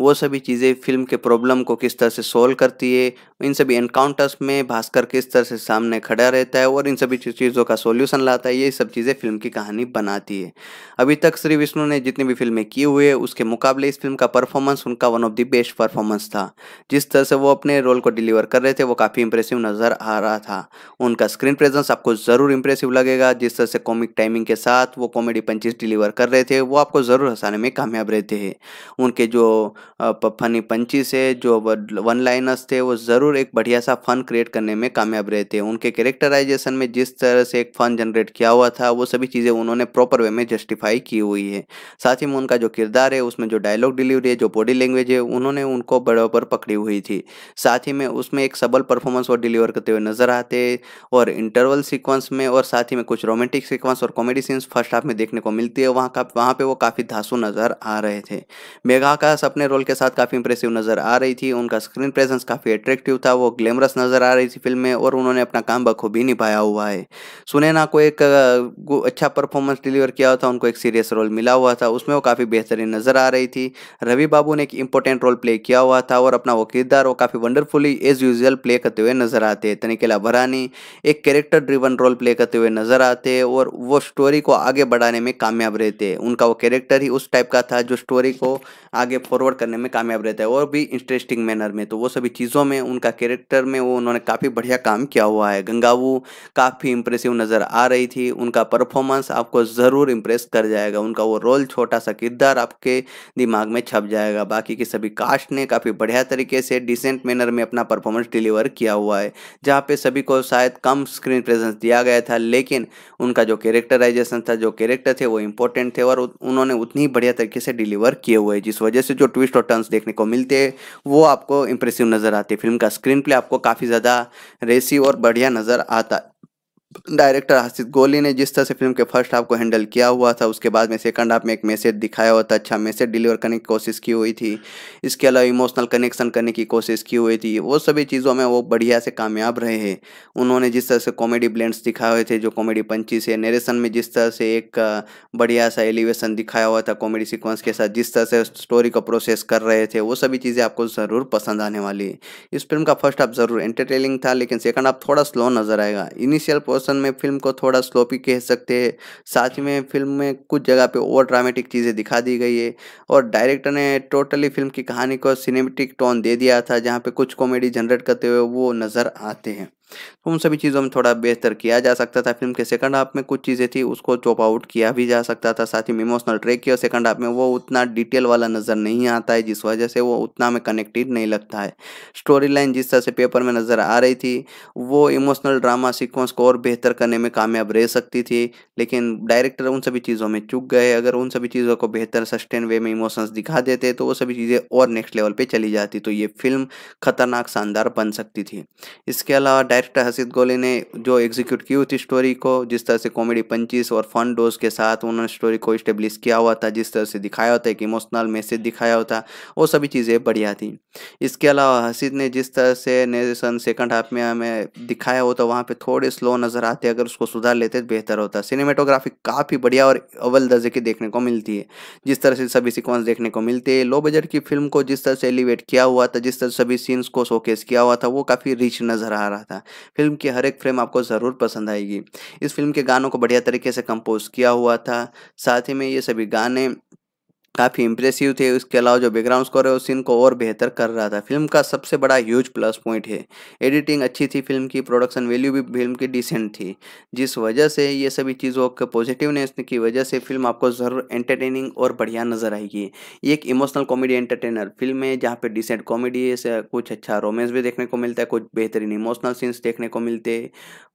वो सभी चीज़ें फिल्म के प्रॉब्लम को किस तरह से सोल्व करती है इन सभी एनकाउंटर्स में भास्कर किस तरह से सामने खड़ा रहता है और इन सभी चीज़ों का सोल्यूशन लाता है ये सब चीज़ें फिल्म की कहानी बनाती है अभी तक श्री विष्णु ने जितनी भी फिल्में की हुई है उसके मुकाबले इस फिल्म का परफॉर्मेंस उनका one of the best performance था जिस तरह से वो अपने रोल को डिलीवर कर रहे थे वो काफ़ी इंप्रेसिव नज़र आ रहा था उनका स्क्रीन प्रेजेंस आपको ज़रूर इंप्रेसिव लगेगा जिस तरह से कॉमिक टाइमिंग के साथ वो कॉमेडी पंचीज डिलीवर कर रहे थे वो आपको ज़रूर हंसाने में कामयाब रहते हैं उनके जो फनी पंचीस है जो वन लाइनर्स थे वो ज़रूर एक बढ़िया सा फन क्रिएट करने में कामयाब रहे थे उनके कैरेक्टराइजेशन में जिस तरह से एक फन जनरेट किया हुआ था वो सभी चीज़ें उन्होंने प्रॉपर वे में जस्टिफाई की हुई है साथ ही में उनका जो किरदार है उसमें जो डायलॉग डिलीवरी है जो बॉडी लैंग्वेज है उन्होंने उनको बराबर पकड़ी हुई थी साथ ही में उसमें एक सबल परफॉर्मेंस वो डिलीवर करते हुए नजर आते और इंटरवल सिक्वेंस में और साथ ही में कुछ रोमांटिक सिक्वेंस और कॉमेडी सीन्स फर्स्ट हाफ में देखने को मिलती है वहाँ का वहाँ पर वो काफ़ी धासु नज़र आ रहे थे मेघा का सपने रोल के साथ काफ़ी इंप्रेसिव नज़र आ रही थी उनका स्क्रीन प्रेजेंस काफ़ी अट्रैक्टिव था वो ग्लैमरस नज़र आ रही थी फिल्म में और उन्होंने अपना काम बखूबी निभाया हुआ है सुनैना को एक अच्छा परफॉर्मेंस डिलीवर किया हुआ था उनको एक सीरियस रोल मिला हुआ था उसमें वो काफ़ी बेहतरीन नज़र आ रही थी रवि बाबू ने एक इंपॉर्टेंट रोल प्ले किया हुआ था और अपना वो किरदार वो काफ़ी वंडरफुली एज यूजल प्ले करते हुए नज़र आते हैं तनिकेला भरानी एक कैरेक्टर ड्रिवन रोल प्ले करते हुए नज़र आते हैं और वो स्टोरी को आगे बढ़ाने में कामयाब रहते हैं उनका वो कैरेक्टर ही उस टाइप का था जो स्टोरी को आगे फॉरवर्ड करने में कामयाब रहता है और भी इंटरेस्टिंग मैनर में तो वो सभी चीज़ों में उनका कैरेक्टर में वो उन्होंने काफ़ी बढ़िया काम किया हुआ है गंगावू काफ़ी इंप्रेसिव नज़र आ रही थी उनका परफॉर्मेंस आपको ज़रूर इम्प्रेस कर जाएगा उनका वो रोल छोटा सा किरदार आपके दिमाग में छप जाएगा बाकी के सभी कास्ट ने काफ़ी बढ़िया तरीके से डिसेंट मैनर में अपना परफॉर्मेंस डिलीवर किया हुआ है जहाँ पर सभी को शायद कम स्क्रीन प्रेजेंस दिया गया था लेकिन उनका जो कैरेक्टराइजेशन था जो कैरेक्टर थे वो इंपॉर्टेंट थे और उन्होंने उतनी बढ़िया तरीके से डिलीवर किए हुए जिस वजह से जो ट्विस्ट और टर्न्स देखने को मिलते हैं वो आपको इंप्रेसिव नज़र आते फिल्म का स्क्रीन प्ले आपको काफ़ी ज़्यादा रेसी और बढ़िया नज़र आता डायरेक्टर आसिफ गोली ने जिस तरह से फिल्म के फर्स्ट हाफ को हैंडल किया हुआ था उसके बाद में सेकंड हाफ में एक मैसेज दिखाया हुआ था अच्छा मैसेज डिलीवर करने की कोशिश की हुई थी इसके अलावा इमोशनल कनेक्शन करने की कोशिश की हुई थी वो सभी चीज़ों में वो बढ़िया से कामयाब रहे हैं उन्होंने जिस तरह से कॉमेडी ब्लेंड्स दिखाए हुए थे जो कॉमेडी पंची है नरेशन में जिस तरह से एक बढ़िया सा एलिवेशन दिखाया हुआ था कॉमेडी सिक्वेंस के साथ जिस तरह से स्टोरी को प्रोसेस कर रहे थे वो सभी चीज़ें आपको ज़रूर पसंद आने वाली है इस फिल्म का फर्स्ट हाफ ज़रूर एंटरटेनिंग था लेकिन सेकंड हाफ थोड़ा स्लो नज़र आएगा इनिशियल पोर्सन में फिल्म को थोड़ा स्लोपी कह सकते हैं साथ ही में फिल्म में कुछ जगह पे ओवर ड्रामेटिक चीज़ें दिखा दी गई है और डायरेक्टर ने टोटली फिल्म की कहानी को सिनेमेटिक टोन दे दिया था जहाँ पे कुछ कॉमेडी जनरेट करते हुए वो नज़र आते हैं तो उन सभी चीज़ों में थोड़ा बेहतर किया जा सकता था फिल्म के सेकंड हाफ में कुछ चीज़ें थी उसको चॉप आउट किया भी जा सकता था साथ ही इमोशनल ट्रेक किया सेकंड हाफ में वो उतना डिटेल वाला नज़र नहीं आता है जिस वजह से वो उतना में कनेक्टेड नहीं लगता है स्टोरी लाइन जिस तरह से पेपर में नज़र आ रही थी वो इमोशनल ड्रामा सिक्वेंस को और बेहतर करने में कामयाब रह सकती थी लेकिन डायरेक्टर उन सभी चीज़ों में चुक गए अगर उन सभी चीज़ों को बेहतर सस्टेन वे में इमोशंस दिखा देते तो वो सभी चीज़ें और नेक्स्ट लेवल पर चली जाती तो ये फिल्म खतरनाक शानदार बन सकती थी इसके अलावा डायरेक्टर हसीद गोली ने जो एग्जीक्यूट की हुई थी स्टोरी को जिस तरह से कॉमेडी पंचीस और फन डोज के साथ उन्होंने स्टोरी को इस्टेब्लिश किया हुआ था जिस तरह से दिखाया होता है एक इमोशनल मैसेज दिखाया होता वो सभी चीज़ें बढ़िया थी इसके अलावा हसीद ने जिस तरह से नेशन सेकंड हाफ में हमें दिखाया हो तो वहाँ पर थोड़े स्लो नज़र आते अगर उसको सुधार लेते तो बेहतर होता सिनेमेटोग्राफी काफ़ी बढ़िया और अव्वल दर्जे की देखने को मिलती है जिस तरह से सभी सिक्वेंस देखने को मिलते हैं लो बजट की फिल्म को जिस तरह से एलिवेट किया हुआ था जिस तरह सभी सीन्स को शोकेस किया हुआ था वो काफ़ी रिच नज़र आ रहा था फिल्म की हर एक फ्रेम आपको ज़रूर पसंद आएगी इस फिल्म के गानों को बढ़िया तरीके से कंपोज किया हुआ था साथ ही में ये सभी गाने काफ़ी इंप्रेसिव थे उसके अलावा जो बैकग्राउंड स्कोर है उस सीन को और बेहतर कर रहा था फिल्म का सबसे बड़ा ह्यूज प्लस पॉइंट है एडिटिंग अच्छी थी फिल्म की प्रोडक्शन वैल्यू भी फिल्म की डिसेंट थी जिस वजह से ये सभी चीज़ों के पॉजिटिवनेस की वजह से फिल्म आपको ज़रूर एंटरटेनिंग और बढ़िया नज़र आएगी एक इमोशनल कॉमेडी एंटरटेनर फिल्म है जहाँ पर डिसेंट कॉमेडी से कुछ अच्छा रोमेंस भी देखने को मिलता है कुछ बेहतरीन इमोशनल सीन्स देखने को मिलते हैं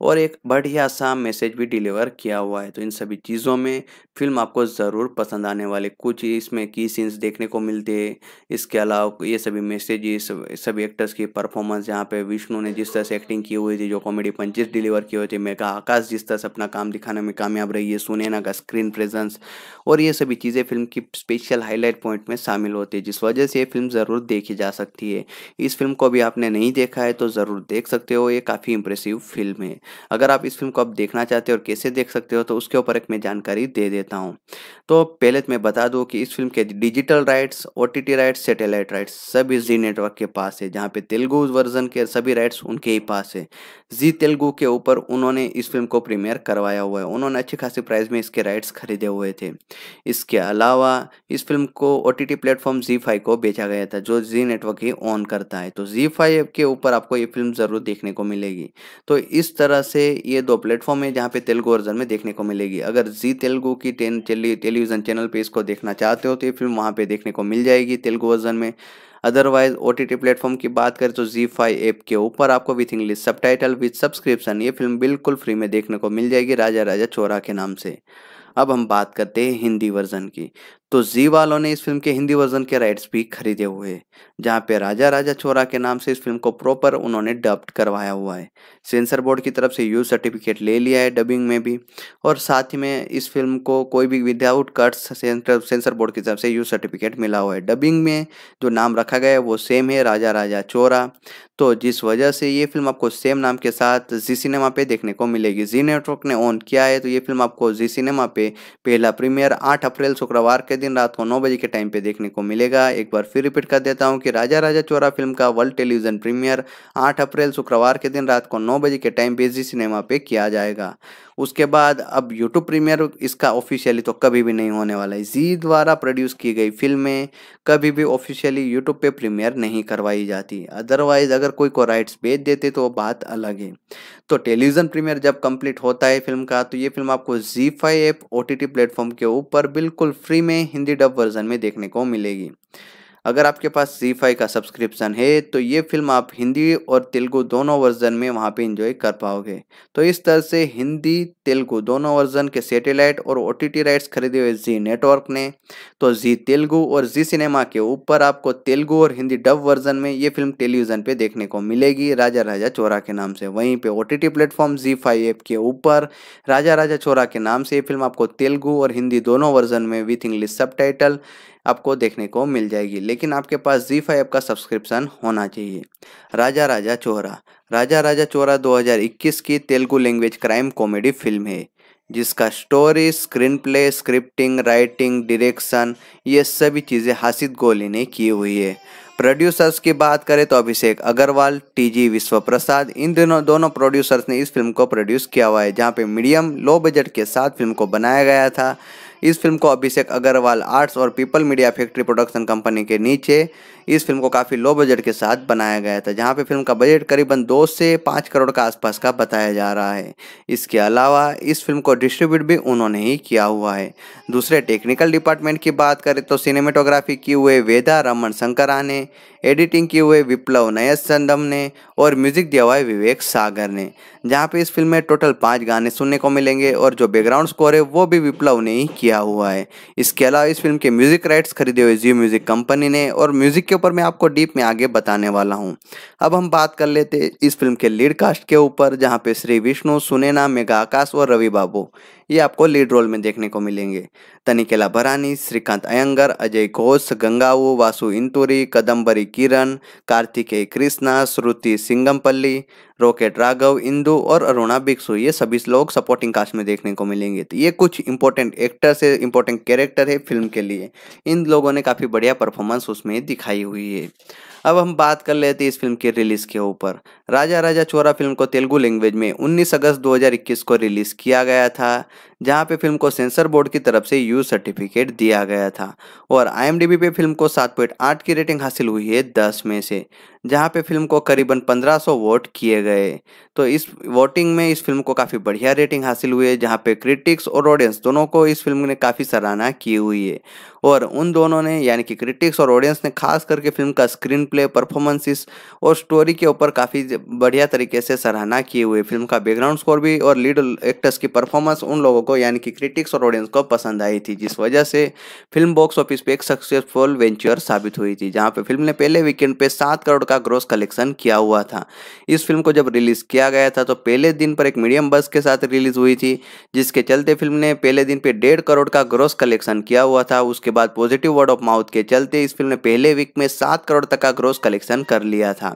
और एक बढ़िया सा मैसेज भी डिलीवर किया हुआ है तो इन सभी चीज़ों में फिल्म आपको ज़रूर पसंद आने वाले कुछ इस इसमें की सीन्स देखने को मिलते हैं इसके अलावा ये सभी मैसेजेस सभी एक्टर्स की परफॉर्मेंस यहाँ पे विष्णु ने जिस तरह से एक्टिंग की हुई थी जो कॉमेडी पंचेस डिलीवर किए हुए थे मेगा आकाश जिस तरह से अपना काम दिखाने में कामयाब रही है सुनैना का स्क्रीन प्रेजेंस और ये सभी चीज़ें फिल्म की स्पेशल हाईलाइट पॉइंट में शामिल होती है जिस वजह से ये फिल्म ज़रूर देखी जा सकती है इस फिल्म को भी आपने नहीं देखा है तो ज़रूर देख सकते हो ये काफ़ी इंप्रेसिव फिल्म है अगर आप इस फिल्म को आप देखना चाहते हो और कैसे देख सकते हो तो उसके ऊपर एक मैं जानकारी दे देता हूँ तो पहले तो मैं बता दूँ कि इस फिल्म के digital rights O rights satellite rights सभी जी नेटवर्क के पास है जहाँ पे तेलुगु वर्जन के सभी राइट्स उनके ही पास है जी तेलुगु के ऊपर उन्होंने इस फिल्म को प्रीमियर करवाया हुआ है उन्होंने अच्छी खासी प्राइस में इसके राइट्स खरीदे हुए थे इसके अलावा इस फिल्म को ओ टी टी प्लेटफॉर्म जी फाइव को बेचा गया था जो जी नेटवर्क ही ऑन करता है तो जी फाइव के ऊपर आपको ये फिल्म ज़रूर देखने को मिलेगी तो इस तरह से ये दो प्लेटफॉर्म है जहाँ पे तेलुगु वर्जन में देखने को मिलेगी अगर जी तेलुगु की टेन टेलीविज़न चैनल पर इसको देखना चाहते चाहते हो तो ये फिल्म वहाँ पे देखने को मिल जाएगी तेलुगु वर्जन में otherwise O T T platform की बात करें तो जी फाइव ऐप के ऊपर आपको with English subtitle with subscription ये फिल्म बिल्कुल फ्री में देखने को मिल जाएगी राजा राजा चोरा के नाम से अब हम बात करते हैं हिंदी वर्जन की तो जी वालों ने इस फिल्म के हिंदी वर्जन के राइट्स भी खरीदे हुए जहां पे राजा राजा चोरा के नाम से इस फिल्म को प्रॉपर उन्होंने डब्ड करवाया हुआ है सेंसर बोर्ड की तरफ से यू सर्टिफिकेट ले लिया है डबिंग में भी और साथ ही में इस फिल्म को कोई भी विदाउट कट्स सेंसर बोर्ड की तरफ से यू सर्टिफिकेट मिला हुआ है डबिंग में जो नाम रखा गया है वो सेम है राजा राजा चोरा तो जिस वजह से ये फिल्म आपको सेम नाम के साथ जी सिनेमा पे देखने को मिलेगी जी नेटवर्क ने ऑन किया है तो ये फिल्म आपको जी सिनेमा पे पहला प्रीमियर आठ अप्रैल शुक्रवार के दिन रात को नौ बजे के टाइम पे देखने को मिलेगा एक बार फिर रिपीट कर देता हूँ कि राजा राजा चोरा फिल्म का वर्ल्ड टेलीविजन प्रीमियर आठ अप्रैल शुक्रवार के दिन रात को नौ बजे के टाइम बेजी सिनेमा पे किया जाएगा उसके बाद अब यूट्यूब प्रीमियर इसका ऑफिशियली तो कभी भी नहीं होने वाला है जी द्वारा प्रोड्यूस की गई फिल्में कभी भी ऑफिशियली यूट्यूब पे प्रीमियर नहीं करवाई जाती अदरवाइज अगर कोई को राइट्स बेच देते तो वो बात अलग है तो टेलीविज़न प्रीमियर जब कंप्लीट होता है फिल्म का तो ये फिल्म आपको जी five app O T platform के ऊपर बिल्कुल फ्री में हिंदी डब वर्जन में देखने को मिलेगी अगर आपके पास जी फाइव का सब्सक्रिप्शन है तो ये फिल्म आप हिंदी और तेलुगु दोनों वर्जन में वहाँ पे इंजॉय कर पाओगे तो इस तरह से हिंदी तेलुगु दोनों वर्जन के सैटेलाइट और ओ राइट्स खरीदे हुए जी नेटवर्क ने तो जी तेलुगु और जी सिनेमा के ऊपर आपको तेलुगु और हिंदी डब वर्जन में ये फिल्म टेलीविज़न पे देखने को मिलेगी राजा राजा चोरा के नाम से वहीं पे O T T platform Zee app के ऊपर राजा राजा चोरा के नाम से ये फिल्म आपको तेलुगु और हिंदी दोनों वर्जन में विथ इंग्लिश सब आपको देखने को मिल जाएगी लेकिन आपके पास जी फाइव का सब्सक्रिप्शन होना चाहिए राजा राजा चोरा राजा राजा चोरा 2021 की Telugu language crime comedy film है जिसका story screen play scripting writing direction ये सभी चीज़ें हासिद गोली ने की हुई है प्रोड्यूसर्स की बात करें तो अभिषेक अग्रवाल टीजी विश्व प्रसाद इन दोनों दोनों प्रोड्यूसर्स ने इस फिल्म को प्रोड्यूस किया हुआ है जहाँ पे मीडियम लो बजट के साथ फिल्म को बनाया गया था इस फिल्म को अभिषेक अग्रवाल आर्ट्स और people media factory production company के नीचे इस फिल्म को काफ़ी लो बजट के साथ बनाया गया था जहाँ पे फिल्म का बजट करीबन दो से पांच करोड़ के आसपास का बताया जा रहा है इसके अलावा इस फिल्म को डिस्ट्रीब्यूट भी उन्होंने ही किया हुआ है दूसरे टेक्निकल डिपार्टमेंट की बात करें तो सिनेमेटोग्राफी की हुए वेदा रमन शंकरा ने एडिटिंग की हुए विप्लव नयस चंदम ने और म्यूजिक दिया हुआ है विवेक सागर ने जहाँ पे इस फिल्म में टोटल पांच गाने सुनने को मिलेंगे और जो बैकग्राउंड स्कोर है वो भी विप्लव ने ही किया हुआ है इसके अलावा इस फिल्म के म्यूजिक राइट्स खरीदे हुए जियो म्यूजिक कंपनी ने और म्यूजिक के ऊपर मैं आपको डीप में आगे बताने वाला हूँ अब हम बात कर लेते इस फिल्म के लीड कास्ट के ऊपर जहाँ पे श्री विष्णु सुनेना मेगा आकाश और रवि बाबू ये आपको लीड रोल में देखने को मिलेंगे तनिकेला भरानी श्रीकांत अयंगर अजय घोष गंगाऊ वासु इंतुरी कदम्बरी किरण कार्तिकेय कृष्णा श्रुति सिंगमपल्ली रॉकेट राघव इंदु और अरुणा बिक्सु ये सभी लोग सपोर्टिंग कास्ट में देखने को मिलेंगे तो ये कुछ इंपॉर्टेंट एक्टर्स है इंपॉर्टेंट कैरेक्टर है फिल्म के लिए इन लोगों ने काफ़ी बढ़िया परफॉर्मेंस उसमें दिखाई हुई है अब हम बात कर लेते हैं इस फिल्म के रिलीज़ के ऊपर राजा राजा चोरा फिल्म को तेलुगु लैंग्वेज में 19 अगस्त 2021 को रिलीज़ किया गया था जहां पे फिल्म को सेंसर बोर्ड की तरफ से यू सर्टिफिकेट दिया गया था और आईएमडीबी पे फिल्म को 7.8 की रेटिंग हासिल हुई है 10 में से जहां पे फिल्म को करीबन 1500 वोट किए गए तो इस वोटिंग में इस फिल्म को काफ़ी बढ़िया रेटिंग हासिल हुई है जहां पे क्रिटिक्स और ऑडियंस दोनों को इस फिल्म ने काफ़ी सराहना की हुई है और उन दोनों ने यानी कि क्रिटिक्स और ऑडियंस ने खास करके फिल्म का स्क्रीन प्ले परफॉर्मेंसिस और स्टोरी के ऊपर काफ़ी बढ़िया तरीके से सराहना की हुई फिल्म का बैकग्राउंड स्कोर भी और लीड एक्टर्स की परफॉर्मेंस उन लोगों को यानी कि क्रिटिक्स और ऑडियंस को पसंद आई थी जिस वजह से फिल्म बॉक्स ऑफिस पे एक सक्सेसफुल वेंचर साबित हुई थी जहाँ पे फिल्म ने पहले वीकेंड पे सात करोड़ का ग्रोस कलेक्शन किया हुआ था इस फिल्म को जब रिलीज किया गया था तो पहले दिन पर एक मीडियम बस के साथ रिलीज हुई थी जिसके चलते फिल्म ने पहले दिन पे डेढ़ करोड़ का ग्रोस कलेक्शन किया हुआ था उसके बाद पॉजिटिव वर्ड ऑफ माउथ के चलते इस फिल्म ने पहले वीक में सात करोड़ तक का ग्रोस कलेक्शन कर लिया था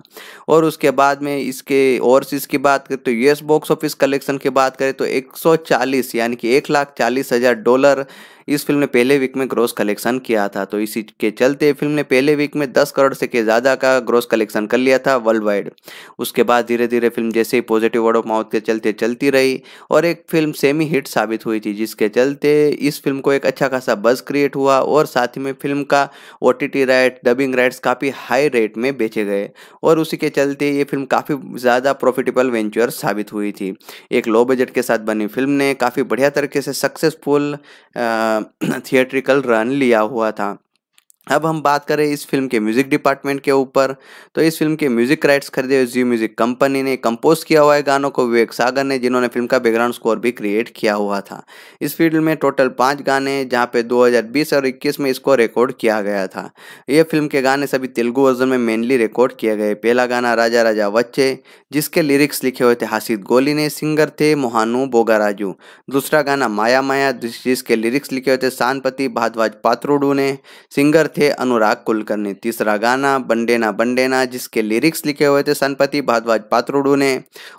और उसके बाद में इसके ओवरसीज की बात करें तो यूएस बॉक्स ऑफिस कलेक्शन की बात करें तो 140 यानी कि एक लाख चालीस हज़ार डॉलर इस फिल्म ने पहले वीक में ग्रोस कलेक्शन किया था तो इसी के चलते फिल्म ने पहले वीक में 10 करोड़ से के ज़्यादा का ग्रोस कलेक्शन कर लिया था वर्ल्ड वाइड उसके बाद धीरे धीरे फिल्म जैसे ही पॉजिटिव वर्ड ऑफ माउथ के चलते चलती रही और एक फिल्म सेमी हिट साबित हुई थी जिसके चलते इस फिल्म को एक अच्छा खासा बज क्रिएट हुआ और साथ ही में फिल्म का ओ राइट डबिंग राइट्स काफ़ी हाई रेट में बेचे गए और उसी के चलते ये फिल्म काफ़ी ज़्यादा प्रॉफिटेबल वेंचर साबित हुई थी एक लो बजट के साथ बनी फिल्म ने काफ़ी बढ़िया तरीके से सक्सेसफुल थिएट्रिकल रन लिया हुआ था अब हम बात करें इस फिल्म के म्यूजिक डिपार्टमेंट के ऊपर तो इस फिल्म के म्यूजिक राइट्स खरीदे हुए जी म्यूजिक कंपनी ने कंपोज किया हुआ है गानों को विवेक सागर ने जिन्होंने फिल्म का बैकग्राउंड स्कोर भी क्रिएट किया हुआ था इस फिल्म में टोटल पाँच गाने हैं जहाँ पे 2020 और 21 में इसको रिकॉर्ड किया गया था ये फिल्म के गाने सभी तेलुगु वर्जन में मेनली रिकॉर्ड किए गए पहला गाना राजा राजा वच्चे जिसके लिरिक्स लिखे हुए थे हासिद गोली ने सिंगर थे मोहानू बोगाराजू दूसरा गाना माया माया जिसके लिरिक्स लिखे हुए थे सानपति भारद्वाज पात्रोडू ने सिंगर थे अनुराग कुलकर्णी तीसरा गाना बंडेना बंडेना जिसके लिरिक्स लिखे हुए थे सनपति भारद्वाज पात्रुडू ने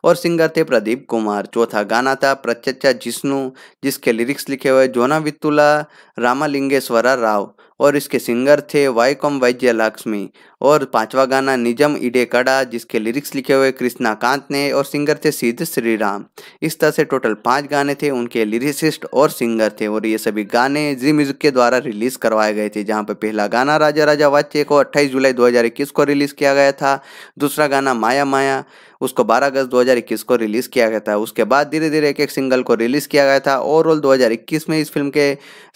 और सिंगर थे प्रदीप कुमार चौथा गाना था प्रचचा जिष्णु जिसके लिरिक्स लिखे हुए जोना वित्तुला रामालिंगेश्वरा राव और इसके सिंगर थे वाईकॉम वैज्य लक्ष्मी और पांचवा गाना निजम इडे कड़ा जिसके लिरिक्स लिखे हुए कृष्णा कांत ने और सिंगर थे सिद्ध श्री राम इस तरह से टोटल पांच गाने थे उनके लिरिसिस्ट और सिंगर थे और ये सभी गाने जी म्यूजिक के द्वारा रिलीज करवाए गए थे जहाँ पर पहला गाना राजा राजा वाच्य को अट्ठाईस जुलाई दो को रिलीज किया गया था दूसरा गाना माया माया उसको 12 अगस्त 2021 को रिलीज़ किया गया था उसके बाद धीरे धीरे एक एक सिंगल को रिलीज़ किया गया था ओवरऑल 2021 में इस फिल्म के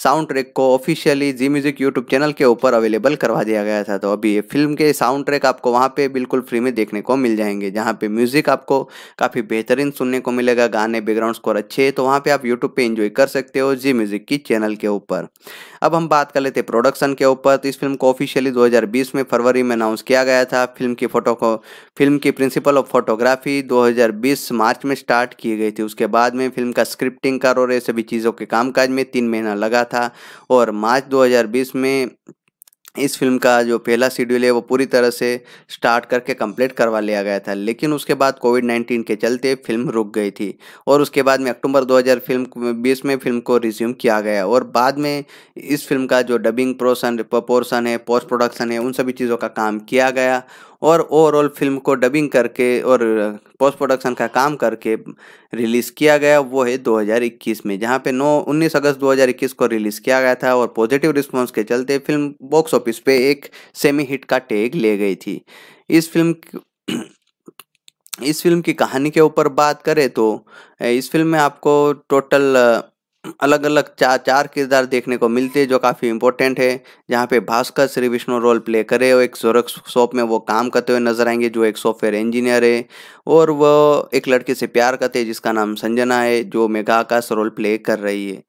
साउंड ट्रैक को ऑफिशियली जी म्यूजिक यूट्यूब चैनल के ऊपर अवेलेबल करवा दिया गया था तो अभी ये फिल्म के साउंड ट्रैक आपको वहाँ पर बिल्कुल फ्री में देखने को मिल जाएंगे जहाँ पर म्यूज़िक आपको काफ़ी बेहतरीन सुनने को मिलेगा गाने बैकग्राउंड स्कोर अच्छे तो वहाँ पर आप यूट्यूब पर इंजॉय कर सकते हो जी म्यूज़िक की चैनल के ऊपर अब हम बात कर लेते प्रोडक्शन के ऊपर तो इस फिल्म को ऑफिशियली 2020 में फरवरी में अनाउंस किया गया था फिल्म की फोटो को फिल्म की प्रिंसिपल ऑफ फोटोग्राफी 2020 मार्च में स्टार्ट की गई थी उसके बाद में फिल्म का स्क्रिप्टिंग कर और सभी चीज़ों के कामकाज में तीन महीना लगा था और मार्च दो में इस फिल्म का जो पहला शेड्यूल है वो पूरी तरह से स्टार्ट करके कंप्लीट करवा लिया गया था लेकिन उसके बाद कोविड 19 के चलते फिल्म रुक गई थी और उसके बाद में अक्टूबर 2020 फिल्म बीस में फिल्म को रिज्यूम किया गया और बाद में इस फिल्म का जो डबिंग प्रोसन पोर्सन है पोस्ट प्रोडक्शन है उन सभी चीज़ों का काम किया गया और ओवरऑल फिल्म को डबिंग करके और पोस्ट प्रोडक्शन का काम करके रिलीज़ किया गया वो है 2021 में जहाँ पे 9 19 अगस्त 2021 को रिलीज़ किया गया था और पॉजिटिव रिस्पांस के चलते फिल्म बॉक्स ऑफिस पे एक सेमी हिट का टैग ले गई थी इस फिल्म इस फिल्म की कहानी के ऊपर बात करें तो इस फिल्म में आपको टोटल अलग अलग चार चार किरदार देखने को मिलते हैं जो काफ़ी इंपॉर्टेंट है जहाँ पे भास्कर श्री विष्णु रोल प्ले करे और एक जोरक शॉप में वो काम करते हुए नजर आएंगे जो एक सॉफ्टवेयर इंजीनियर है और वो एक लड़के से प्यार करते हैं जिसका नाम संजना है जो मेघा आकाश रोल प्ले कर रही है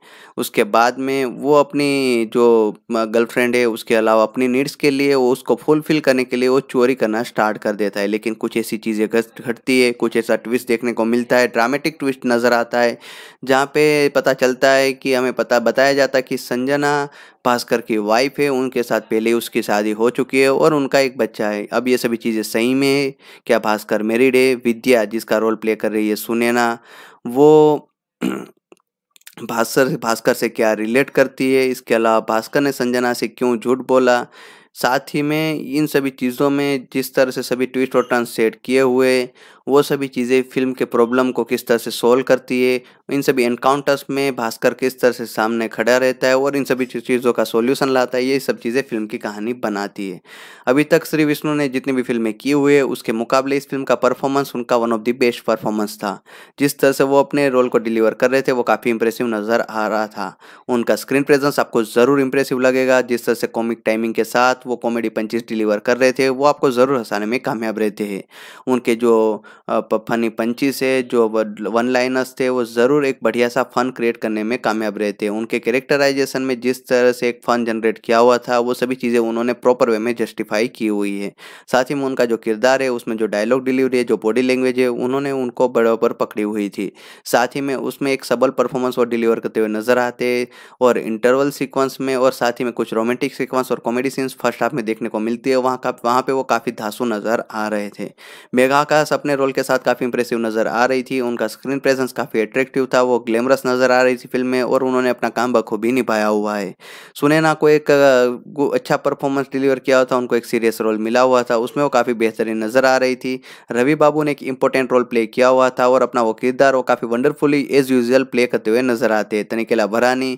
उसके बाद में वो अपनी जो गर्लफ्रेंड है उसके अलावा अपनी नीड्स के लिए वो उसको फुलफिल करने के लिए वो चोरी करना स्टार्ट कर देता है लेकिन कुछ ऐसी चीज़ें घटती है कुछ ऐसा ट्विस्ट देखने को मिलता है ड्रामेटिक ट्विस्ट नज़र आता है जहाँ पे पता चलता जाता है कि हमें पता बताया जाता है कि संजना भास्कर की वाइफ है उनके साथ पहले उसकी शादी हो चुकी है और उनका एक बच्चा है अब ये सभी चीज़ें सही में है क्या भास्कर मेरिड है विद्या जिसका रोल प्ले कर रही है सुनैना वो [clears throat] भास्कर भास्कर से क्या रिलेट करती है इसके अलावा भास्कर ने संजना से क्यों झूठ बोला साथ ही में इन सभी चीज़ों में जिस तरह से सभी ट्विस्ट और टर्न सेट किए हुए वो सभी चीज़ें फिल्म के प्रॉब्लम को किस तरह से सोल्व करती है इन सभी एनकाउंटर्स में भास्कर किस तरह से सामने खड़ा रहता है और इन सभी चीज़ों का सोल्यूशन लाता है ये सब चीज़ें फिल्म की कहानी बनाती है अभी तक श्री विष्णु ने जितनी भी फिल्में की हुई है उसके मुकाबले इस फिल्म का परफॉर्मेंस उनका one of the best performance था जिस तरह से वो अपने रोल को डिलीवर कर रहे थे वो काफ़ी इंप्रेसिव नज़र आ रहा था उनका स्क्रीन प्रेजेंस आपको ज़रूर इंप्रेसिव लगेगा जिस तरह से कॉमिक टाइमिंग के साथ वो कॉमेडी पंचेस डिलीवर कर रहे थे वो आपको ज़रूर हंसाने में कामयाब रहते हैं उनके जो फनी पंची से जो वन लाइनर्स थे वो ज़रूर एक बढ़िया सा फन क्रिएट करने में कामयाब रहे थे उनके कैरेक्टराइजेशन में जिस तरह से एक फन जनरेट किया हुआ था वो सभी चीज़ें उन्होंने प्रॉपर वे में जस्टिफाई की हुई है साथ ही में उनका जो किरदार है उसमें जो डायलॉग डिलीवरी है जो बॉडी लैंग्वेज है उन्होंने उनको बराबर पकड़ी हुई थी साथ ही में उसमें एक सबल परफॉर्मेंस और डिलीवर करते हुए नजर आते और इंटरवल सिक्वेंस में और साथ ही में कुछ रोमांटिक सिक्वेंस और कॉमेडी सीन्स फर्स्ट हाफ में देखने को मिलती है वहाँ का वहाँ पर वो काफ़ी धासू नज़र आ रहे थे मेघा का अपने रोल रोल के साथ काफ़ी इंप्रेसिव नज़र आ रही थी उनका स्क्रीन प्रेजेंस काफ़ी अट्रैक्टिव था वो ग्लैमरस नज़र आ रही थी फिल्म में और उन्होंने अपना काम बखूबी निभाया हुआ है सुनैना को एक अच्छा परफॉर्मेंस डिलीवर किया था उनको एक सीरियस रोल मिला हुआ था उसमें वो काफ़ी बेहतरीन नज़र आ रही थी रवि बाबू ने एक इंपॉर्टेंट रोल प्ले किया हुआ था और अपना वो किरदार वो काफ़ी वंडरफुली एज यूजल प्ले करते हुए नज़र आते हैं तनिकेला भरानी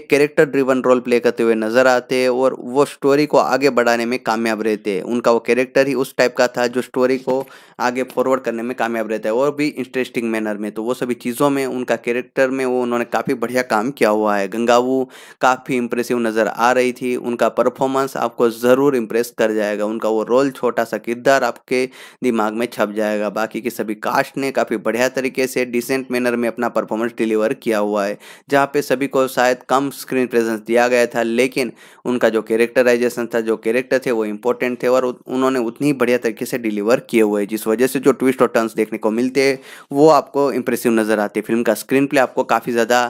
एक कैरेक्टर ड्रिवन रोल प्ले करते हुए नज़र आते हैं और वो स्टोरी को आगे बढ़ाने में कामयाब रहते हैं उनका वो कैरेक्टर ही उस टाइप का था जो स्टोरी को आगे फॉरवर्ड करने में कामयाब रहता है और भी इंटरेस्टिंग मैनर में तो वो सभी चीज़ों में उनका कैरेक्टर में वो उन्होंने काफ़ी बढ़िया काम किया हुआ है गंगावू काफ़ी इंप्रेसिव नज़र आ रही थी उनका परफॉर्मेंस आपको ज़रूर इम्प्रेस कर जाएगा उनका वो रोल छोटा सा किरदार आपके दिमाग में छप जाएगा बाकी के सभी कास्ट ने काफ़ी बढ़िया तरीके से डिसेंट मैनर में अपना परफॉर्मेंस डिलीवर किया हुआ है जहाँ पर सभी को शायद कम स्क्रीन प्रेजेंस दिया गया था लेकिन उनका जो कैरेक्टराइजेशन था जो कैरेक्टर थे वो इंपॉर्टेंट थे और उन्होंने उतनी बढ़िया तरीके से डिलीवर किए हुए जिस वजह से जो ट्विस्ट और टर्न्स देखने को मिलते हैं वो आपको इम्प्रेसिव नज़र आते फिल्म का स्क्रीन प्ले आपको काफ़ी ज़्यादा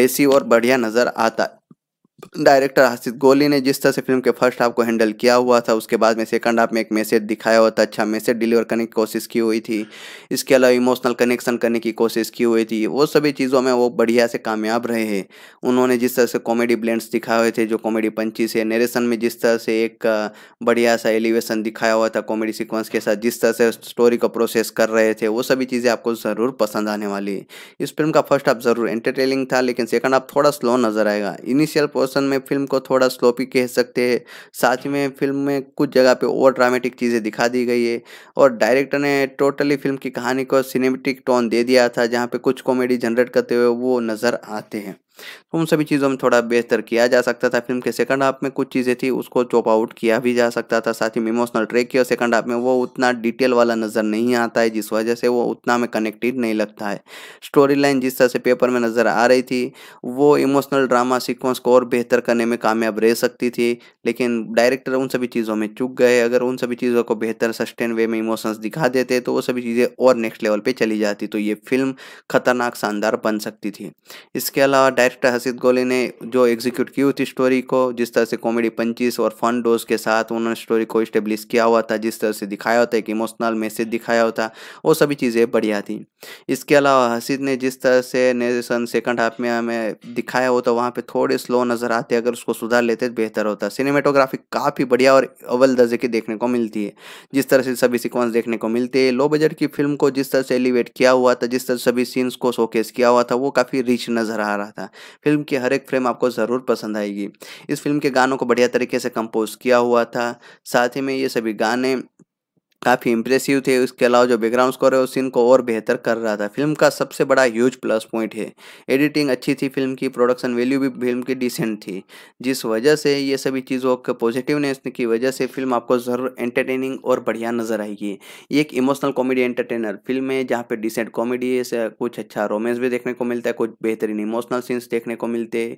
रेसी और बढ़िया नज़र आता डायरेक्टर आसिफ गोली ने जिस तरह से फिल्म के फर्स्ट हाफ को हैंडल किया हुआ था उसके बाद में सेकंड हाफ में एक मैसेज दिखाया हुआ था अच्छा मैसेज डिलीवर करने की कोशिश की हुई थी इसके अलावा इमोशनल कनेक्शन करने की कोशिश की हुई थी वो सभी चीज़ों में वो बढ़िया से कामयाब रहे हैं उन्होंने जिस तरह से कॉमेडी ब्लेंड्स दिखाए हुए थे जो कॉमेडी पंची है नरेशन में जिस तरह से एक बढ़िया सा एलिवेशन दिखाया हुआ था कॉमेडी सिक्वेंस के साथ जिस तरह से स्टोरी को प्रोसेस कर रहे थे वो सभी चीज़ें आपको ज़रूर पसंद आने वाली इस फिल्म का फर्स्ट हाफ ज़रूर एंटरटेनिंग था लेकिन सेकंड हाफ थोड़ा स्लो नज़र आएगा इनिशियल पोर्सन में फिल्म को थोड़ा स्लोपी कह सकते हैं साथ ही में फिल्म में कुछ जगह पे ओवर ड्रामेटिक चीज़ें दिखा दी गई है और डायरेक्टर ने टोटली फिल्म की कहानी को सिनेमेटिक टोन दे दिया था जहाँ पे कुछ कॉमेडी जनरेट करते हुए वो नज़र आते हैं तो उन सभी चीज़ों में थोड़ा बेहतर किया जा सकता था फिल्म के सेकंड हाफ में कुछ चीज़ें थी उसको चॉप आउट किया भी जा सकता था साथ ही इमोशनल ट्रेक किया सेकंड हाफ में वो उतना डिटेल वाला नज़र नहीं आता है जिस वजह से वो उतना हमें कनेक्टेड नहीं लगता है स्टोरी लाइन जिस तरह से पेपर में नज़र आ रही थी वो इमोशनल ड्रामा सिक्वेंस को और बेहतर करने में कामयाब रह सकती थी लेकिन डायरेक्टर उन सभी चीज़ों में चुक गए अगर उन सभी चीज़ों को बेहतर सस्टेन वे में इमोशंस दिखा देते तो वो सभी चीज़ें और नेक्स्ट लेवल पर चली जाती तो ये फिल्म खतरनाक शानदार बन सकती थी इसके अलावा डायरेक्टर हसीद गोली ने जो एग्जीक्यूट की थी स्टोरी को जिस तरह से कॉमेडी पंचीस और फन डोज के साथ उन्होंने स्टोरी को इस्टेब्लिश किया हुआ था जिस तरह से दिखाया होता है एक इमोशनल मैसेज दिखाया होता वो सभी चीज़ें बढ़िया थी इसके अलावा हसीद ने जिस तरह से नेरेशन सेकंड हाफ में हमें दिखाया होता तो वहाँ पर थोड़े स्लो नज़र आते अगर उसको सुधार लेते तो बेहतर होता सिनेमेटोग्राफी काफ़ी बढ़िया और अव्वल दर्जे की देखने को मिलती है जिस तरह से सभी सिक्वेंस देखने को मिलते हैं लो बजट की फिल्म को जिस तरह से एलिवेट किया हुआ था जिस तरह सभी सीन्स को शोकेस किया हुआ था वो काफ़ी रिच नज़र आ रहा था फिल्म की हर एक फ्रेम आपको ज़रूर पसंद आएगी इस फिल्म के गानों को बढ़िया तरीके से कंपोज किया हुआ था साथ ही में ये सभी गाने काफ़ी इंप्रेसिव थे उसके अलावा जो बैकग्राउंड स्कोर है उस सीन को और बेहतर कर रहा था फिल्म का सबसे बड़ा ह्यूज प्लस पॉइंट है एडिटिंग अच्छी थी फिल्म की प्रोडक्शन वैल्यू भी फिल्म की डिसेंट थी जिस वजह से ये सभी चीज़ों के पॉजिटिवनेस की वजह से फिल्म आपको ज़रूर एंटरटेनिंग और बढ़िया नजर आएगी ये एक इमोशनल कॉमेडी एंटरटेनर फिल्म है जहाँ पर डिसेंट कॉमेडी है कुछ अच्छा रोमेंस भी देखने को मिलता है कुछ बेहतरीन इमोशनल सीन्स देखने को मिलते हैं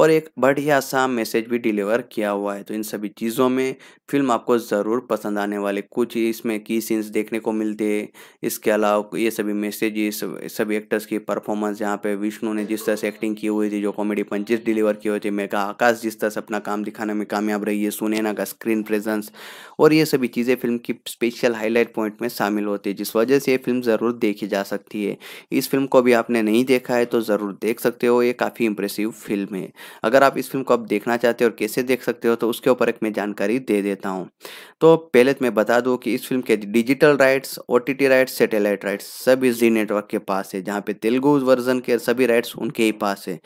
और एक बढ़िया सा मैसेज भी डिलीवर किया हुआ है तो इन सभी चीज़ों में फिल्म आपको ज़रूर पसंद आने वाले कुछ इसमें की सीन्स देखने को मिलते हैं इसके अलावा ये सभी मैसेजेस सभी एक्टर्स की परफॉर्मेंस यहाँ पे विष्णु ने जिस तरह से एक्टिंग की हुई थी जो कॉमेडी पंचेस डिलीवर किए हुए थे मेगा आकाश जिस तरह से अपना काम दिखाने में कामयाब रही है सुनैना का स्क्रीन प्रेजेंस और ये सभी चीज़ें फिल्म की स्पेशल हाईलाइट पॉइंट में शामिल होती है जिस वजह से ये फिल्म ज़रूर देखी जा सकती है इस फिल्म को भी आपने नहीं देखा है तो ज़रूर देख सकते हो ये काफ़ी इंप्रेसिव फिल्म है अगर आप इस फिल्म को आप देखना चाहते हो और कैसे देख सकते हो तो उसके ऊपर एक मैं जानकारी दे देता हूँ तो पहले तो मैं बता दूँ कि इस फिल्म के digital rights O rights satellite rights सभी जी नेटवर्क के पास है जहाँ पे तेलुगु वर्जन के सभी राइट्स उनके ही पास है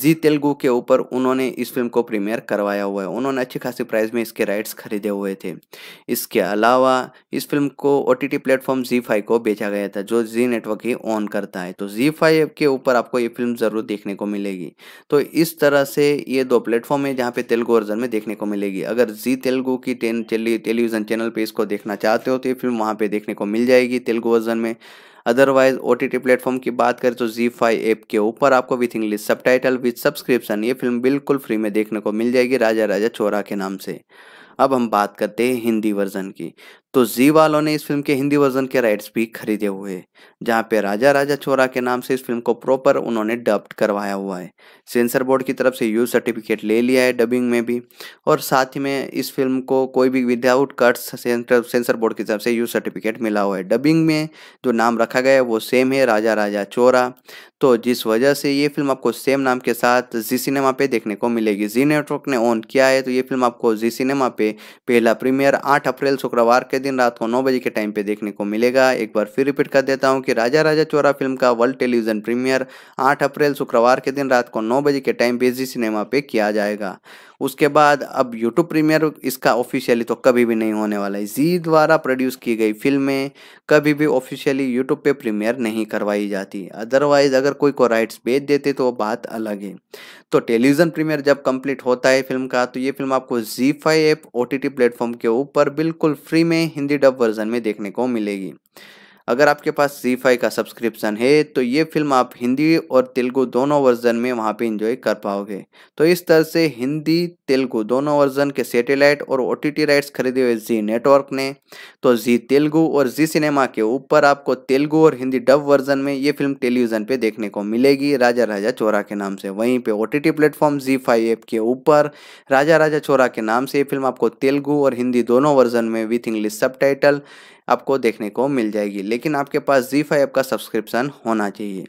जी तेलुगु के ऊपर उन्होंने इस फिल्म को प्रीमियर करवाया हुआ है उन्होंने अच्छी खासी प्राइस में इसके राइट्स खरीदे हुए थे इसके अलावा इस फिल्म को ओ टी प्लेटफॉर्म जी फाइव को बेचा गया था जो जी नेटवर्क ही ऑन करता है तो जी फाइव के ऊपर आपको ये फिल्म ज़रूर देखने को मिलेगी तो इस तरह से ये दो प्लेटफॉर्म है जहाँ पे तेलुगु वर्जन में देखने को मिलेगी अगर जी तेलुगु की टेलीविज़न चैनल पर इसको देखना चाहते चाहते हो तो ये फिल्म वहाँ पे देखने को मिल जाएगी तेलुगु वर्जन में अदरवाइज ओ टी प्लेटफॉर्म की बात करें तो जी फाइव ऐप के ऊपर आपको with English subtitle with subscription ये फिल्म बिल्कुल फ्री में देखने को मिल जाएगी राजा राजा चोरा के नाम से अब हम बात करते हैं हिंदी वर्जन की तो जी वालों ने इस फिल्म के हिंदी वर्जन के राइट्स भी खरीदे हुए जहां पे राजा राजा छोरा के नाम से इस फिल्म को प्रॉपर उन्होंने डब्ड करवाया हुआ है सेंसर बोर्ड की तरफ से यूज सर्टिफिकेट ले लिया है डबिंग में भी और साथ ही में इस फिल्म को कोई भी विदाउट कट्स सेंसर बोर्ड की तरफ से यूज सर्टिफिकेट मिला हुआ है डबिंग में जो नाम रखा गया है वो सेम है राजा राजा चोरा तो जिस वजह से ये फिल्म आपको सेम नाम के साथ जी सिनेमा पे देखने को मिलेगी जी नेटवर्क ने ऑन किया है तो ये फिल्म आपको जी सिनेमा पे पहला प्रीमियर आठ अप्रैल शुक्रवार के दिन रात को नौ बजे के टाइम पे देखने को मिलेगा एक बार फिर रिपीट कर देता हूँ कि राजा राजा चोरा फिल्म का वर्ल्ड टेलीविजन प्रीमियर आठ अप्रैल शुक्रवार के दिन रात को नौ बजे के टाइम बेजी सिनेमा पे किया जाएगा उसके बाद अब यूट्यूब प्रीमियर इसका ऑफिशियली तो कभी भी नहीं होने वाला है जी द्वारा प्रोड्यूस की गई फिल्में कभी भी ऑफिशियली यूट्यूब पे प्रीमियर नहीं करवाई जाती अदरवाइज अगर कोई को राइट्स बेच देते तो वो बात अलग है तो टेलीविज़न प्रीमियर जब कंप्लीट होता है फिल्म का तो ये फिल्म आपको जी five app O T platform के ऊपर बिल्कुल फ्री में हिंदी डब वर्जन में देखने को मिलेगी अगर आपके पास जी फाई का सब्सक्रिप्शन है तो ये फिल्म आप हिंदी और तेलुगु दोनों वर्जन में वहाँ पे इंजॉय कर पाओगे तो इस तरह से हिंदी तेलुगु दोनों वर्जन के सैटेलाइट और ओ राइट्स खरीदे हुए जी नेटवर्क ने तो जी तेलुगु और जी सिनेमा के ऊपर आपको तेलुगु और हिंदी डब वर्जन में ये फिल्म टेलीविजन पर देखने को मिलेगी राजा राजा चोरा के नाम से वहीं पर ओ टी टी प्लेटफॉर्म जी फाई ऐप के ऊपर राजा राजा चोरा के नाम से ये फिल्म आपको तेलुगु और हिंदी दोनों वर्जन में विथ इंग्लिश सब आपको देखने को मिल जाएगी लेकिन आपके पास जी फाइव का सब्सक्रिप्शन होना चाहिए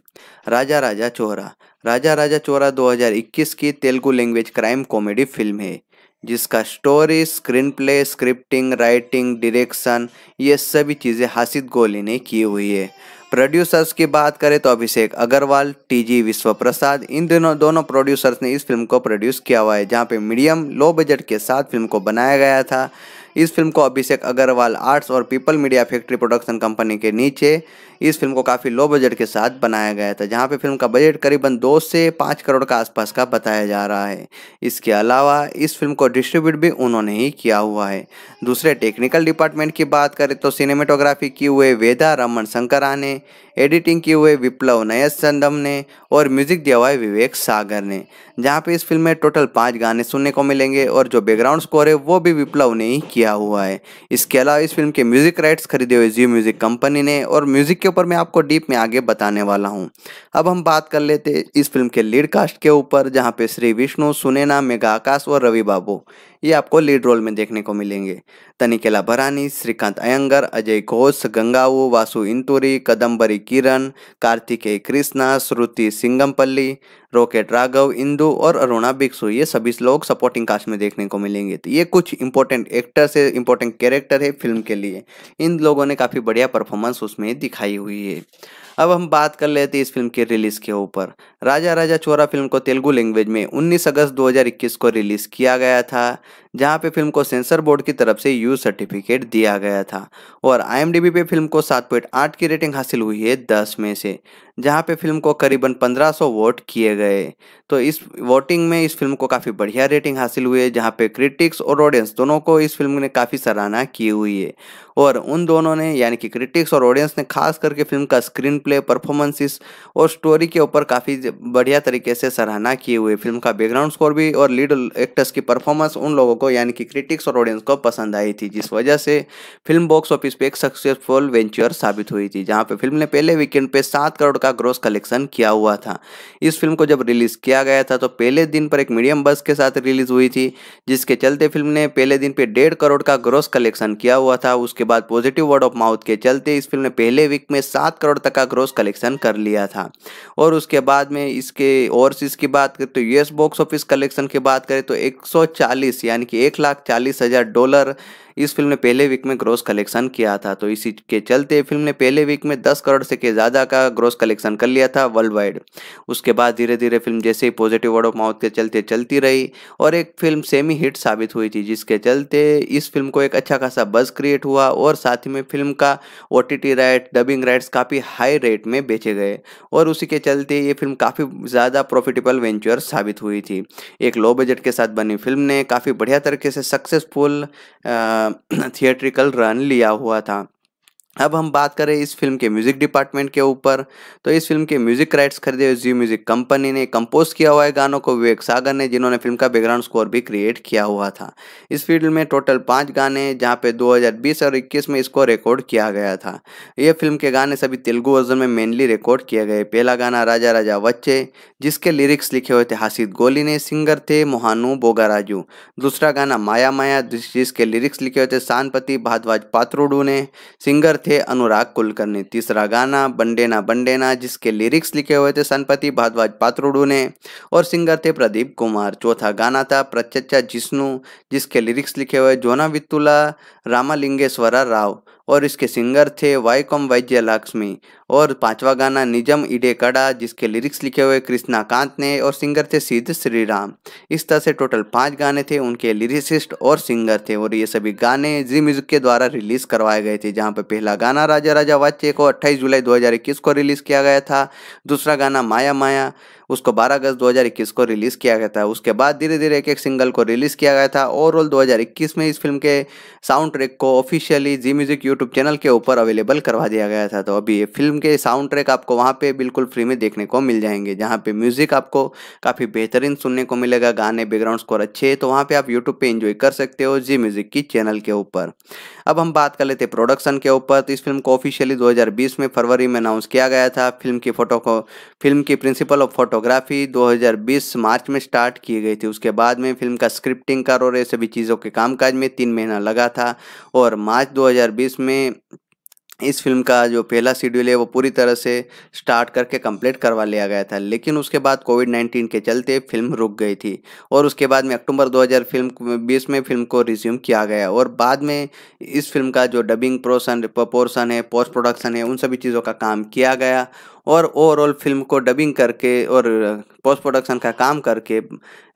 राजा राजा चोहरा राजा राजा चोहरा 2021 की Telugu language crime comedy film है जिसका story screen play scripting writing direction ये सभी चीज़ें हासिद गोली ने की हुई है प्रोड्यूसर्स की बात करें तो अभिषेक अग्रवाल टीजी विश्व प्रसाद इन दोनों दोनों प्रोड्यूसर्स ने इस फिल्म को प्रोड्यूस किया हुआ है जहाँ पे मीडियम लो बजट के साथ फिल्म को बनाया गया था इस फिल्म को अभिषेक अग्रवाल आर्ट्स और people media factory production company के नीचे इस फिल्म को काफ़ी लो बजट के साथ बनाया गया था जहाँ पे फिल्म का बजट करीबन दो से पाँच करोड़ का आसपास का बताया जा रहा है इसके अलावा इस फिल्म को डिस्ट्रीब्यूट भी उन्होंने ही किया हुआ है दूसरे टेक्निकल डिपार्टमेंट की बात करें तो सिनेमेटोग्राफी की हुए वेदा रमन शंकरा ने एडिटिंग की हुए विप्लव चंदम ने और म्यूजिक दिया हुआ है विवेक सागर ने जहाँ पे इस फिल्म में टोटल पाँच गाने सुनने को मिलेंगे और जो बैकग्राउंड स्कोर है वो भी विप्लव ने ही किया हुआ है इसके अलावा इस फिल्म के म्यूजिक राइट्स खरीदे हुए जियो म्यूजिक कंपनी ने और म्यूजिक इसके ऊपर मैं आपको डीप में आगे बताने वाला हूँ अब हम बात कर लेते इस फिल्म के लीड कास्ट के ऊपर जहाँ पे श्री विष्णु सुनेना मेघा आकाश और रवि बाबू ये आपको लीड रोल में देखने को मिलेंगे तनिकेला भरानी श्रीकांत अयंगर अजय घोष गंगाऊ वासु इंतुरी कदम्बरी किरण कार्तिकेय कृष्णा श्रुति सिंगमपल्ली रॉकेट राघव इंदु और अरुणा बिक्सु ये सभी लोग सपोर्टिंग कास्ट में देखने को मिलेंगे तो ये कुछ इंपॉर्टेंट एक्टर्स है इंपॉर्टेंट कैरेक्टर है फिल्म के लिए इन लोगों ने काफ़ी बढ़िया परफॉर्मेंस उसमें दिखाई हुई है अब हम बात कर लेते हैं इस फिल्म के रिलीज़ के ऊपर राजा राजा चोरा फिल्म को तेलुगु लैंग्वेज में 19 अगस्त 2021 को रिलीज़ किया गया था जहां पे फिल्म को सेंसर बोर्ड की तरफ से यू सर्टिफिकेट दिया गया था और आई पे फिल्म को 7.8 की रेटिंग हासिल हुई है 10 में से जहां पे फिल्म को करीबन 1500 वोट किए गए तो इस वोटिंग में इस फिल्म को काफ़ी बढ़िया रेटिंग हासिल हुई है जहाँ पे क्रिटिक्स और ऑडियंस दोनों को इस फिल्म ने काफ़ी सराहना की हुई है और उन दोनों ने यानी कि क्रिटिक्स और ऑडियंस ने खास करके फिल्म का स्क्रीन प्ले परफॉर्मेंसेस और स्टोरी के ऊपर काफ़ी बढ़िया तरीके से सराहना किए हुए फिल्म का बैकग्राउंड स्कोर भी और लीड एक्टर्स की परफॉर्मेंस उन लोगों को यानी कि क्रिटिक्स और ऑडियंस को पसंद आई थी जिस वजह से फिल्म बॉक्स ऑफिस पर एक सक्सेसफुल वेंचर साबित हुई थी जहाँ पर फिल्म ने पहले वीकेंड पर सात करोड़ का का ग्रोस कलेक्शन किया हुआ था इस फिल्म को जब रिलीज़ किया गया था तो पहले दिन पर एक मीडियम बस के साथ रिलीज़ हुई थी जिसके चलते फिल्म ने पहले दिन पर डेढ़ करोड़ का ग्रोस कलेक्शन किया हुआ था उसके बाद पॉजिटिव वर्ड ऑफ माउथ के चलते इस फिल्म ने पहले वीक में सात करोड़ तक का ग्रोस कलेक्शन कर लिया था और उसके बाद में इसके ओवरसीज की बात करें तो यूएस बॉक्स ऑफिस कलेक्शन की बात करें तो एक यानी कि एक डॉलर इस फिल्म ने पहले वीक में ग्रोस कलेक्शन किया था तो इसी के चलते फिल्म ने पहले वीक में दस करोड़ से के ज़्यादा का ग्रोस कलेक्शन कर लिया था वर्ल्ड वाइड उसके बाद धीरे धीरे फिल्म जैसे ही पॉजिटिव वर्ड ऑफ माउथ के चलते चलती रही और एक फिल्म सेमी हिट साबित हुई थी जिसके चलते इस फिल्म को एक अच्छा खासा बज क्रिएट हुआ और साथ ही में फिल्म का ओ राइट डबिंग राइट्स काफ़ी हाई रेट में बेचे गए और उसी के चलते ये फिल्म काफ़ी ज़्यादा प्रॉफिटेबल वेंचर साबित हुई थी एक लो बजट के साथ बनी फिल्म ने काफ़ी बढ़िया तरीके से सक्सेसफुल थिएट्रिकल [clears throat] रन लिया हुआ था अब हम बात करें इस फिल्म के म्यूज़िक डिपार्टमेंट के ऊपर तो इस फिल्म के म्यूज़िक राइट्स खरीदे हुए जी म्यूज़िक कंपनी ने कंपोज किया हुआ है गानों को विवेक सागर ने जिन्होंने फिल्म का बैकग्राउंड स्कोर भी क्रिएट किया हुआ था इस फिल्म में टोटल पाँच गाने जहाँ पे 2020 और 21 में इसको रिकॉर्ड किया गया था ये फिल्म के गाने सभी तेलुगु वर्जन में मेनली रिकॉर्ड किए गए पहला गाना राजा राजा वच्चे जिसके लिरिक्स लिखे हुए थे हासिद गोली ने सिंगर थे मोहानू बोगाराजू दूसरा गाना माया माया जिसके लिरिक्स लिखे हुए थे सानपति भारद्वाज पात्रोडू ने सिंगर थे अनुराग कुलकर्णी तीसरा गाना बंडेना बंडेना जिसके लिरिक्स लिखे हुए थे सनपति भारद्वाज पात्रोडू ने और सिंगर थे प्रदीप कुमार चौथा गाना था प्रचच्चा जिष्णु जिसके लिरिक्स लिखे हुए जोना वित्तुला रामालिंगेश्वरा राव और इसके सिंगर थे वाईकॉम वैज्य लक्ष्मी और पांचवा गाना निजम इडे कड़ा जिसके लिरिक्स लिखे हुए कृष्णा कांत ने और सिंगर थे सिद्ध श्री राम इस तरह से टोटल पाँच गाने थे उनके लिरिसिस्ट और सिंगर थे और ये सभी गाने जी म्यूजिक के द्वारा रिलीज करवाए गए थे जहाँ पर पहला गाना राजा राजा वाच्य को अट्ठाईस जुलाई 2021 को रिलीज किया गया था दूसरा गाना माया माया उसको 12 अगस्त 2021 को रिलीज़ किया गया था उसके बाद धीरे धीरे एक एक सिंगल को रिलीज़ किया गया था ओवरऑल 2021 में इस फिल्म के साउंड ट्रैक को ऑफिशियली जी म्यूजिक यूट्यूब चैनल के ऊपर अवेलेबल करवा दिया गया था तो अभी ये फिल्म फिल्म के साउंड ट्रैक आपको वहाँ पे बिल्कुल फ्री में देखने को मिल जाएंगे जहाँ पे म्यूज़िक आपको काफ़ी बेहतरीन सुनने को मिलेगा गाने बैकग्राउंड स्कोर अच्छे तो वहाँ पे आप यूट्यूब पे एंजॉय कर सकते हो जी म्यूज़िक की चैनल के ऊपर अब हम बात कर लेते हैं प्रोडक्शन के ऊपर तो इस फिल्म को ऑफिशियली दो में फरवरी में अनाउंस किया गया था फिल्म की फोटो को फिल्म की प्रिंसिपल ऑफ फोटोग्राफी दो मार्च में स्टार्ट की गई थी उसके बाद में फिल्म का स्क्रिप्टिंग कर और सभी चीज़ों के कामकाज में तीन महीना लगा था और मार्च दो में इस फिल्म का जो पहला शेड्यूल है वो पूरी तरह से स्टार्ट करके कंप्लीट करवा लिया गया था लेकिन उसके बाद कोविड 19 के चलते फिल्म रुक गई थी और उसके बाद में अक्टूबर 2020 फिल्म बीस में फिल्म को रिज्यूम किया गया और बाद में इस फिल्म का जो डबिंग प्रोसन प्रोपोर्सन है पोस्ट प्रोडक्शन है उन सभी चीज़ों का काम किया गया और ओवरऑल फिल्म को डबिंग करके और पोस्ट प्रोडक्शन का काम करके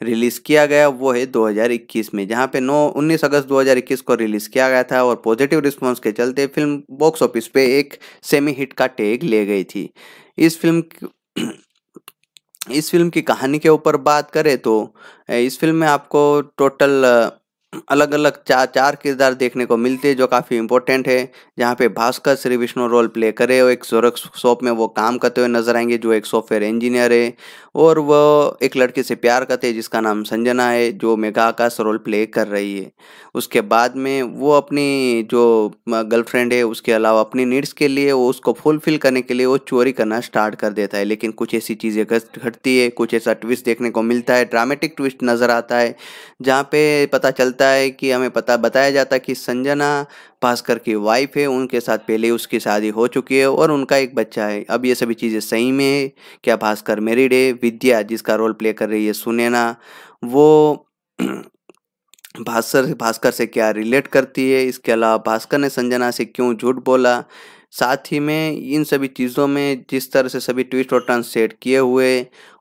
रिलीज़ किया गया वो है 2021 में जहाँ पे 9 19 अगस्त 2021 को रिलीज़ किया गया था और पॉजिटिव रिस्पांस के चलते फिल्म बॉक्स ऑफिस पे एक सेमी हिट का टैग ले गई थी इस फिल्म इस फिल्म की कहानी के ऊपर बात करें तो इस फिल्म में आपको टोटल अलग अलग चार चार किरदार देखने को मिलते हैं जो काफ़ी इंपॉर्टेंट है जहाँ पे भास्कर श्री विष्णु रोल प्ले करे और एक जोरक शॉप में वो काम करते हुए नजर आएंगे जो एक सॉफ्टवेयर इंजीनियर है और वो एक लड़के से प्यार करते हैं जिसका नाम संजना है जो मेगा आकाश रोल प्ले कर रही है उसके बाद में वो अपनी जो गर्लफ्रेंड है उसके अलावा अपनी नीड्स के लिए वो उसको फुलफिल करने के लिए वो चोरी करना स्टार्ट कर देता है लेकिन कुछ ऐसी चीज़ें घटती है कुछ ऐसा ट्विस्ट देखने को मिलता है ड्रामेटिक ट्विस्ट नज़र आता है जहाँ पे पता चलता कहता है कि हमें पता बताया जाता है कि संजना भास्कर की वाइफ है उनके साथ पहले उसकी शादी हो चुकी है और उनका एक बच्चा है अब ये सभी चीज़ें सही में है क्या भास्कर मेरिड है विद्या जिसका रोल प्ले कर रही है सुनैना वो [clears throat] भास्कर भास्कर से क्या रिलेट करती है इसके अलावा भास्कर ने संजना से क्यों झूठ बोला साथ ही में इन सभी चीज़ों में जिस तरह से सभी ट्विस्ट और टर्न सेट किए हुए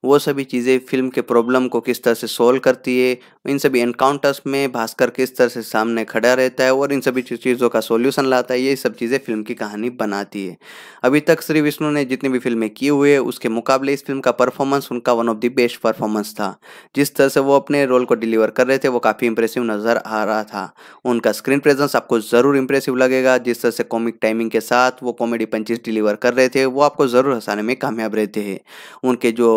वो सभी चीज़ें फिल्म के प्रॉब्लम को किस तरह से सोल्व करती है इन सभी एनकाउंटर्स में भास्कर किस तरह से सामने खड़ा रहता है और इन सभी चीज़ों का सोल्यूशन लाता है ये सब चीज़ें फिल्म की कहानी बनाती है अभी तक श्री विष्णु ने जितनी भी फिल्में की हुई है उसके मुकाबले इस फिल्म का परफॉर्मेंस उनका one of the best performance था जिस तरह से वो अपने रोल को डिलीवर कर रहे थे वो काफ़ी इंप्रेसिव नज़र आ रहा था उनका स्क्रीन प्रेजेंस आपको ज़रूर इंप्रेसिव लगेगा जिस तरह से कॉमिक टाइमिंग के साथ वो कॉमेडी पंचेस डिलीवर कर रहे थे वो आपको ज़रूर हंसाने में कामयाब रहते हैं उनके जो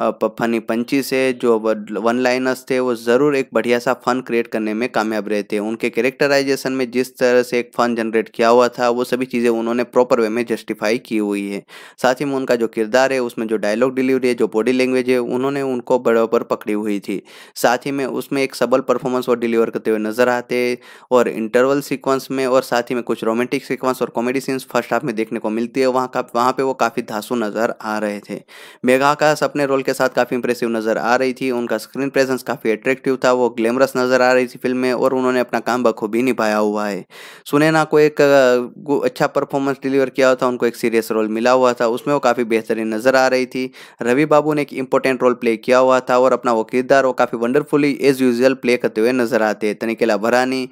फनी पंची है जो वन लाइनर्स थे वो ज़रूर एक बढ़िया सा फन क्रिएट करने में कामयाब रहे थे उनके कैरेक्टराइजेशन में जिस तरह से एक फन जनरेट किया हुआ था वो सभी चीज़ें उन्होंने प्रॉपर वे में जस्टिफाई की हुई है साथ ही में उनका जो किरदार है उसमें जो डायलॉग डिलीवरी है जो बॉडी लैंग्वेज है उन्होंने उनको बराबर पकड़ी हुई थी साथ ही में उसमें एक सबल परफॉर्मेंस वो डिलीवर करते हुए नजर आते और इंटरवल सिक्वेंस में और साथ ही में कुछ रोमांटिक सिक्वेंस और कॉमेडी सीन्स फर्स्ट हाफ में देखने को मिलती है वहाँ का वहाँ पर वो काफ़ी धासू नज़र आ रहे थे मेघा का सपने रोल के साथ काफ़ी इंप्रेसिव नज़र आ रही थी उनका स्क्रीन प्रेजेंस काफ़ी अट्रैक्टिव था वो ग्लैमरस नज़र आ रही थी फिल्म में और उन्होंने अपना काम बखूबी निभाया हुआ है सुनैना को एक अच्छा परफॉर्मेंस डिलीवर किया हुआ था उनको एक सीरियस रोल मिला हुआ था उसमें वो काफ़ी बेहतरीन नज़र आ रही थी रवि बाबू ने एक इंपॉर्टेंट रोल प्ले किया हुआ था और अपना वो किरदार वो काफ़ी वंडरफुली एज यूजल प्ले करते हुए नज़र आते हैं तनिकेला भरानी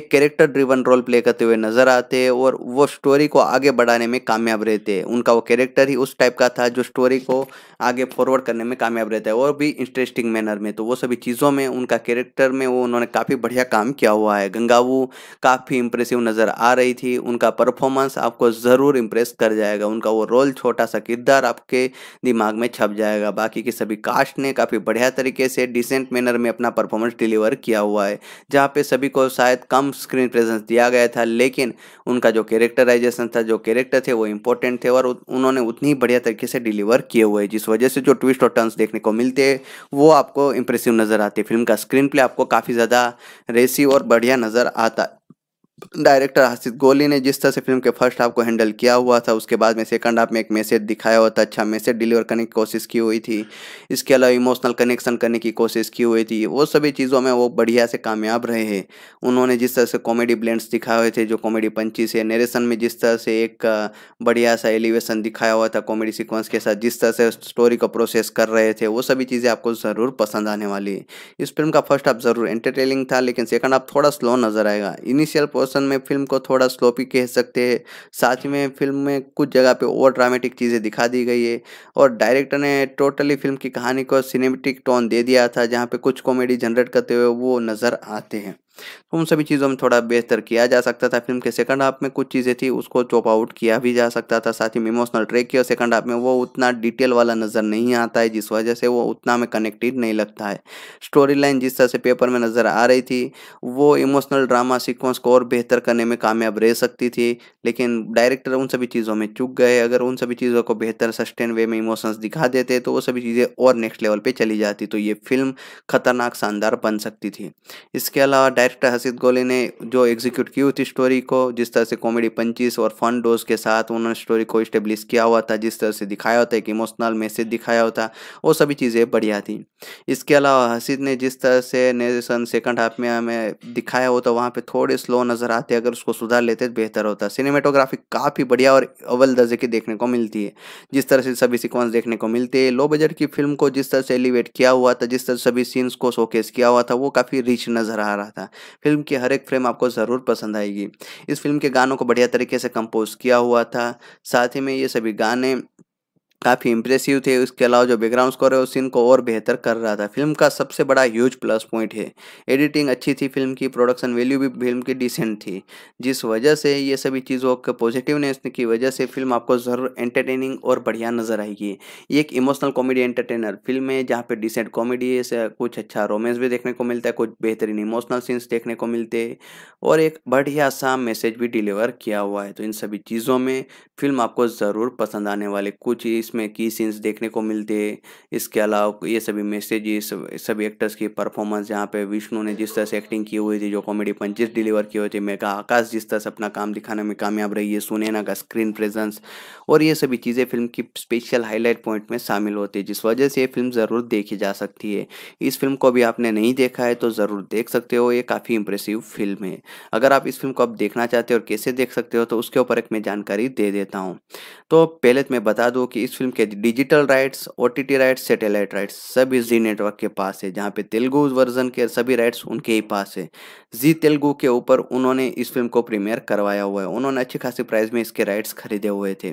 एक कैरेक्टर ड्रिवन रोल प्ले करते हुए नज़र आते हैं और वो स्टोरी को आगे बढ़ाने में कामयाब रहते हैं उनका वो कैरेक्टर ही उस टाइप का था जो स्टोरी को आगे फॉरवर्ड करने में कामयाब रहता है और भी इंटरेस्टिंग मैनर में तो वो सभी चीज़ों में उनका कैरेक्टर में वो उन्होंने काफ़ी बढ़िया काम किया हुआ है गंगावू काफ़ी इंप्रेसिव नज़र आ रही थी उनका परफॉर्मेंस आपको ज़रूर इम्प्रेस कर जाएगा उनका वो रोल छोटा सा किरदार आपके दिमाग में छप जाएगा बाकी के सभी कास्ट ने काफ़ी बढ़िया तरीके से डिसेंट मैनर में अपना परफॉर्मेंस डिलीवर किया हुआ है जहाँ पर सभी को शायद कम स्क्रीन प्रेजेंस दिया गया था लेकिन उनका जो कैरेक्टराइजेशन था जो कैरेक्टर थे वो इंपॉर्टेंट थे और उन्होंने उतनी बढ़िया तरीके से डिलीवर किए हुए जिस वजह से जो ट्विस्ट ट्विस्ट और टर्न्स देखने को मिलते हैं वो आपको इंप्रेसिव नज़र आते फिल्म का स्क्रीन प्ले आपको काफ़ी ज़्यादा रेसी और बढ़िया नज़र आता डायरेक्टर आसिफ गोली ने जिस तरह से फिल्म के फर्स्ट हाफ को हैंडल किया हुआ था उसके बाद में सेकंड हाफ में एक मैसेज दिखाया हुआ था अच्छा मैसेज डिलीवर करने की कोशिश की हुई थी इसके अलावा इमोशनल कनेक्शन करने की कोशिश की हुई थी वो सभी चीज़ों में वो बढ़िया से कामयाब रहे हैं उन्होंने जिस तरह से कॉमेडी ब्लेंड्स दिखाए हुए थे जो कॉमेडी पंची से नरेशन में जिस तरह से एक बढ़िया सा एलिवेशन दिखाया हुआ था कॉमेडी सिक्वेंस के साथ जिस तरह से स्टोरी को प्रोसेस कर रहे थे वो सभी चीज़ें आपको ज़रूर पसंद आने वाली है इस फिल्म का फर्स्ट हाफ ज़रूर एंटरटेनिंग था लेकिन सेकंड हाफ थोड़ा स्लो नज़र आएगा इनिशियल प्रोसेस पोर्सन में फिल्म को थोड़ा स्लोपी कह सकते हैं साथ में फिल्म में कुछ जगह पे ओवर ड्रामेटिक चीज़ें दिखा दी गई है और डायरेक्टर ने टोटली फिल्म की कहानी को सिनेमेटिक टोन दे दिया था जहाँ पे कुछ कॉमेडी जनरेट करते हुए वो नज़र आते हैं तो उन सभी चीज़ों में थोड़ा बेहतर किया जा सकता था फिल्म के सेकंड हाफ में कुछ चीज़ें थी उसको चॉप आउट किया भी जा सकता था साथ ही इमोशनल ट्रेक किया सेकंड हाफ में वो उतना डिटेल वाला नज़र नहीं आता है जिस वजह से वो उतना में कनेक्टेड नहीं लगता है स्टोरी लाइन जिस तरह से पेपर में नज़र आ रही थी वो इमोशनल ड्रामा सीक्वेंस को और बेहतर करने में कामयाब रह सकती थी लेकिन डायरेक्टर उन सभी चीज़ों में चुक गए अगर उन सभी चीज़ों को बेहतर सस्टेन वे में इमोशंस दिखा देते तो वो सभी चीज़ें और नेक्स्ट लेवल पर चली जाती तो ये फिल्म खतरनाक शानदार बन सकती थी इसके अलावा डायरेक्टर हसीद गोली ने जो एग्जीक्यूट की थी स्टोरी को जिस तरह से कॉमेडी पंचीस और फन डोज के साथ उन्होंने स्टोरी को इस्टेब्लिश किया हुआ था जिस तरह से दिखाया होता है एक इमोशनल मैसेज दिखाया होता वो सभी चीज़ें बढ़िया थी इसके अलावा हसीद ने जिस तरह से नेशन सेकंड हाफ में हमें दिखाया होता तो वहाँ पर थोड़े स्लो नज़र आते अगर उसको सुधार लेते तो बेहतर होता सिनेमेटोग्राफी काफ़ी बढ़िया और अव्वल दर्जे की देखने को मिलती है जिस तरह से सभी सिक्वेंस देखने को मिलते हैं लो बजट की फिल्म को जिस तरह से एलिवेट किया हुआ था जिस तरह सभी सीन्स को शोकेस किया हुआ था वो काफ़ी रिच नज़र आ रहा था फिल्म की हर एक फ्रेम आपको ज़रूर पसंद आएगी इस फिल्म के गानों को बढ़िया तरीके से कंपोज किया हुआ था साथ ही में ये सभी गाने काफ़ी इंप्रेसिव थे उसके अलावा जो बैकग्राउंड स्कोर है उस सीन को और बेहतर कर रहा था फिल्म का सबसे बड़ा ह्यूज प्लस पॉइंट है एडिटिंग अच्छी थी फिल्म की प्रोडक्शन वैल्यू भी फिल्म की डिसेंट थी जिस वजह से ये सभी चीज़ों के पॉजिटिवनेस की वजह से फिल्म आपको ज़रूर एंटरटेनिंग और बढ़िया नज़र आएगी ये एक इमोशनल कॉमेडी एंटरटेनर फिल्म है जहाँ पर डिसेंट कॉमेडी है कुछ अच्छा रोमेंस भी देखने को मिलता है कुछ बेहतरीन इमोशनल सीन्स देखने को मिलते हैं और एक बढ़िया सा मैसेज भी डिलीवर किया हुआ है तो इन सभी चीज़ों में फिल्म आपको ज़रूर पसंद आने वाले कुछ इस इसमें की सीन्स देखने को मिलते हैं इसके अलावा ये सभी मैसेजेस सभी एक्टर्स की परफॉर्मेंस यहाँ पे विष्णु ने जिस तरह से एक्टिंग की हुई थी जो कॉमेडी पंचेस डिलीवर किए हुए थे मेगा आकाश जिस तरह से अपना काम दिखाने में कामयाब रही है सुनैना का स्क्रीन प्रेजेंस और ये सभी चीज़ें फिल्म की स्पेशल हाईलाइट पॉइंट में शामिल होती है जिस वजह से ये फिल्म ज़रूर देखी जा सकती है इस फिल्म को अभी आपने नहीं देखा है तो ज़रूर देख सकते हो ये काफ़ी इंप्रेसिव फिल्म है अगर आप इस फिल्म को अब देखना चाहते हो और कैसे देख सकते हो तो उसके ऊपर एक मैं जानकारी दे देता हूँ तो पहले तो मैं बता दूँ कि इस फिल्म के digital rights O rights satellite rights सभी जी नेटवर्क के पास है जहाँ पे तेलुगु वर्जन के सभी राइट्स उनके ही पास है जी तेलुगु के ऊपर उन्होंने इस फिल्म को प्रीमियर करवाया हुआ है उन्होंने अच्छी खासी प्राइस में इसके राइट्स खरीदे हुए थे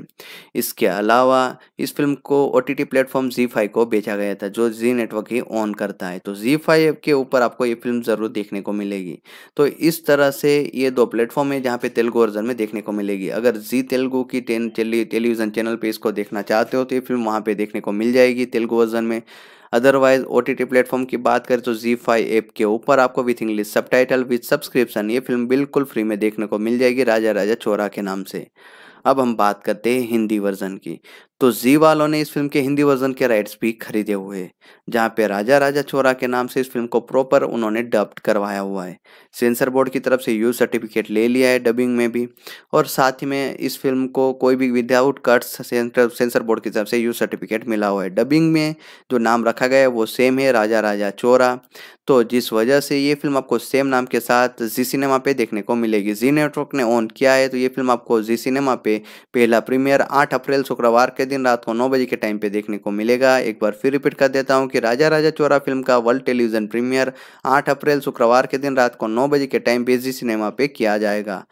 इसके अलावा इस फिल्म को ओ टी प्लेटफॉर्म जी को बेचा गया था जो जी नेटवर्क ही ऑन करता है तो जी फाइव के ऊपर आपको ये फिल्म ज़रूर देखने को मिलेगी तो इस तरह से ये दो प्लेटफॉर्म है जहाँ पे तेलुगु वर्जन में देखने को मिलेगी अगर जी तेलुगु की टेलीविज़न चैनल पर इसको देखना चाहते हो हो तो ये फिल्म वहाँ पे देखने को मिल जाएगी तेलुगु वर्जन में अदरवाइज ओ टी प्लेटफॉर्म की बात करें तो जी फाइव ऐप के ऊपर आपको with English subtitle with subscription ये फिल्म बिल्कुल फ्री में देखने को मिल जाएगी राजा राजा चोरा के नाम से अब हम बात करते हैं हिंदी वर्जन की तो जी वालों ने इस फिल्म के हिंदी वर्जन के राइट्स भी खरीदे हुए जहां जहाँ पे राजा राजा चोरा के नाम से इस फिल्म को प्रॉपर उन्होंने डब्ड करवाया हुआ है सेंसर बोर्ड की तरफ से यू सर्टिफिकेट ले लिया है डबिंग में भी और साथ ही में इस फिल्म को कोई भी विदाउट कट्स सेंसर बोर्ड की तरफ से यू सर्टिफिकेट मिला हुआ है डबिंग में जो नाम रखा गया है वो सेम है राजा राजा चोरा तो जिस वजह से ये फिल्म आपको सेम नाम के साथ जी सिनेमा पे देखने को मिलेगी जी नेटवर्क ने ऑन किया है तो ये फिल्म आपको जी सिनेमा पे पहला प्रीमियर आठ अप्रैल शुक्रवार के दिन रात को नौ बजे के टाइम पे देखने को मिलेगा एक बार फिर रिपीट कर देता हूँ कि राजा राजा चोरा फिल्म का वर्ल्ड टेलीविजन प्रीमियर आठ अप्रैल शुक्रवार के दिन रात को नौ बजे के टाइम पे जी सिनेमा पे किया जाएगा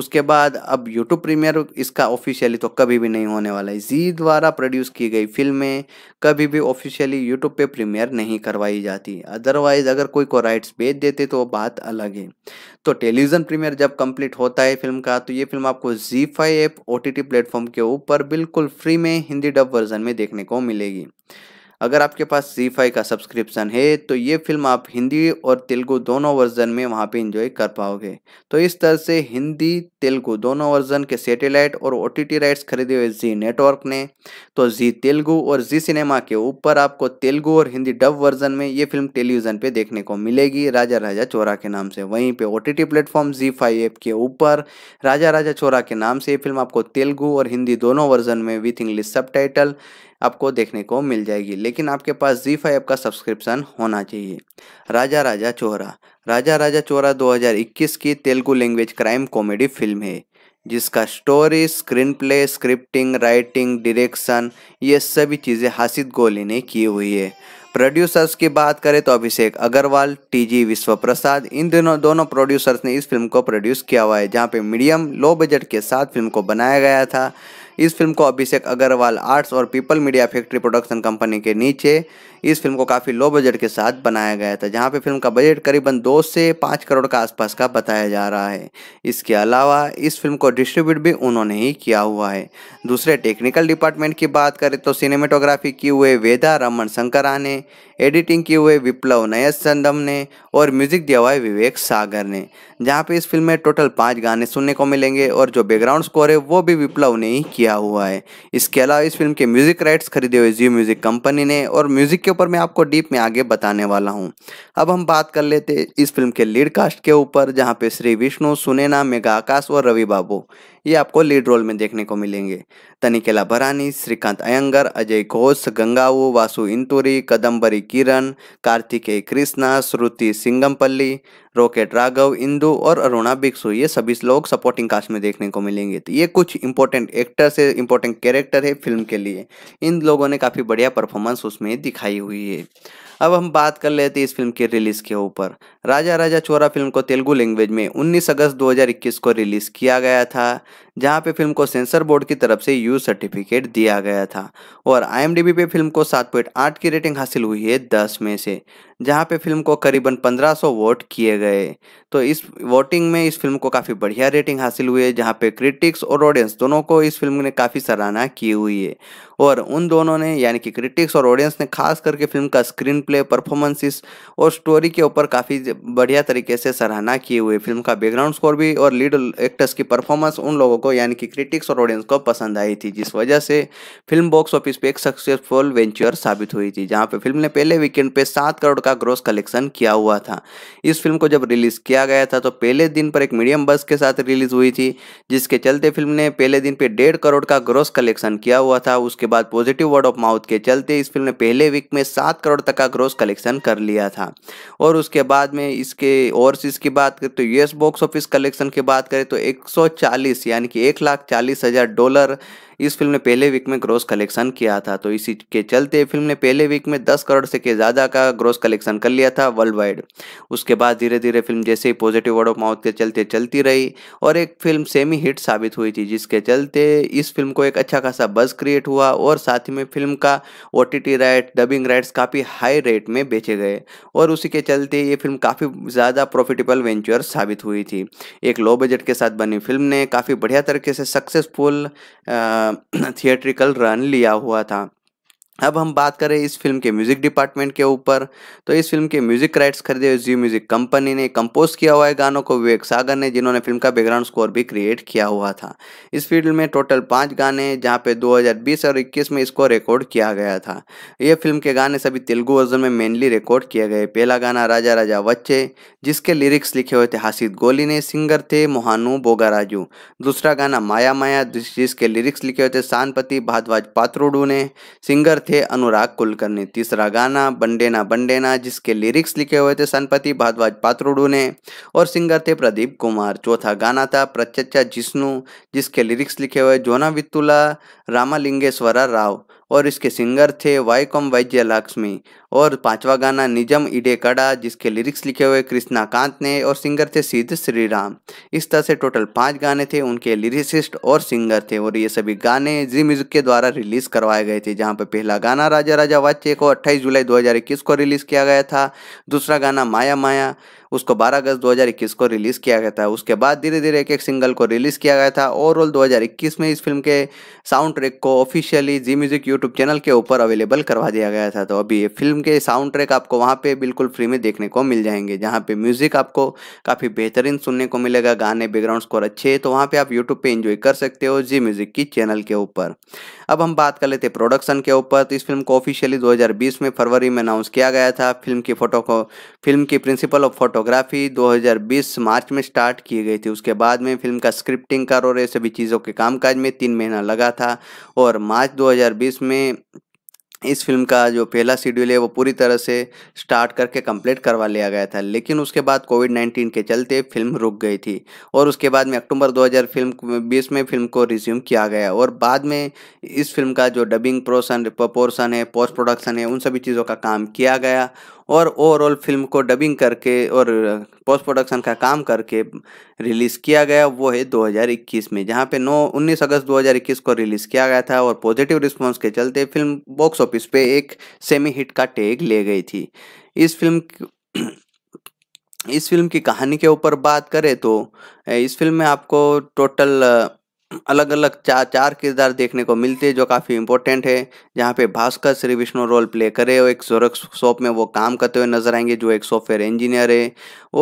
उसके बाद अब यूट्यूब प्रीमियर इसका ऑफिशियली तो कभी भी नहीं होने वाला है जी द्वारा प्रोड्यूस की गई फिल्में कभी भी ऑफिशियली यूट्यूब पे प्रीमियर नहीं करवाई जाती अदरवाइज अगर कोई को राइट्स बेच देते तो वो बात अलग है तो टेलीविज़न प्रीमियर जब कंप्लीट होता है फिल्म का तो ये फिल्म आपको जी five app O T platform के ऊपर बिल्कुल फ्री में हिंदी डब वर्जन में देखने को मिलेगी अगर आपके पास जी फाइव का सब्सक्रिप्शन है तो ये फिल्म आप हिंदी और तेलुगु दोनों वर्जन में वहाँ पे इंजॉय कर पाओगे तो इस तरह से हिंदी तेलुगु दोनों वर्जन के सैटेलाइट और ओ राइट्स खरीदे हुए जी नेटवर्क ने तो जी तेलुगु और जी सिनेमा के ऊपर आपको तेलुगु और हिंदी डब वर्जन में ये फिल्म टेलीविज़न पर देखने को मिलेगी राजा राजा चोरा के नाम से वहीं पर O T platform Zee app के ऊपर राजा राजा चोरा के नाम से ये फिल्म आपको तेलुगु और हिंदी दोनों वर्जन में विथ इंग्लिश सब आपको देखने को मिल जाएगी लेकिन आपके पास जी फाइव का सब्सक्रिप्शन होना चाहिए राजा राजा चोरा राजा राजा चोरा 2021 की Telugu language crime comedy film है जिसका story screen play scripting writing direction ये सभी चीज़ें हासिद गोली ने की हुई है प्रोड्यूसर्स की बात करें तो अभिषेक अग्रवाल टीजी विश्व प्रसाद इन दोनों दोनों प्रोड्यूसर्स ने इस फिल्म को प्रोड्यूस किया हुआ है जहाँ पे मीडियम लो बजट के साथ फिल्म को बनाया गया था इस फिल्म को अभिषेक अग्रवाल आर्ट्स और people media factory production company के नीचे इस फिल्म को काफ़ी लो बजट के साथ बनाया गया था जहाँ पे फिल्म का बजट करीबन दो से पाँच करोड़ का आसपास का बताया जा रहा है इसके अलावा इस फिल्म को डिस्ट्रीब्यूट भी उन्होंने ही किया हुआ है दूसरे टेक्निकल डिपार्टमेंट की बात करें तो सिनेमेटोग्राफी की हुए वेदा रमन शंकरा ने एडिटिंग की हुए विप्लव नयस चंदम ने और म्यूजिक दिया हुआ है विवेक सागर ने जहाँ पे इस फिल्म में टोटल पाँच गाने सुनने को मिलेंगे और जो बैकग्राउंड स्कोर है वो भी विप्लव ने ही किया हुआ है इसके अलावा इस फिल्म के म्यूजिक राइट्स खरीदे हुए जियो म्यूजिक कंपनी ने और म्यूजिक के ऊपर मैं आपको डीप में आगे बताने वाला हूँ अब हम बात कर लेते इस फिल्म के लीड कास्ट के ऊपर जहाँ पे श्री विष्णु सुनेना मेघा आकाश और रवि बाबू ये आपको लीड रोल में देखने को मिलेंगे तनिकेला भरानी श्रीकांत अयंगर अजय घोष गंगाऊ वासु इंतुरी कदम्बरी किरण कार्तिकेय कृष्णा श्रुति सिंगमपल्ली रॉकेट राघव इंदु और अरुणा बिक्सु ये सभी लोग सपोर्टिंग कास्ट में देखने को मिलेंगे तो ये कुछ इंपॉर्टेंट एक्टर्स है इंपॉर्टेंट कैरेक्टर है फिल्म के लिए इन लोगों ने काफ़ी बढ़िया परफॉर्मेंस उसमें दिखाई हुई है अब हम बात कर लेते हैं इस फिल्म के रिलीज़ के ऊपर राजा राजा चोरा फिल्म को तेलुगु लैंग्वेज में 19 अगस्त 2021 को रिलीज़ किया गया था जहां पे फिल्म को सेंसर बोर्ड की तरफ से यू सर्टिफिकेट दिया गया था और आई पे फिल्म को 7.8 की रेटिंग हासिल हुई है 10 में से जहां पे फिल्म को करीबन 1500 वोट किए गए तो इस वोटिंग में इस फिल्म को काफ़ी बढ़िया रेटिंग हासिल हुई है जहाँ पे क्रिटिक्स और ऑडियंस दोनों को इस फिल्म ने काफ़ी सराहना की हुई है और उन दोनों ने यानी कि क्रिटिक्स और ऑडियंस ने खास करके फिल्म का स्क्रीन प्ले परफॉर्मेंसिस और स्टोरी के ऊपर काफ़ी बढ़िया तरीके से सराहना की हुई फिल्म का बैकग्राउंड स्कोर भी और लीड एक्टर्स की परफॉर्मेंस उन लोगों को यानी कि क्रिटिक्स और ऑडियंस को पसंद आई थी जिस वजह से फिल्म बॉक्स ऑफिस पे एक सक्सेसफुल वेंचर साबित हुई थी जहाँ पे फिल्म ने पहले वीकेंड पे सात करोड़ का ग्रोस कलेक्शन किया हुआ था इस फिल्म को जब रिलीज़ किया गया था तो पहले दिन पर एक मीडियम बस के साथ रिलीज़ हुई थी जिसके चलते फिल्म ने पहले दिन पर डेढ़ करोड़ का ग्रोस कलेक्शन किया हुआ था उसके बाद पॉजिटिव वर्ड ऑफ माउथ के चलते इस फिल्म ने पहले वीक में सात करोड़ तक का ग्रोस कलेक्शन कर लिया था और उसके बाद में इसके ओवरसीज़ तो की बात करें तो यूएस बॉक्स ऑफिस कलेक्शन की बात करें तो 140 यानी कि कि एक लाख चालीस हजार डॉलर इस फिल्म ने पहले वीक में ग्रोस कलेक्शन किया था तो इसी के चलते फिल्म ने पहले वीक में दस करोड़ से ज़्यादा का ग्रोस कलेक्शन कर लिया था वर्ल्ड वाइड उसके बाद धीरे धीरे फिल्म जैसे ही पॉजिटिव वर्ड ऑफ माउथ के चलते चलती रही और एक फिल्म सेमी हिट साबित हुई थी जिसके चलते इस फिल्म को एक अच्छा खासा बज क्रिएट हुआ और साथ ही में फिल्म का ओ राइट डबिंग राइट्स काफ़ी हाई रेट में बेचे गए और उसी के चलते ये फिल्म काफ़ी ज़्यादा प्रॉफिटेबल वेंचर साबित हुई थी एक लो बजट के साथ बनी फिल्म ने काफ़ी बढ़िया तरीके से सक्सेसफुल थिएट्रिकल [clears throat] रन लिया हुआ था अब हम बात करें इस फिल्म के म्यूजिक डिपार्टमेंट के ऊपर तो इस फिल्म के म्यूजिक राइट्स खरीदे हुए जी म्यूजिक कंपनी ने कंपोज किया हुआ है गानों को विवेक सागर ने जिन्होंने फिल्म का बैकग्राउंड स्कोर भी क्रिएट किया हुआ था इस फिल्म में टोटल पाँच गाने जहाँ पे 2020 और 21 में इसको रिकॉर्ड किया गया था ये फिल्म के गाने सभी तेलुगु वर्जन में मेनली रिकॉर्ड किए गए पहला गाना राजा राजा वच्चे जिसके लिरिक्स लिखे हुए थे हासिद गोली ने सिंगर थे मोहानू बोगाराजू दूसरा गाना माया माया जिसके लिरिक्स लिखे हुए थे सानपति भारद्वाज पात्रोडू ने सिंगर थे अनुराग कुलकर्णी तीसरा गाना बंडेना बंडेना जिसके लिरिक्स लिखे हुए थे सनपति भारद्वाज पात्रोडू ने और सिंगर थे प्रदीप कुमार चौथा गाना था प्रचच्चा जिष्णु जिसके लिरिक्स लिखे हुए जोना वित्तुला रामालिंगेश्वरा राव और इसके सिंगर थे वाईकॉम वैज्य लक्ष्मी और पांचवा गाना निजम इडे कड़ा जिसके लिरिक्स लिखे हुए कृष्णा कांत ने और सिंगर थे सिद्ध श्री राम इस तरह से टोटल पांच गाने थे उनके लिरिसिस्ट और सिंगर थे और ये सभी गाने जी म्यूजिक के द्वारा रिलीज करवाए गए थे जहाँ पर पहला गाना राजा राजा वाच्य को अट्ठाईस जुलाई दो को रिलीज किया गया था दूसरा गाना माया माया उसको 12 अगस्त 2021 को रिलीज़ किया गया था उसके बाद धीरे धीरे एक एक सिंगल को रिलीज़ किया गया था ओवरऑल 2021 में इस फिल्म के साउंड ट्रैक को ऑफिशियली जी म्यूजिक यूट्यूब चैनल के ऊपर अवेलेबल करवा दिया गया था तो अभी फिल्म के साउंड ट्रैक आपको वहाँ पर बिल्कुल फ्री में देखने को मिल जाएंगे जहाँ पर म्यूज़िक आपको काफ़ी बेहतरीन सुनने को मिलेगा गाने बैकग्राउंड स्कोर अच्छे तो वहाँ पर आप यूट्यूब पर इंजॉय कर सकते हो जी म्यूज़िक की चैनल के ऊपर अब हम बात कर लेते प्रोडक्शन के ऊपर तो इस फिल्म को ऑफिशियली 2020 में फरवरी में अनाउंस किया गया था फिल्म की फोटो को फिल्म की प्रिंसिपल ऑफ फोटोग्राफी 2020 मार्च में स्टार्ट की गई थी उसके बाद में फिल्म का स्क्रिप्टिंग कर और सभी चीज़ों के कामकाज में तीन महीना लगा था और मार्च 2020 में इस फिल्म का जो पहला शेड्यूल है वो पूरी तरह से स्टार्ट करके कंप्लीट करवा लिया गया था लेकिन उसके बाद कोविड नाइन्टीन के चलते फिल्म रुक गई थी और उसके बाद में अक्टूबर 2020 फिल्म बीस में फिल्म को रिज्यूम किया गया और बाद में इस फिल्म का जो डबिंग प्रोसन पोर्सन है पोस्ट प्रोडक्शन है उन सभी चीज़ों का काम किया गया और ओवरऑल फिल्म को डबिंग करके और पोस्ट प्रोडक्शन का काम करके रिलीज़ किया गया वो है 2021 में जहाँ पे 9 19 अगस्त 2021 को रिलीज़ किया गया था और पॉजिटिव रिस्पांस के चलते फिल्म बॉक्स ऑफिस पे एक सेमी हिट का टैग ले गई थी इस फिल्म इस फिल्म की कहानी के ऊपर बात करें तो इस फिल्म में आपको टोटल अलग अलग चार चार किरदार देखने को मिलते हैं जो काफ़ी इंपॉर्टेंट है जहाँ पे भास्कर श्री विष्णु रोल प्ले करे और एक सोरक शॉप में वो काम करते हुए नजर आएंगे जो एक सॉफ्टवेयर इंजीनियर है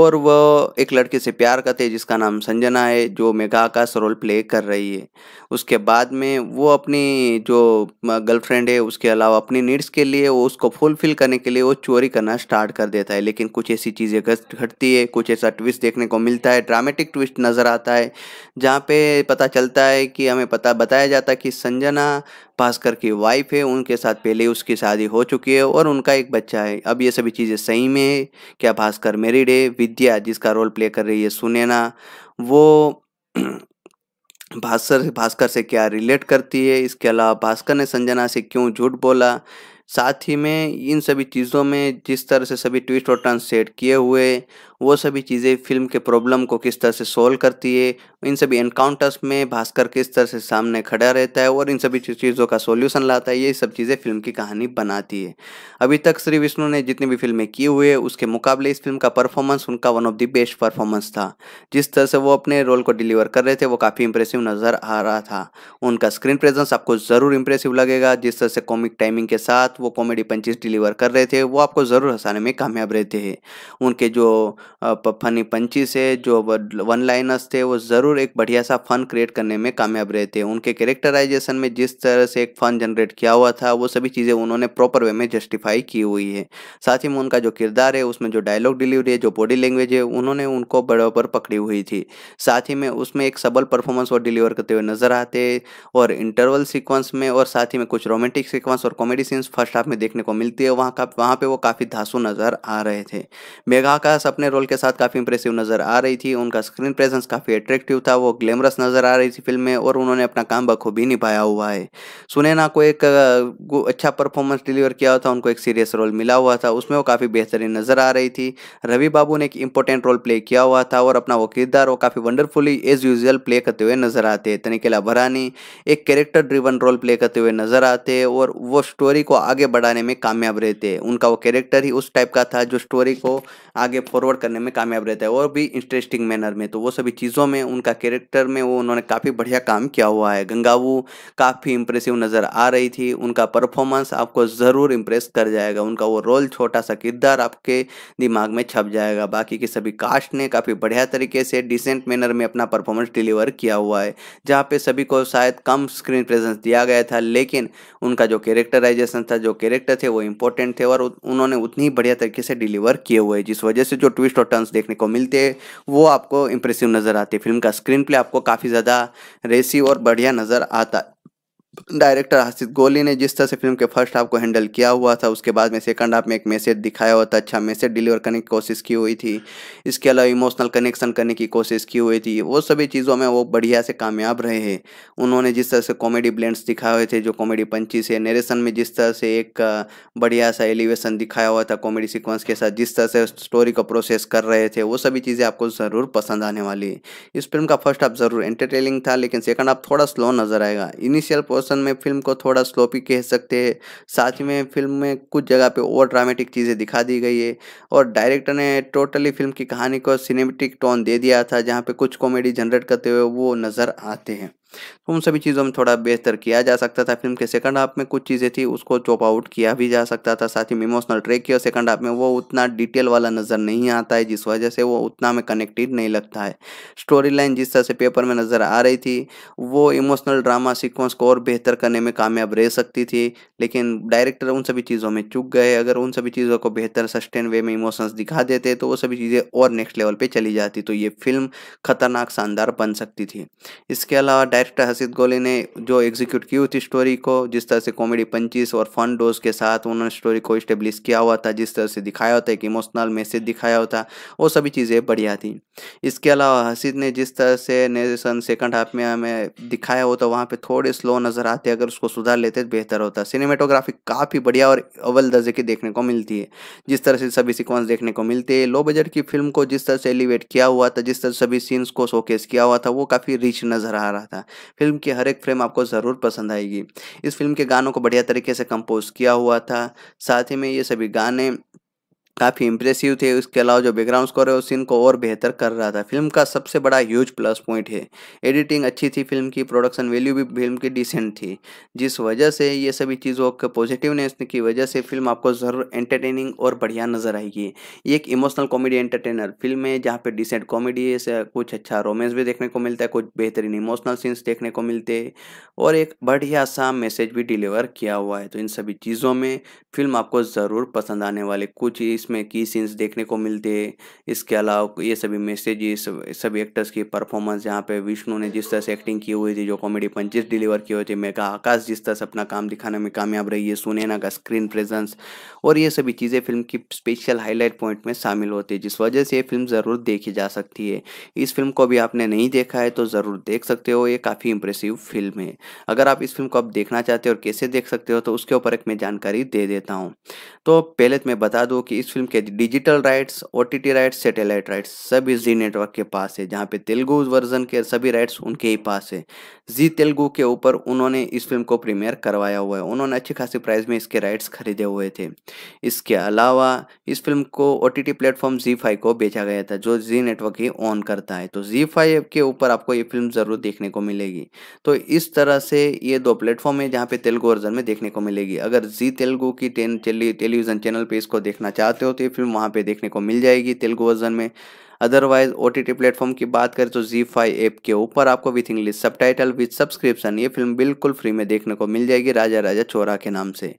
और वो एक लड़के से प्यार करते हैं जिसका नाम संजना है जो मेघा आकाश रोल प्ले कर रही है उसके बाद में वो अपनी जो गर्लफ्रेंड है उसके अलावा अपनी नीड्स के लिए वो उसको फुलफिल करने के लिए वो चोरी करना स्टार्ट कर देता है लेकिन कुछ ऐसी चीज़ें घटती है कुछ ऐसा ट्विस्ट देखने को मिलता है ड्रामेटिक ट्विस्ट नज़र आता है जहाँ पे पता चलता चलता है कि हमें पता बताया जाता है कि संजना भास्कर की वाइफ है उनके साथ पहले उसकी शादी हो चुकी है और उनका एक बच्चा है अब ये सभी चीज़ें सही में है क्या भास्कर मेरिड है विद्या जिसका रोल प्ले कर रही है सुनैना वो [clears throat] भास्कर भास्कर से क्या रिलेट करती है इसके अलावा भास्कर ने संजना से क्यों झूठ बोला साथ ही में इन सभी चीज़ों में जिस तरह से सभी ट्विस्ट और टर्न सेट किए हुए वो सभी चीज़ें फिल्म के प्रॉब्लम को किस तरह से सोल्व करती है इन सभी एनकाउंटर्स में भास्कर किस तरह से सामने खड़ा रहता है और इन सभी चीज़ों का सोल्यूशन लाता है ये सब चीज़ें फिल्म की कहानी बनाती है अभी तक श्री विष्णु ने जितनी भी फिल्में की हुई है उसके मुकाबले इस फिल्म का परफॉर्मेंस उनका one of the best performance था जिस तरह से वो अपने रोल को डिलीवर कर रहे थे वो काफ़ी इंप्रेसिव नज़र आ रहा था उनका स्क्रीन प्रेजेंस आपको ज़रूर इंप्रेसिव लगेगा जिस तरह से कॉमिक टाइमिंग के साथ वो कॉमेडी पंचीज डिलीवर कर रहे थे वो आपको ज़रूर हंसाने में कामयाब रहते हैं उनके जो फनी पंचीस है जो वन लाइनर्स थे वो ज़रूर एक बढ़िया सा फन क्रिएट करने में कामयाब रहे थे उनके कैरेक्टराइजेशन में जिस तरह से एक फन जनरेट किया हुआ था वो सभी चीज़ें उन्होंने प्रॉपर वे में जस्टिफाई की हुई है साथ ही में उनका जो किरदार है उसमें जो डायलॉग डिलीवरी है जो बॉडी लैंग्वेज है उन्होंने उनको बराबर पकड़ी हुई थी साथ ही में उसमें एक सबल परफॉर्मेंस वो डिलीवर करते हुए नजर आते और इंटरवल सिक्वेंस में और साथ ही में कुछ रोमांटिक सिक्वेंस और कॉमेडी सीन्स फर्स्ट हाफ में देखने को मिलती है वहाँ का वहाँ पर वो काफ़ी धासु नज़र आ रहे थे मेघा का सपने रोल के साथ काफ़ी इंप्रेसिव नज़र आ रही थी उनका स्क्रीन प्रेजेंस काफ़ी अट्रैक्टिव था वो ग्लैमरस नज़र आ रही थी फिल्म में और उन्होंने अपना काम बखूबी निभाया हुआ है सुनैना को एक अच्छा परफॉर्मेंस डिलीवर किया हुआ था उनको एक सीरियस रोल मिला हुआ था उसमें वो काफ़ी बेहतरीन नज़र आ रही थी रवि बाबू ने एक इंपॉर्टेंट रोल प्ले किया हुआ था और अपना वो किरदार वो काफ़ी वंडरफुली एज यूजल प्ले करते हुए नज़र आते हैं तनिकेला भरानी एक कैरेक्टर ड्रिवन रोल प्ले करते हुए नज़र आते हैं और वो स्टोरी को आगे बढ़ाने में कामयाब रहते हैं उनका वो कैरेक्टर ही उस टाइप का था जो स्टोरी को आगे फॉरवर्ड करने में कामयाब रहता है और भी इंटरेस्टिंग मैनर में तो वो सभी चीज़ों में उनका कैरेक्टर में वो उन्होंने काफ़ी बढ़िया काम किया हुआ है गंगावू काफ़ी इंप्रेसिव नज़र आ रही थी उनका परफॉर्मेंस आपको ज़रूर इम्प्रेस कर जाएगा उनका वो रोल छोटा सा किरदार आपके दिमाग में छप जाएगा बाकी के सभी कास्ट ने काफ़ी बढ़िया तरीके से डिसेंट मैनर में अपना परफॉर्मेंस डिलीवर किया हुआ है जहाँ पर सभी को शायद कम स्क्रीन प्रेजेंस दिया गया था लेकिन उनका जो कैरेक्टराइजेशन था जो कैरेक्टर थे वो इंपॉर्टेंट थे और उन्होंने उतनी बढ़िया तरीके से डिलीवर किए हुए जिस वजह से जो ट्विस्ट और टर्न्स देखने को मिलते हैं वो आपको इम्प्रेसिव नज़र आते फिल्म का स्क्रीन प्ले आपको काफ़ी ज़्यादा रेसी और बढ़िया नज़र आता डायरेक्टर आसिफ गोली ने जिस तरह से फिल्म के फर्स्ट हाफ को हैंडल किया हुआ था उसके बाद में सेकंड हाफ में एक मैसेज दिखाया हुआ था अच्छा मैसेज डिलीवर करने की कोशिश की हुई थी इसके अलावा इमोशनल कनेक्शन करने की कोशिश की हुई थी वो सभी चीज़ों में वो बढ़िया से कामयाब रहे हैं उन्होंने जिस तरह से कॉमेडी ब्लेंड्स दिखाए हुए थे जो कॉमेडी पंचीस है नरेशन में जिस तरह से एक बढ़िया सा एलिवेशन दिखाया हुआ था कॉमेडी सिक्वेंस के साथ जिस तरह से स्टोरी को प्रोसेस कर रहे थे वो सभी चीज़ें आपको ज़रूर पसंद आने वाली है इस फिल्म का फर्स्ट हाफ ज़रूर एंटरटेनिंग था लेकिन सेकंड हाफ थोड़ा स्लो नजर आएगा इनिशियल पोर्सन में फिल्म को थोड़ा स्लोपी कह सकते हैं साथ ही में फिल्म में कुछ जगह पे ओवर ड्रामेटिक चीज़ें दिखा दी गई है और डायरेक्टर ने टोटली फिल्म की कहानी को सिनेमेटिक टोन दे दिया था जहाँ पे कुछ कॉमेडी जनरेट करते हुए वो नज़र आते हैं तो उन सभी चीज़ों में थोड़ा बेहतर किया जा सकता था फिल्म के सेकंड हाफ में कुछ चीज़ें थी उसको चॉप आउट किया भी जा सकता था साथ ही इमोशनल ट्रेक किया सेकंड हाफ में वो उतना डिटेल वाला नज़र नहीं आता है जिस वजह से वो उतना में कनेक्टेड नहीं लगता है स्टोरी लाइन जिस तरह से पेपर में नज़र आ रही थी वो इमोशनल ड्रामा सिक्वेंस को और बेहतर करने में कामयाब रह सकती थी लेकिन डायरेक्टर उन सभी चीज़ों में चुक गए अगर उन सभी चीज़ों को बेहतर सस्टेन वे में इमोशंस दिखा देते तो वो सभी चीज़ें और नेक्स्ट लेवल पर चली जाती तो ये फिल्म खतरनाक शानदार बन सकती थी इसके अलावा डायरेक्टर हसीद गोली ने जो एग्जीक्यूट की हुई थी स्टोरी को जिस तरह से कॉमेडी पंचीस और फन डोज के साथ उन्होंने स्टोरी को इस्टेब्लिश किया हुआ था जिस तरह से दिखाया होता है एक इमोशनल मैसेज दिखाया होता वो सभी चीज़ें बढ़िया थी इसके अलावा हसीद ने जिस तरह से नेरेशन सेकंड हाफ में हमें दिखाया हो तो वहाँ पर थोड़े स्लो नज़र आते अगर उसको सुधार लेते तो बेहतर होता सिनेमेटोग्राफी काफ़ी बढ़िया और अव्वल दर्जे की देखने को मिलती है जिस तरह से सभी सिक्वेंस देखने को मिलते हैं लो बजट की फिल्म को जिस तरह से एलिवेट किया हुआ था जिस तरह सभी सीन्स को शोकेस किया हुआ था वो काफ़ी रिच नज़र आ रहा था फिल्म की हर एक फ्रेम आपको ज़रूर पसंद आएगी इस फिल्म के गानों को बढ़िया तरीके से कंपोज किया हुआ था साथ ही में ये सभी गाने काफ़ी इंप्रेसिव थे उसके अलावा जो बैकग्राउंड स्कोर है उस सीन को और बेहतर कर रहा था फिल्म का सबसे बड़ा ह्यूज प्लस पॉइंट है एडिटिंग अच्छी थी फिल्म की प्रोडक्शन वैल्यू भी फिल्म की डिसेंट थी जिस वजह से ये सभी चीज़ों के पॉजिटिवनेस की वजह से फिल्म आपको ज़रूर एंटरटेनिंग और बढ़िया नज़र आएगी एक इमोशनल कॉमेडी एंटरटेनर फिल्म है जहाँ पर डिसेंट कॉमेडी से कुछ अच्छा रोमेंस भी देखने को मिलता है कुछ बेहतरीन इमोशनल सीन्स देखने को मिलते हैं और एक बढ़िया सा मैसेज भी डिलीवर किया हुआ है तो इन सभी चीज़ों में फिल्म आपको ज़रूर पसंद आने वाले कुछ इस इसमें की सीन्स देखने को मिलते हैं इसके अलावा ये सभी मैसेजेस सभी एक्टर्स की परफॉर्मेंस यहाँ पे विष्णु ने जिस तरह से एक्टिंग की हुई थी जो कॉमेडी पंचेस डिलीवर किए हुए थे मेगा आकाश जिस तरह से अपना काम दिखाने में कामयाब रही है सुनैना का स्क्रीन प्रेजेंस और ये सभी चीज़ें फिल्म की स्पेशल हाईलाइट पॉइंट में शामिल होती है जिस वजह से ये फिल्म ज़रूर देखी जा सकती है इस फिल्म को भी आपने नहीं देखा है तो ज़रूर देख सकते हो ये काफ़ी इंप्रेसिव फिल्म है अगर आप इस फिल्म को आप देखना चाहते हो और कैसे देख सकते हो तो उसके ऊपर एक मैं जानकारी दे देता हूँ तो पहले तो मैं बता दूँ कि इस फिल्म के digital rights O rights satellite rights सभी जी नेटवर्क के पास है जहाँ पे तेलुगु वर्जन के सभी राइट्स उनके ही पास है जी तेलुगु के ऊपर उन्होंने इस फिल्म को प्रीमियर करवाया हुआ है उन्होंने अच्छी खासी प्राइस में इसके राइट्स खरीदे हुए थे इसके अलावा इस फिल्म को ओ टी टी प्लेटफॉर्म जी फाइव को बेचा गया था जो जी नेटवर्क ही ऑन करता है तो जी फाइव के ऊपर आपको ये फिल्म ज़रूर देखने को मिलेगी तो इस तरह से ये दो प्लेटफॉर्म है जहाँ पे तेलुगु वर्जन में देखने को मिलेगी अगर जी तेलुगु की टेलीविज़न चैनल पर इसको देखना चाहते चाहते हो तो ये फिल्म वहाँ पे देखने को मिल जाएगी तेलुगु वर्जन में otherwise O T T platform की बात करें तो जी फाइव ऐप के ऊपर आपको with English subtitle with subscription ये फिल्म बिल्कुल फ्री में देखने को मिल जाएगी राजा राजा चोरा के नाम से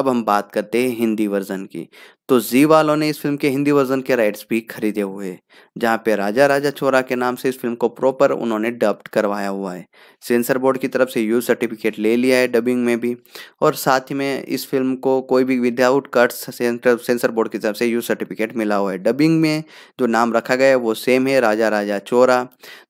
अब हम बात करते हैं हिंदी वर्जन की तो जी वालों ने इस फिल्म के हिंदी वर्जन के राइट्स भी खरीदे हुए जहां पे राजा राजा चोरा के नाम से इस फिल्म को प्रॉपर उन्होंने डब्ड करवाया हुआ है सेंसर बोर्ड की तरफ से यूज सर्टिफिकेट ले लिया है डबिंग में भी और साथ ही में इस फिल्म को कोई भी विदाउट कट्स सेंसर बोर्ड की तरफ से यूज सर्टिफिकेट मिला हुआ है डबिंग में जो नाम रखा गया है वो सेम है राजा राजा चोरा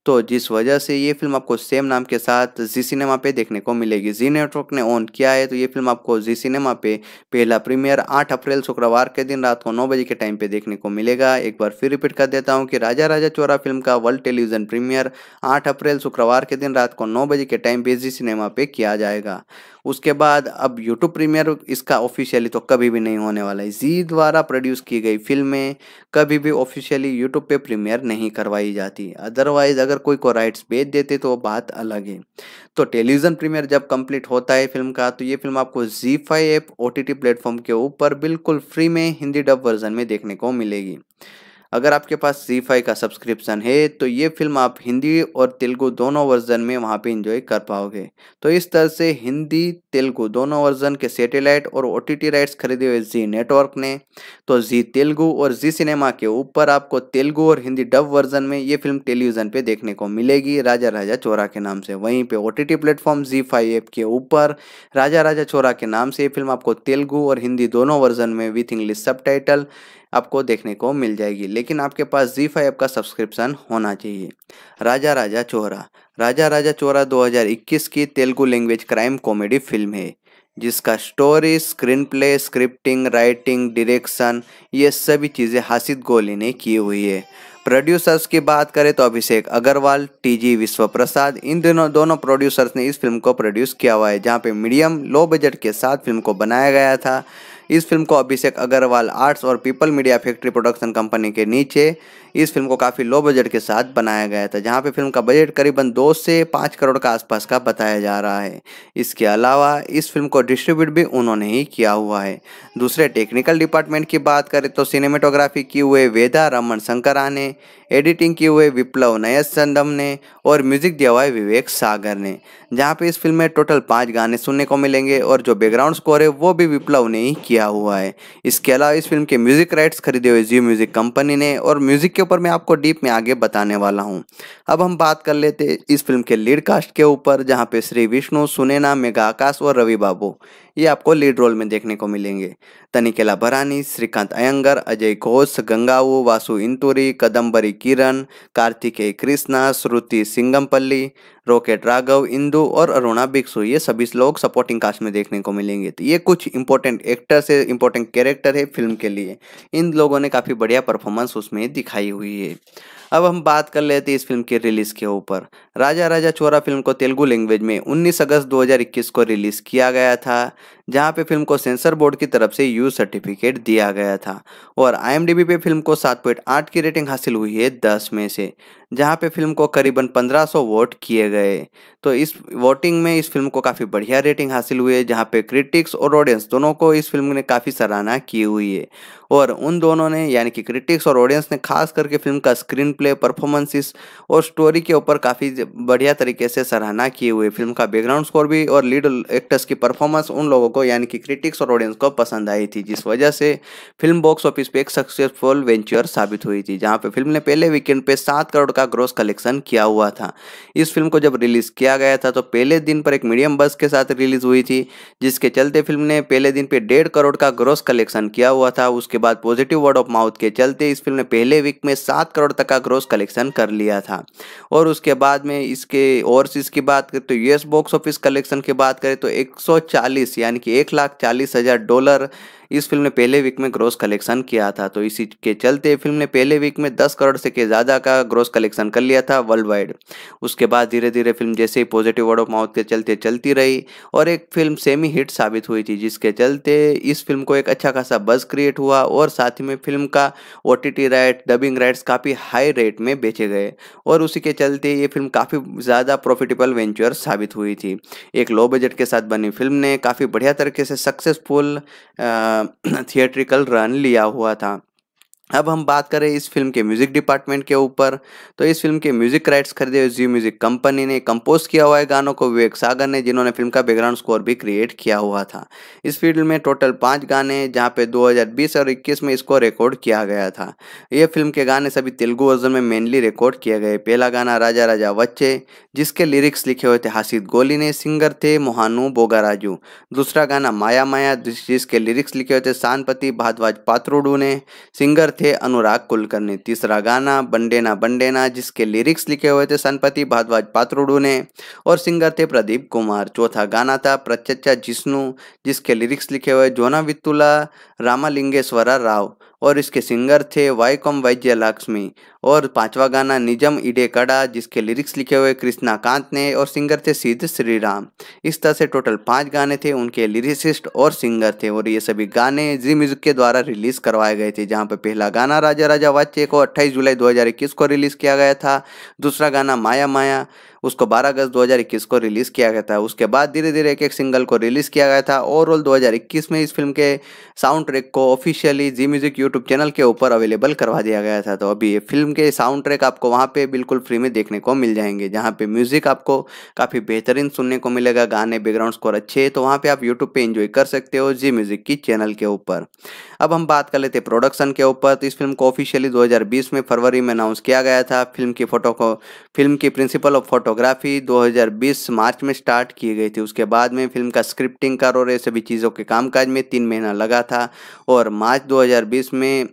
तो जिस वजह से ये फिल्म आपको सेम नाम के साथ जी सिनेमा पे देखने को मिलेगी जी नेटवर्क ने ऑन किया है तो ये फिल्म आपको जी सिनेमा पे पहला प्रीमियर आठ अप्रैल शुक्रवार के दिन रात को नौ बजे के टाइम पे देखने को मिलेगा एक बार फिर रिपीट कर देता हूँ कि राजा राजा चोरा फिल्म का वर्ल्ड टेलीविजन प्रीमियर आठ अप्रैल शुक्रवार के दिन रात को नौ बजे के टाइम बेजी सिनेमा पे किया जाएगा उसके बाद अब यूट्यूब प्रीमियर इसका ऑफिशियली तो कभी भी नहीं होने वाला है जी द्वारा प्रोड्यूस की गई फिल्में कभी भी ऑफिशियली यूट्यूब पे प्रीमियर नहीं करवाई जाती अदरवाइज अगर कोई को राइट्स बेच देते तो बात अलग है तो टेलीविजन प्रीमियर जब कंप्लीट होता है फिल्म का तो ये फिल्म आपको जी five app O T platform के ऊपर बिल्कुल फ्री में हिंदी डब वर्जन में देखने को मिलेगी अगर आपके पास जी फाई का सब्सक्रिप्शन है तो ये फिल्म आप हिंदी और तेलुगु दोनों वर्जन में वहाँ पे इंजॉय कर पाओगे तो इस तरह से हिंदी तेलुगु दोनों वर्जन के सैटेलाइट और ओ राइट्स खरीदे हुए जी नेटवर्क ने तो जी तेलुगु और जी सिनेमा के ऊपर आपको तेलुगु और हिंदी डब वर्जन में ये फिल्म टेलीविज़न पर देखने को मिलेगी राजा राजा चोरा के नाम से वहीं पर O T T platform Zee app के ऊपर राजा राजा चोरा के नाम से ये फिल्म आपको तेलुगु और हिंदी दोनों वर्जन में विथ इंग्लिश सब आपको देखने को मिल जाएगी लेकिन आपके पास जी फाइव का सब्सक्रिप्शन होना चाहिए राजा राजा चोरा राजा राजा चोरा 2021 की Telugu language crime comedy film है जिसका story screen play scripting writing direction ये सभी चीज़ें हासिद गोली ने की हुई है प्रोड्यूसर्स की बात करें तो अभिषेक अग्रवाल टीजी विश्व प्रसाद इन दोनों दोनों प्रोड्यूसर्स ने इस फिल्म को प्रोड्यूस किया हुआ है जहाँ पे मीडियम लो बजट के साथ फिल्म को बनाया गया था इस फिल्म को अभिषेक अग्रवाल आर्ट्स और people media factory production company के नीचे इस फिल्म को काफ़ी लो बजट के साथ बनाया गया था जहां पे फिल्म का बजट करीबन दो से पांच करोड़ के आसपास का बताया जा रहा है इसके अलावा इस फिल्म को डिस्ट्रीब्यूट भी उन्होंने ही किया हुआ है दूसरे टेक्निकल डिपार्टमेंट की बात करें तो सिनेमेटोग्राफी की हुए वेदा रमन शंकरा ने एडिटिंग की हुए विप्लव नयस चंदम ने और म्यूजिक दिया हुआ है विवेक सागर ने जहाँ पे इस फिल्म में टोटल पांच गाने सुनने को मिलेंगे और जो बैकग्राउंड स्कोर है वो भी विप्लव ने ही किया हुआ है इसके अलावा इस फिल्म के म्यूजिक राइट्स खरीदे हुए जियो म्यूजिक कंपनी ने और म्यूजिक के ऊपर मैं आपको डीप में आगे बताने वाला हूँ अब हम बात कर लेते इस फिल्म के लीड कास्ट के ऊपर जहाँ पे श्री विष्णु सुनेना मेगा आकाश और रवि बाबू ये आपको लीड रोल में देखने को मिलेंगे तनिकेला भरानी श्रीकांत अयंगर अजय घोष गंगाऊ वासु इंतुरी कदम्बरी किरण कार्तिकेय कृष्णा श्रुति सिंगमपल्ली रॉकेट राघव इंदु और अरुणा बिक्सु ये सभी लोग सपोर्टिंग कास्ट में देखने को मिलेंगे तो ये कुछ इंपॉर्टेंट एक्टर्स है इंपॉर्टेंट कैरेक्टर है फिल्म के लिए इन लोगों ने काफ़ी बढ़िया परफॉर्मेंस उसमें दिखाई हुई है अब हम बात कर लेते हैं इस फिल्म के रिलीज़ के ऊपर राजा राजा चोरा फिल्म को तेलुगु लैंग्वेज में 19 अगस्त 2021 को रिलीज़ किया गया था जहां पे फिल्म को सेंसर बोर्ड की तरफ से यू सर्टिफिकेट दिया गया था और आईएमडीबी पे फिल्म को 7.8 की रेटिंग हासिल हुई है 10 में से जहां पे फिल्म को करीबन 1500 वोट किए गए तो इस वोटिंग में इस फिल्म को काफ़ी बढ़िया रेटिंग हासिल हुई है जहां पे क्रिटिक्स और ऑडियंस दोनों को इस फिल्म ने काफ़ी सराहना की हुई है और उन दोनों ने यानी कि क्रिटिक्स और ऑडियंस ने खास करके फिल्म का स्क्रीन प्ले परफॉर्मेंसिस और स्टोरी के ऊपर काफ़ी बढ़िया तरीके से सराहना की हुई फिल्म का बैकग्राउंड स्कोर भी और लीड एक्टर्स की परफॉर्मेंस उन लोगों को यानी कि क्रिटिक्स और ऑडियंस को पसंद आई थी जिस वजह से फिल्म बॉक्स ऑफिस पे एक सक्सेसफुल वेंचर साबित हुई थी जहाँ पे फिल्म ने पहले वीकेंड पे सात करोड़ का ग्रोस कलेक्शन किया हुआ था इस फिल्म को जब रिलीज किया गया था तो पहले दिन पर एक मीडियम बस के साथ रिलीज हुई थी जिसके चलते फिल्म ने पहले दिन पे डेढ़ करोड़ का ग्रोस कलेक्शन किया हुआ था उसके बाद पॉजिटिव वर्ड ऑफ माउथ के चलते इस फिल्म ने पहले वीक में सात करोड़ तक का ग्रोस कलेक्शन कर लिया था और उसके बाद में इसके ओवरसीज तो की बात करें तो यूएस बॉक्स ऑफिस कलेक्शन की बात करें तो 140 यानी कि एक लाख चालीस हजार डॉलर इस फिल्म ने पहले वीक में ग्रॉस कलेक्शन किया था तो इसी के चलते फिल्म ने पहले वीक में दस करोड़ से के ज़्यादा का ग्रोस कलेक्शन कर लिया था वर्ल्ड वाइड उसके बाद धीरे धीरे फिल्म जैसे ही पॉजिटिव वर्ड ऑफ माउथ के चलते चलती रही और एक फिल्म सेमी हिट साबित हुई थी जिसके चलते इस फिल्म को एक अच्छा खासा बज क्रिएट हुआ और साथ ही में फिल्म का ओ राइट डबिंग राइट्स काफ़ी हाई रेट में बेचे गए और उसी के चलते ये फिल्म काफ़ी ज़्यादा प्रॉफिटेबल वेंचर साबित हुई थी एक लो बजट के साथ बनी फिल्म ने काफ़ी बढ़िया तरीके से सक्सेसफुल थिएट्रिकल रन [clears throat] लिया हुआ था अब हम बात करें इस फिल्म के म्यूजिक डिपार्टमेंट के ऊपर तो इस फिल्म के म्यूजिक राइट्स खरीदे हुए जी म्यूजिक कंपनी ने कंपोज किया हुआ है गानों को विवेक सागर ने जिन्होंने फिल्म का बैकग्राउंड स्कोर भी क्रिएट किया हुआ था इस फिल्म में टोटल पाँच गाने हैं जहाँ पे 2020 और 21 में इसको रिकॉर्ड किया गया था ये फिल्म के गाने सभी तेलुगु वर्जन में मेनली रिकॉर्ड किए गए पहला गाना राजा राजा वच्चे जिसके लिरिक्स लिखे हुए थे हासिद गोली ने सिंगर थे मोहानू बोगाराजू दूसरा गाना माया माया जिसके लिरिक्स लिखे हुए थे सानपति भारद्वाज पात्रोडू ने सिंगर थे अनुराग कुलकर्णी तीसरा गाना बंडेना बंडेना जिसके लिरिक्स लिखे हुए थे सनपति भारद्वाज पात्रुडू ने और सिंगर थे प्रदीप कुमार चौथा गाना था प्रचचा जिष्णु जिसके लिरिक्स लिखे हुए जोना वित्तुला रामालिंगेश्वरा राव और इसके सिंगर थे वाईकॉम वैज्य लक्ष्मी और पांचवा गाना निजम इडे कड़ा जिसके लिरिक्स लिखे हुए कृष्णा कांत ने और सिंगर थे सिद्ध श्री राम इस तरह से टोटल पांच गाने थे उनके लिरिसिस्ट और सिंगर थे और ये सभी गाने जी म्यूजिक के द्वारा रिलीज करवाए गए थे जहाँ पर पहला गाना राजा राजा वाच्य को अट्ठाईस जुलाई दो को रिलीज किया गया था दूसरा गाना माया माया उसको 12 अगस्त 2021 को रिलीज़ किया गया था उसके बाद धीरे धीरे एक एक सिंगल को रिलीज़ किया गया था ओवरऑल 2021 में इस फिल्म के साउंड ट्रैक को ऑफिशियली जी म्यूजिक यूट्यूब चैनल के ऊपर अवेलेबल करवा दिया गया था तो अभी ये फिल्म के साउंड ट्रैक आपको वहाँ पर बिल्कुल फ्री में देखने को मिल जाएंगे जहाँ पर म्यूज़िक आपको काफ़ी बेहतरीन सुनने को मिलेगा गाने बैकग्राउंड स्कोर अच्छे तो वहाँ पर आप यूट्यूब पर इंजॉय कर सकते हो जी म्यूज़िक की चैनल के ऊपर अब हम बात कर लेते प्रोडक्शन के ऊपर तो इस फिल्म को ऑफिशियली दो में फरवरी में अनाउंस किया गया था फिल्म की फोटो को फिल्म की प्रिंसिपल ऑफ फोटो फोटोग्राफी 2020 मार्च में स्टार्ट की गई थी उसके बाद में फिल्म का स्क्रिप्टिंग कर और ये सभी चीज़ों के कामकाज में तीन महीना लगा था और मार्च 2020 में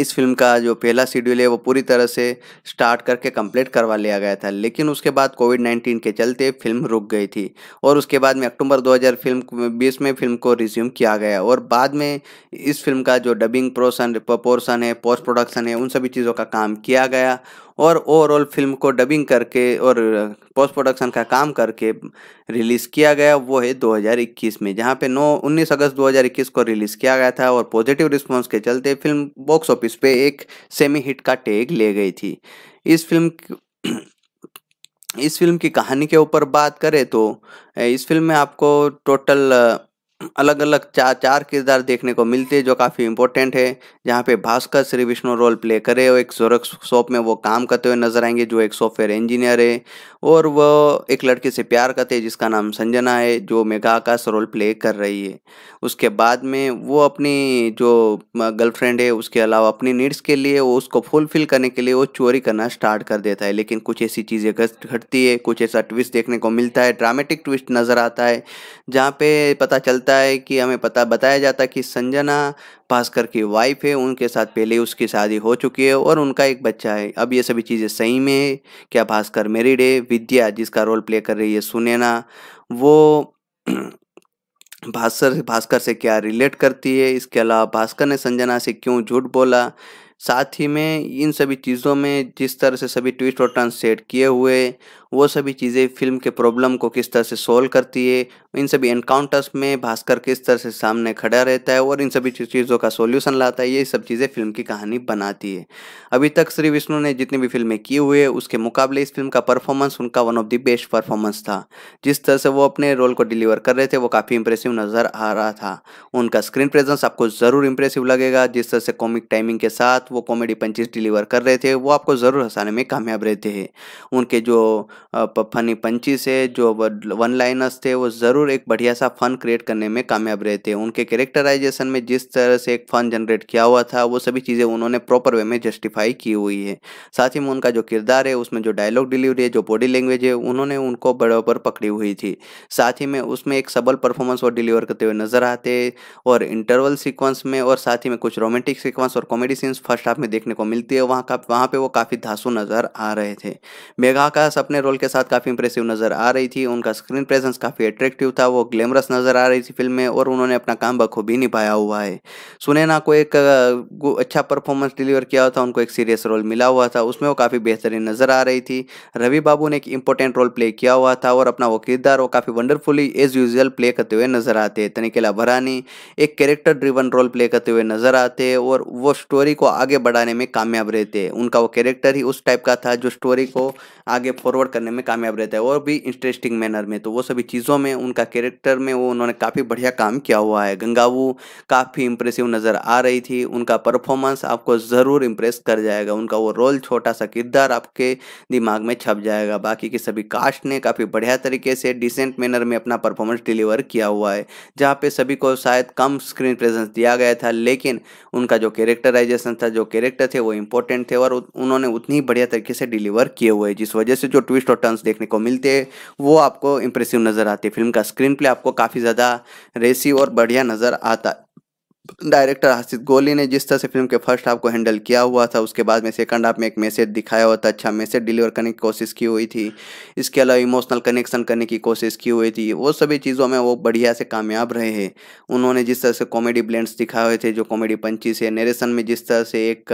इस फिल्म का जो पहला शेड्यूल है वो पूरी तरह से स्टार्ट करके कंप्लीट करवा लिया गया था लेकिन उसके बाद कोविड 19 के चलते फिल्म रुक गई थी और उसके बाद में अक्टूबर 2020 फिल्म बीस में फिल्म को रिज्यूम किया गया और बाद में इस फिल्म का जो डबिंग प्रोसन पोर्सन है पोस्ट प्रोडक्शन है उन सभी चीज़ों का काम किया गया और ओवरऑल फिल्म को डबिंग करके और पोस्ट uh, प्रोडक्शन का काम करके रिलीज़ किया गया वो है 2021 में जहाँ पे 9 19 अगस्त 2021 को रिलीज़ किया गया था और पॉजिटिव रिस्पांस के चलते फिल्म बॉक्स ऑफिस पे एक सेमी हिट का टैग ले गई थी इस फिल्म इस फिल्म की कहानी के ऊपर बात करें तो uh, इस फिल्म में आपको टोटल अलग अलग चार चार किरदार देखने को मिलते हैं जो काफ़ी इंपॉर्टेंट है जहाँ पे भास्कर श्री विष्णु रोल प्ले करे और एक जोरक शॉप में वो काम करते हुए नजर आएंगे जो एक सॉफ्टवेयर इंजीनियर है और वो एक लड़के से प्यार करते हैं जिसका नाम संजना है जो मेघा आकाश रोल प्ले कर रही है उसके बाद में वो अपनी जो गर्लफ्रेंड है उसके अलावा अपनी नीड्स के लिए वो उसको फुलफिल करने के लिए वो चोरी करना स्टार्ट कर देता है लेकिन कुछ ऐसी चीज़ें घटती है कुछ ऐसा ट्विस्ट देखने को मिलता है ड्रामेटिक ट्विस्ट नज़र आता है जहाँ पे पता चलता जाता है कि हमें पता बताया जाता है कि संजना भास्कर की वाइफ है उनके साथ पहले उसकी शादी हो चुकी है और उनका एक बच्चा है अब ये सभी चीज़ें सही में है क्या भास्कर मेरिड है विद्या जिसका रोल प्ले कर रही है सुनैना वो [clears throat] भास्कर भास्कर से क्या रिलेट करती है इसके अलावा भास्कर ने संजना से क्यों झूठ बोला साथ ही में इन सभी चीज़ों में जिस तरह से सभी ट्विस्ट और टर्न सेट किए हुए वो सभी चीज़ें फिल्म के प्रॉब्लम को किस तरह से सोल्व करती है इन सभी एनकाउंटर्स में भास्कर किस तरह से सामने खड़ा रहता है और इन सभी चीज़ों का सोल्यूशन लाता है ये सब चीज़ें फिल्म की कहानी बनाती है अभी तक श्री विष्णु ने जितनी भी फिल्में की हुई है उसके मुकाबले इस फिल्म का परफॉर्मेंस उनका one of the best performance था जिस तरह से वो अपने रोल को डिलीवर कर रहे थे वो काफ़ी इंप्रेसिव नज़र आ रहा था उनका स्क्रीन प्रेजेंस आपको ज़रूर इंप्रेसिव लगेगा जिस तरह से कॉमिक टाइमिंग के साथ वो कॉमेडी पंचीज डिलीवर कर रहे थे वो आपको ज़रूर हंसाने में कामयाब रहते हैं उनके जो फनी पंची से जो वन लाइनर्स थे वो ज़रूर एक बढ़िया सा फन क्रिएट करने में कामयाब रहे थे उनके कैरेक्टराइजेशन में जिस तरह से एक फन जनरेट किया हुआ था वो सभी चीज़ें उन्होंने प्रॉपर वे में जस्टिफाई की हुई है साथ ही में उनका जो किरदार है उसमें जो डायलॉग डिलीवरी है जो बॉडी लैंग्वेज है उन्होंने उनको बराबर पकड़ी हुई थी साथ ही में उसमें एक सबल परफॉर्मेंस वो डिलीवर करते हुए नजर आते और इंटरवल सीक्वेंस में और साथ ही में कुछ रोमांटिक सिक्वेंस और कॉमेडी सीन्स फर्स्ट हाफ में देखने को मिलती है वहाँ का वहाँ पर वो काफ़ी धासु नज़र आ रहे थे मेघा का अपने रोल के साथ काफ़ी इंप्रेसिव नज़र आ रही थी उनका स्क्रीन प्रेजेंस काफ़ी अट्रैक्टिव था वो ग्लैमरस नज़र आ रही थी फिल्म में और उन्होंने अपना काम बखूबी निभाया हुआ है सुनैना को एक अच्छा परफॉर्मेंस डिलीवर किया हुआ था उनको एक सीरियस रोल मिला हुआ था उसमें वो काफ़ी बेहतरीन नज़र आ रही थी रवि बाबू ने एक इंपॉर्टेंट रोल प्ले किया हुआ था और अपना वो किरदार वो काफ़ी वंडरफुली एज यूजल प्ले करते हुए नज़र आते हैं तनिकेला भरानी एक कैरेक्टर ड्रिवन रोल प्ले करते हुए नज़र आते हैं और वो स्टोरी को आगे बढ़ाने में कामयाब रहते हैं उनका वो कैरेक्टर ही उस टाइप का था जो स्टोरी को आगे फॉरवर्ड करने में कामयाब रहता है और भी इंटरेस्टिंग मैनर में तो वो सभी चीज़ों में उनका कैरेक्टर में वो उन्होंने काफ़ी बढ़िया काम किया हुआ है गंगावू काफ़ी इंप्रेसिव नज़र आ रही थी उनका परफॉर्मेंस आपको ज़रूर इम्प्रेस कर जाएगा उनका वो रोल छोटा सा किरदार आपके दिमाग में छप जाएगा बाकी के सभी कास्ट ने काफ़ी बढ़िया तरीके से डिसेंट मैनर में अपना परफॉर्मेंस डिलीवर किया हुआ है जहाँ पर सभी को शायद कम स्क्रीन प्रेजेंस दिया गया था लेकिन उनका जो कैरेक्टराइजेशन था जो कैरेक्टर थे वो इंपॉर्टेंट थे और उन्होंने उतनी बढ़िया तरीके से डिलीवर किए हुए जिस वजह से जो ट्विस्ट और टर्न्स देखने को मिलते हैं वो आपको इम्प्रेसिव नज़र आते फिल्म का स्क्रीन प्ले आपको काफ़ी ज़्यादा रेसी और बढ़िया नज़र आता डायरेक्टर आसिफ गोली ने जिस तरह से फिल्म के फर्स्ट हाफ को हैंडल किया हुआ था उसके बाद में सेकंड हाफ में एक मैसेज दिखाया हुआ था अच्छा मैसेज डिलीवर करने की कोशिश की हुई थी इसके अलावा इमोशनल कनेक्शन करने की कोशिश की हुई थी वो सभी चीज़ों में वो बढ़िया से कामयाब रहे हैं उन्होंने जिस तरह से कॉमेडी ब्लेंड्स दिखाए हुए थे जो कॉमेडी पंचीस है नरेशन में जिस तरह से एक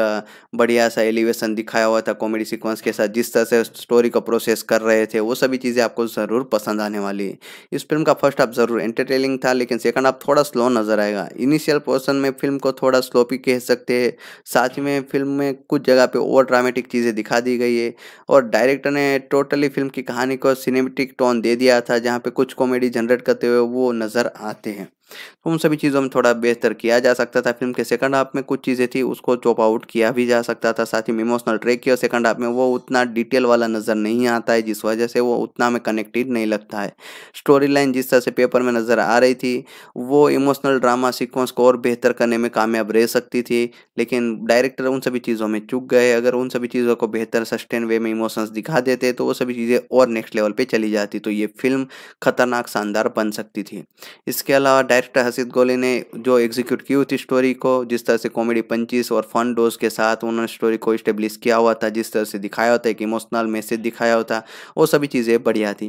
बढ़िया सा एलिवेशन दिखाया हुआ था कॉमेडी सिक्वेंस के साथ जिस तरह से स्टोरी को प्रोसेस कर रहे थे वो सभी चीज़ें आपको ज़रूर पसंद आने वाली है इस फिल्म का फर्स्ट हाफ ज़रूर एंटरटेनिंग था लेकिन सेकंड हाफ थोड़ा स्लो नज़र आएगा इनिशियल रोशन में फिल्म को थोड़ा स्लोपी कह सकते हैं साथ ही में फिल्म में कुछ जगह पे ओवर ड्रामेटिक चीज़ें दिखा दी गई है और डायरेक्टर ने टोटली फिल्म की कहानी को सिनेमेटिक टोन दे दिया था जहाँ पे कुछ कॉमेडी जनरेट करते हुए वो नज़र आते हैं तो उन सभी चीज़ों में थोड़ा बेहतर किया जा सकता था फिल्म के सेकंड हाफ में कुछ चीज़ें थी उसको चॉप आउट किया भी जा सकता था साथ ही इमोशनल ट्रेक किया सेकंड हाफ में वो उतना डिटेल वाला नज़र नहीं आता है जिस वजह से वो उतना हमें कनेक्टेड नहीं लगता है स्टोरी लाइन जिस तरह से पेपर में नज़र आ रही थी वो इमोशनल ड्रामा सिक्वेंस को और बेहतर करने में कामयाब रह सकती थी लेकिन डायरेक्टर उन सभी चीज़ों में चुक गए अगर उन सभी चीज़ों को बेहतर सस्टेन वे में इमोशंस दिखा देते तो वो सभी चीज़ें और नेक्स्ट लेवल पर चली जाती तो ये फिल्म खतरनाक शानदार बन सकती थी इसके अलावा डायरेक्टर हसीद गोली ने जो एग्जीक्यूट की थी स्टोरी को जिस तरह से कॉमेडी पंचीस और फन डोज के साथ उन्होंने स्टोरी को इस्टेब्लिश किया हुआ था जिस तरह से दिखाया होता है एक इमोशनल मैसेज दिखाया होता वो सभी चीज़ें बढ़िया थी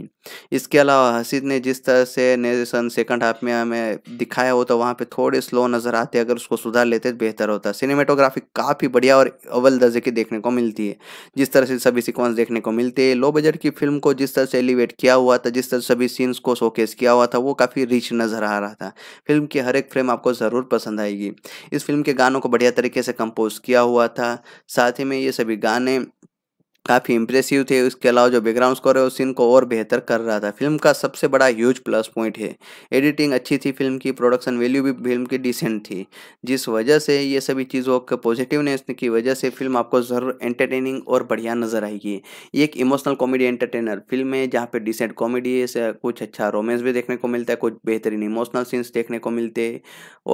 इसके अलावा हसीद ने जिस तरह से नेरेशन सेकंड हाफ में हमें दिखाया होता तो वहाँ पर थोड़े स्लो नज़र आते अगर उसको सुधार लेते तो बेहतर होता सिनेमेटोग्राफी काफ़ी बढ़िया और अव्वल दर्जे की देखने को मिलती है जिस तरह से सभी सिक्वेंस देखने को मिलते हैं लो बजट की फिल्म को जिस तरह से एलिवेट किया हुआ था जिस तरह सभी सीन्स को शोकेस किया हुआ था वो काफ़ी रिच नज़र आ रहा था फिल्म की हर एक फ्रेम आपको ज़रूर पसंद आएगी इस फिल्म के गानों को बढ़िया तरीके से कंपोज किया हुआ था साथ ही में ये सभी गाने काफ़ी इंप्रेसिव थे उसके अलावा जो बैकग्राउंड स्कोर है उस सीन को और बेहतर कर रहा था फिल्म का सबसे बड़ा ह्यूज प्लस पॉइंट है एडिटिंग अच्छी थी फिल्म की प्रोडक्शन वैल्यू भी फिल्म की डिसेंट थी जिस वजह से ये सभी चीज़ों के पॉजिटिवनेस की वजह से फिल्म आपको ज़रूर एंटरटेनिंग और बढ़िया नजर आएगी एक इमोशनल कॉमेडी एंटरटेनर फिल्म है जहाँ पर डिसेंट कॉमेडी है कुछ अच्छा रोमेंस भी देखने को मिलता है कुछ बेहतरीन इमोशनल सीन्स देखने को मिलते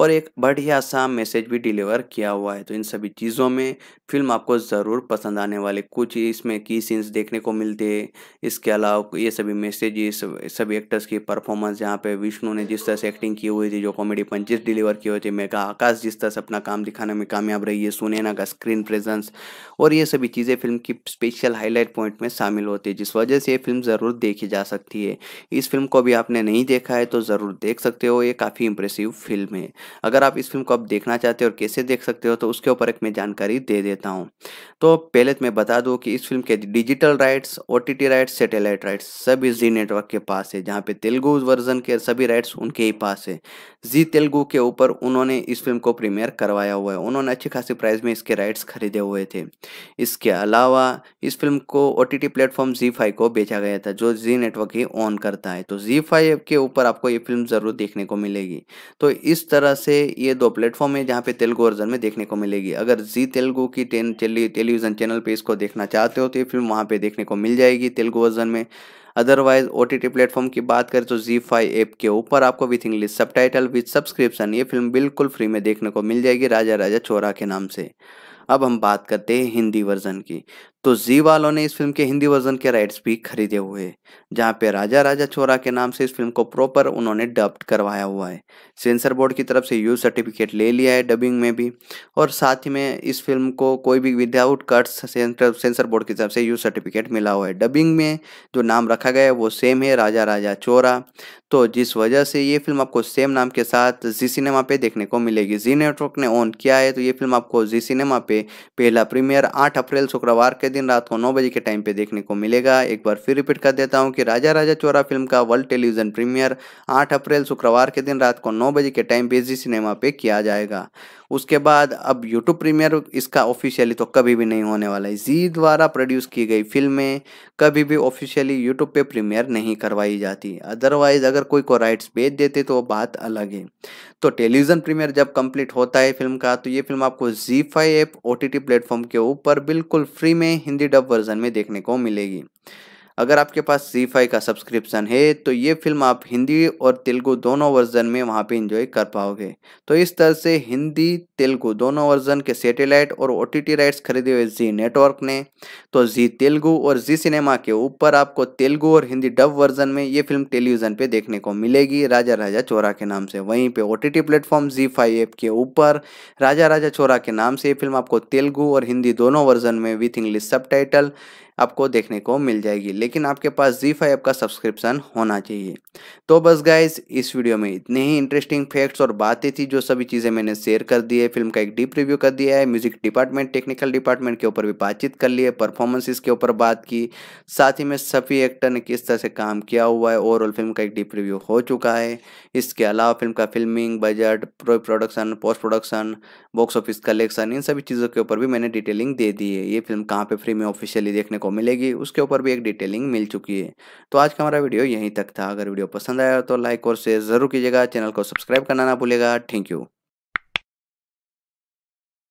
और एक बढ़िया सा मैसेज भी डिलीवर किया हुआ है तो इन सभी चीज़ों में फिल्म आपको ज़रूर पसंद आने वाली कुछ इस इसमें की सीन्स देखने को मिलते हैं इसके अलावा ये सभी मैसेजेस सभी एक्टर्स की परफॉर्मेंस यहाँ पे विष्णु ने जिस तरह से एक्टिंग की हुई थी जो कॉमेडी पंचेस डिलीवर किए हुए थे मेगा आकाश जिस तरह से अपना काम दिखाने में कामयाब रही है सुनैना का स्क्रीन प्रेजेंस और ये सभी चीज़ें फिल्म की स्पेशल हाईलाइट पॉइंट में शामिल होती है जिस वजह से ये फिल्म ज़रूर देखी जा सकती है इस फिल्म को भी आपने नहीं देखा है तो ज़रूर देख सकते हो ये काफ़ी इंप्रेसिव फिल्म है अगर आप इस फिल्म को अब देखना चाहते हो और कैसे देख सकते हो तो उसके ऊपर एक मैं जानकारी दे देता हूँ तो पहले तो मैं बता दूँ कि इस फिल्म फिल्म के digital rights O rights satellite rights सभी जी नेटवर्क के पास है जहाँ पे तेलुगु वर्जन के सभी राइट्स उनके ही पास है जी तेलुगु के ऊपर उन्होंने इस फिल्म को प्रीमियर करवाया हुआ है उन्होंने अच्छी खासी प्राइस में इसके राइट्स खरीदे हुए थे इसके अलावा इस फिल्म को ओ टी प्लेटफॉर्म जी फाइव को बेचा गया था जो जी नेटवर्क ही ऑन करता है तो जी के ऊपर आपको ये फिल्म ज़रूर देखने को मिलेगी तो इस तरह से ये दो प्लेटफॉर्म है जहाँ पे तेलुगु वर्जन में देखने को मिलेगी अगर जी तेलुगु की टेलीविज़न चैनल पर इसको देखना चाहते चाहते हो तो ये फिल्म वहाँ पे देखने को मिल जाएगी तेलुगु वर्जन में अदरवाइज ओ टी प्लेटफॉर्म की बात करें तो जी फाइव ऐप के ऊपर आपको with English subtitle with subscription ये फिल्म बिल्कुल फ्री में देखने को मिल जाएगी राजा राजा चोरा के नाम से अब हम बात करते हैं हिंदी वर्जन की तो जी वालों ने इस फिल्म के हिंदी वर्जन के राइट्स भी खरीदे हुए हैं जहाँ पे राजा राजा छोरा के नाम से इस फिल्म को प्रॉपर उन्होंने डब्ड करवाया हुआ है सेंसर बोर्ड की तरफ से यूज सर्टिफिकेट ले लिया है डबिंग में भी और साथ ही में इस फिल्म को कोई भी विदाउट कट्स सेंसर बोर्ड की तरफ से यूज सर्टिफिकेट मिला हुआ है डबिंग में जो नाम रखा गया है वो सेम है राजा राजा चोरा तो जिस वजह से ये फिल्म आपको सेम नाम के साथ जी सिनेमा पे देखने को मिलेगी जी नेटवर्क ने ऑन किया है तो ये फिल्म आपको जी सिनेमा पे पहला प्रीमियर आठ अप्रैल शुक्रवार के दिन रात को नौ बजे के टाइम पे देखने को मिलेगा एक बार फिर रिपीट कर देता हूँ कि राजा राजा चोरा फिल्म का वर्ल्ड टेलीविजन प्रीमियर आठ अप्रैल शुक्रवार के दिन रात को नौ बजे के टाइम बेजी सिनेमा पे किया जाएगा उसके बाद अब यूट्यूब प्रीमियर इसका ऑफिशियली तो कभी भी नहीं होने वाला है जी द्वारा प्रोड्यूस की गई फिल्में कभी भी ऑफिशियली यूट्यूब पे प्रीमियर नहीं करवाई जाती अदरवाइज अगर कोई को राइट्स बेच देते तो वो बात अलग है तो टेलीविज़न प्रीमियर जब कंप्लीट होता है फिल्म का तो ये फिल्म आपको जी five app O T platform के ऊपर बिल्कुल फ्री में हिंदी डब वर्जन में देखने को मिलेगी अगर आपके पास जी फाई का सब्सक्रिप्शन है तो ये फिल्म आप हिंदी और तेलुगु दोनों वर्जन में वहाँ पे इंजॉय कर पाओगे तो इस तरह से हिंदी तेलुगु दोनों वर्जन के सैटेलाइट और ओ राइट्स खरीदे हुए जी नेटवर्क ने तो जी तेलुगु और जी सिनेमा के ऊपर आपको तेलुगु और हिंदी डब वर्जन में ये फिल्म टेलीविजन पर देखने को मिलेगी राजा राजा चोरा के नाम से वहीं पर ओ टी टी प्लेटफॉर्म जी फाई ऐप के ऊपर राजा राजा चोरा के नाम से ये फिल्म आपको तेलुगु और हिंदी दोनों वर्जन में विथ इंग्लिश सब आपको देखने को मिल जाएगी लेकिन आपके पास जी फाइव का सब्सक्रिप्शन होना चाहिए तो बस गाइज इस वीडियो में इतने ही इंटरेस्टिंग फैक्ट्स और बातें थी जो सभी चीज़ें मैंने शेयर कर दी है फिल्म का एक डीप रिव्यू कर दिया है म्यूजिक डिपार्टमेंट टेक्निकल डिपार्टमेंट के ऊपर भी बातचीत कर ली है परफॉर्मेंसेस के ऊपर बात की साथ ही में सभी एक्टर ने किस तरह से काम किया हुआ है ओवरऑल फिल्म का एक डीप रिव्यू हो चुका है इसके अलावा फिल्म का filming budget production post production box office collection इन सभी चीज़ों के ऊपर भी मैंने डिटेलिंग दे दी है ये फिल्म कहाँ पर फ्री में ऑफिशियली देखने को को मिलेगी उसके ऊपर भी एक डिटेलिंग मिल चुकी है तो आज का हमारा वीडियो यहीं तक था अगर वीडियो पसंद आया तो लाइक और शेयर ज़रूर कीजिएगा चैनल को सब्सक्राइब करना ना भूलेगा थैंक यू